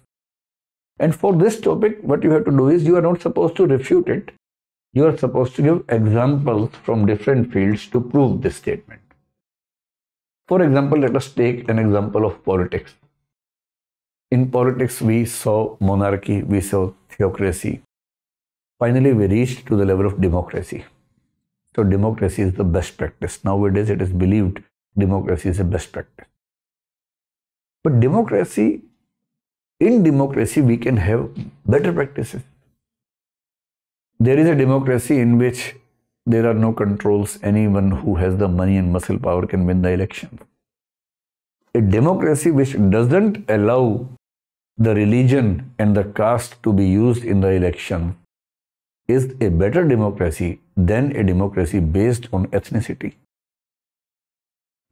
And for this topic, what you have to do is you are not supposed to refute it. You are supposed to give examples from different fields to prove this statement. For example, let us take an example of politics. In politics, we saw monarchy, we saw theocracy. Finally, we reached to the level of democracy. So, democracy is the best practice. Nowadays, it is believed democracy is the best practice. But democracy, in democracy, we can have better practices. There is a democracy in which there are no controls. Anyone who has the money and muscle power can win the election. A democracy which doesn't allow the religion and the caste to be used in the election is a better democracy than a democracy based on ethnicity.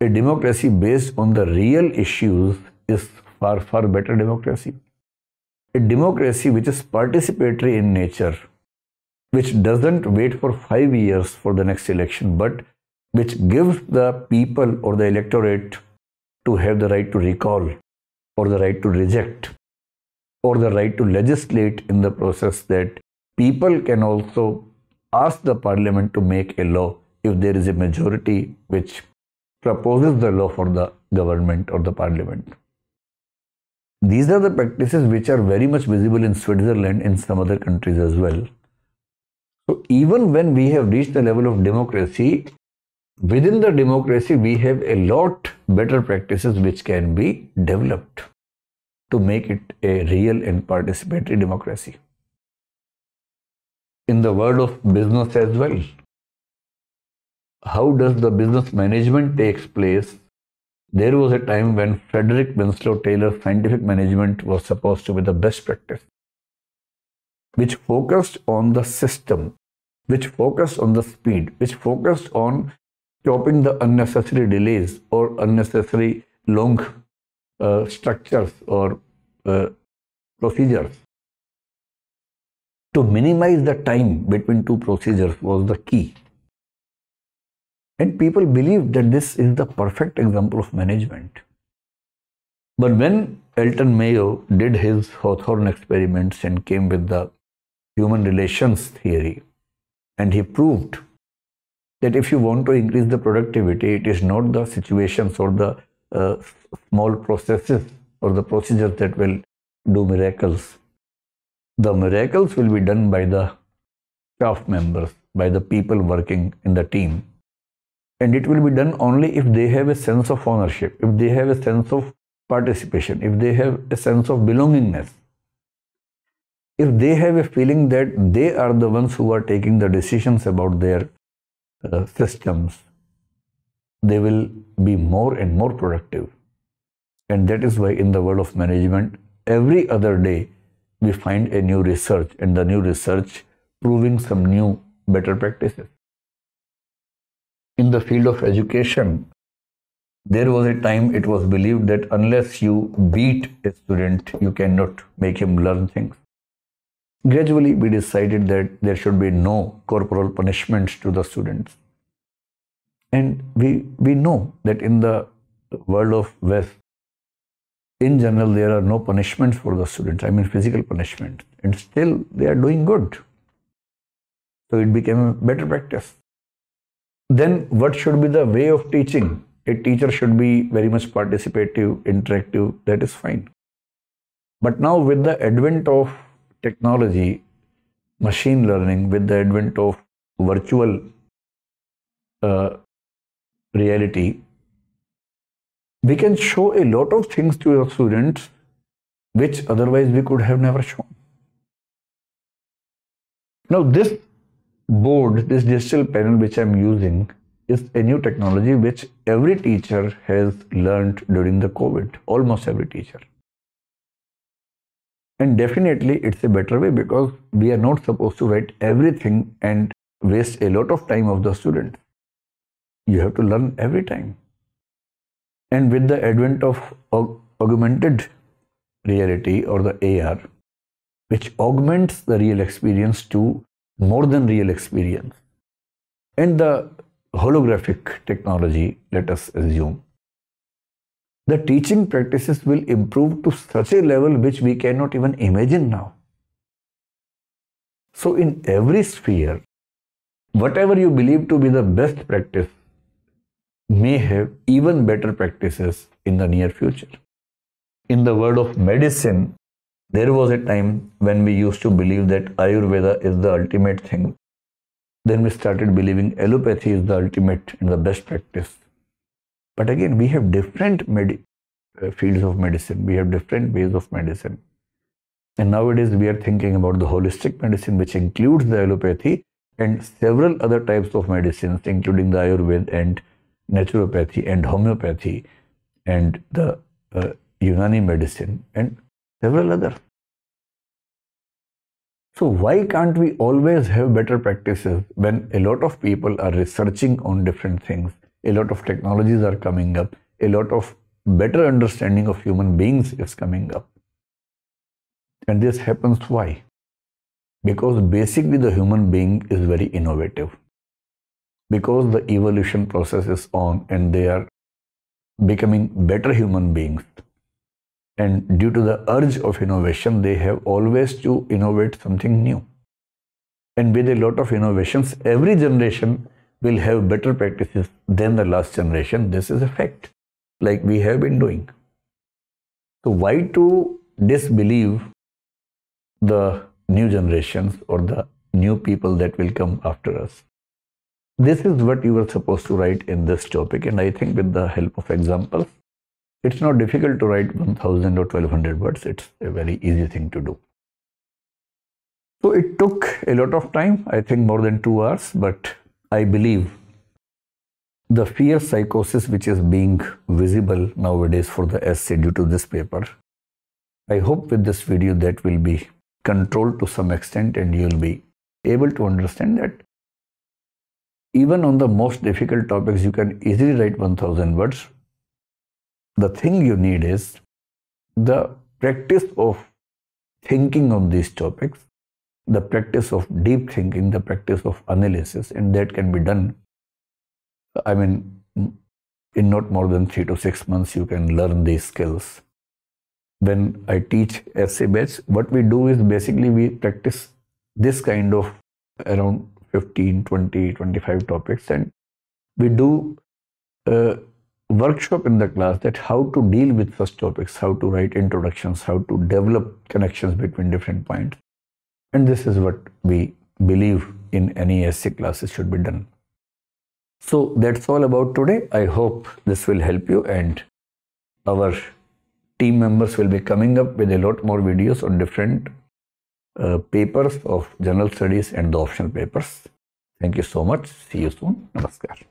A democracy based on the real issues is far, far better democracy. A democracy which is participatory in nature which doesn't wait for five years for the next election, but which gives the people or the electorate to have the right to recall or the right to reject or the right to legislate in the process that people can also ask the parliament to make a law if there is a majority which proposes the law for the government or the parliament. These are the practices which are very much visible in Switzerland and some other countries as well. So even when we have reached the level of democracy, within the democracy we have a lot better practices which can be developed to make it a real and participatory democracy. In the world of business as well, how does the business management takes place? There was a time when Frederick Winslow Taylor's scientific management was supposed to be the best practice, which focused on the system which focused on the speed, which focused on stopping the unnecessary delays or unnecessary long uh, structures or uh, procedures. To minimize the time between two procedures was the key. And people believed that this is the perfect example of management. But when Elton Mayo did his Hawthorne experiments and came with the human relations theory, and he proved that if you want to increase the productivity, it is not the situations or the uh, small processes or the procedures that will do miracles. The miracles will be done by the staff members, by the people working in the team. And it will be done only if they have a sense of ownership, if they have a sense of participation, if they have a sense of belongingness if they have a feeling that they are the ones who are taking the decisions about their uh, systems, they will be more and more productive. And that is why, in the world of management, every other day we find a new research, and the new research proving some new, better practices. In the field of education, there was a time it was believed that unless you beat a student, you cannot make him learn things. Gradually, we decided that there should be no corporal punishments to the students. And we, we know that in the world of West, in general, there are no punishments for the students, I mean physical punishment, and still they are doing good. So it became a better practice. Then, what should be the way of teaching? A teacher should be very much participative, interactive, that is fine. But now, with the advent of technology, machine learning, with the advent of virtual uh, reality, we can show a lot of things to our students which otherwise we could have never shown. Now, this board, this digital panel which I'm using is a new technology which every teacher has learned during the COVID, almost every teacher. And definitely it's a better way because we are not supposed to write everything and waste a lot of time of the student. You have to learn every time. And with the advent of augmented reality or the AR, which augments the real experience to more than real experience, and the holographic technology, let us assume, the teaching practices will improve to such a level which we cannot even imagine now. So, in every sphere, whatever you believe to be the best practice may have even better practices in the near future. In the world of medicine, there was a time when we used to believe that Ayurveda is the ultimate thing. Then we started believing allopathy is the ultimate and the best practice. But again, we have different med- uh, fields of medicine, we have different ways of medicine. And nowadays, we are thinking about the holistic medicine, which includes the allopathy and several other types of medicines, including the Ayurveda and naturopathy and homeopathy and the uh, Unani medicine and several others. So, why can't we always have better practices when a lot of people are researching on different things a lot of technologies are coming up, a lot of better understanding of human beings is coming up. And this happens why? Because basically the human being is very innovative. Because the evolution process is on and they are becoming better human beings. And due to the urge of innovation, they have always to innovate something new. And with a lot of innovations, every generation will have better practices than the last generation. This is a fact, like we have been doing. So, why to disbelieve the new generations or the new people that will come after us? This is what you were supposed to write in this topic, and I think with the help of examples, it's not difficult to write 1000 or 1200 words, it's a very easy thing to do. So, it took a lot of time, I think more than two hours, but I believe the fear psychosis which is being visible nowadays for the essay due to this paper. I hope with this video that will be controlled to some extent and you will be able to understand that even on the most difficult topics you can easily write 1000 words. The thing you need is the practice of thinking on these topics the practice of deep thinking, the practice of analysis, and that can be done. I mean, in not more than three to six months, you can learn these skills. When I teach essay batch, what we do is basically we practice this kind of around 15, 20, 25 topics, and we do a workshop in the class that how to deal with such topics, how to write introductions, how to develop connections between different points and this is what we believe in Any NESC classes should be done. So that's all about today. I hope this will help you and our team members will be coming up with a lot more videos on different uh, papers of general studies and the optional papers. Thank you so much. See you soon. Namaskar.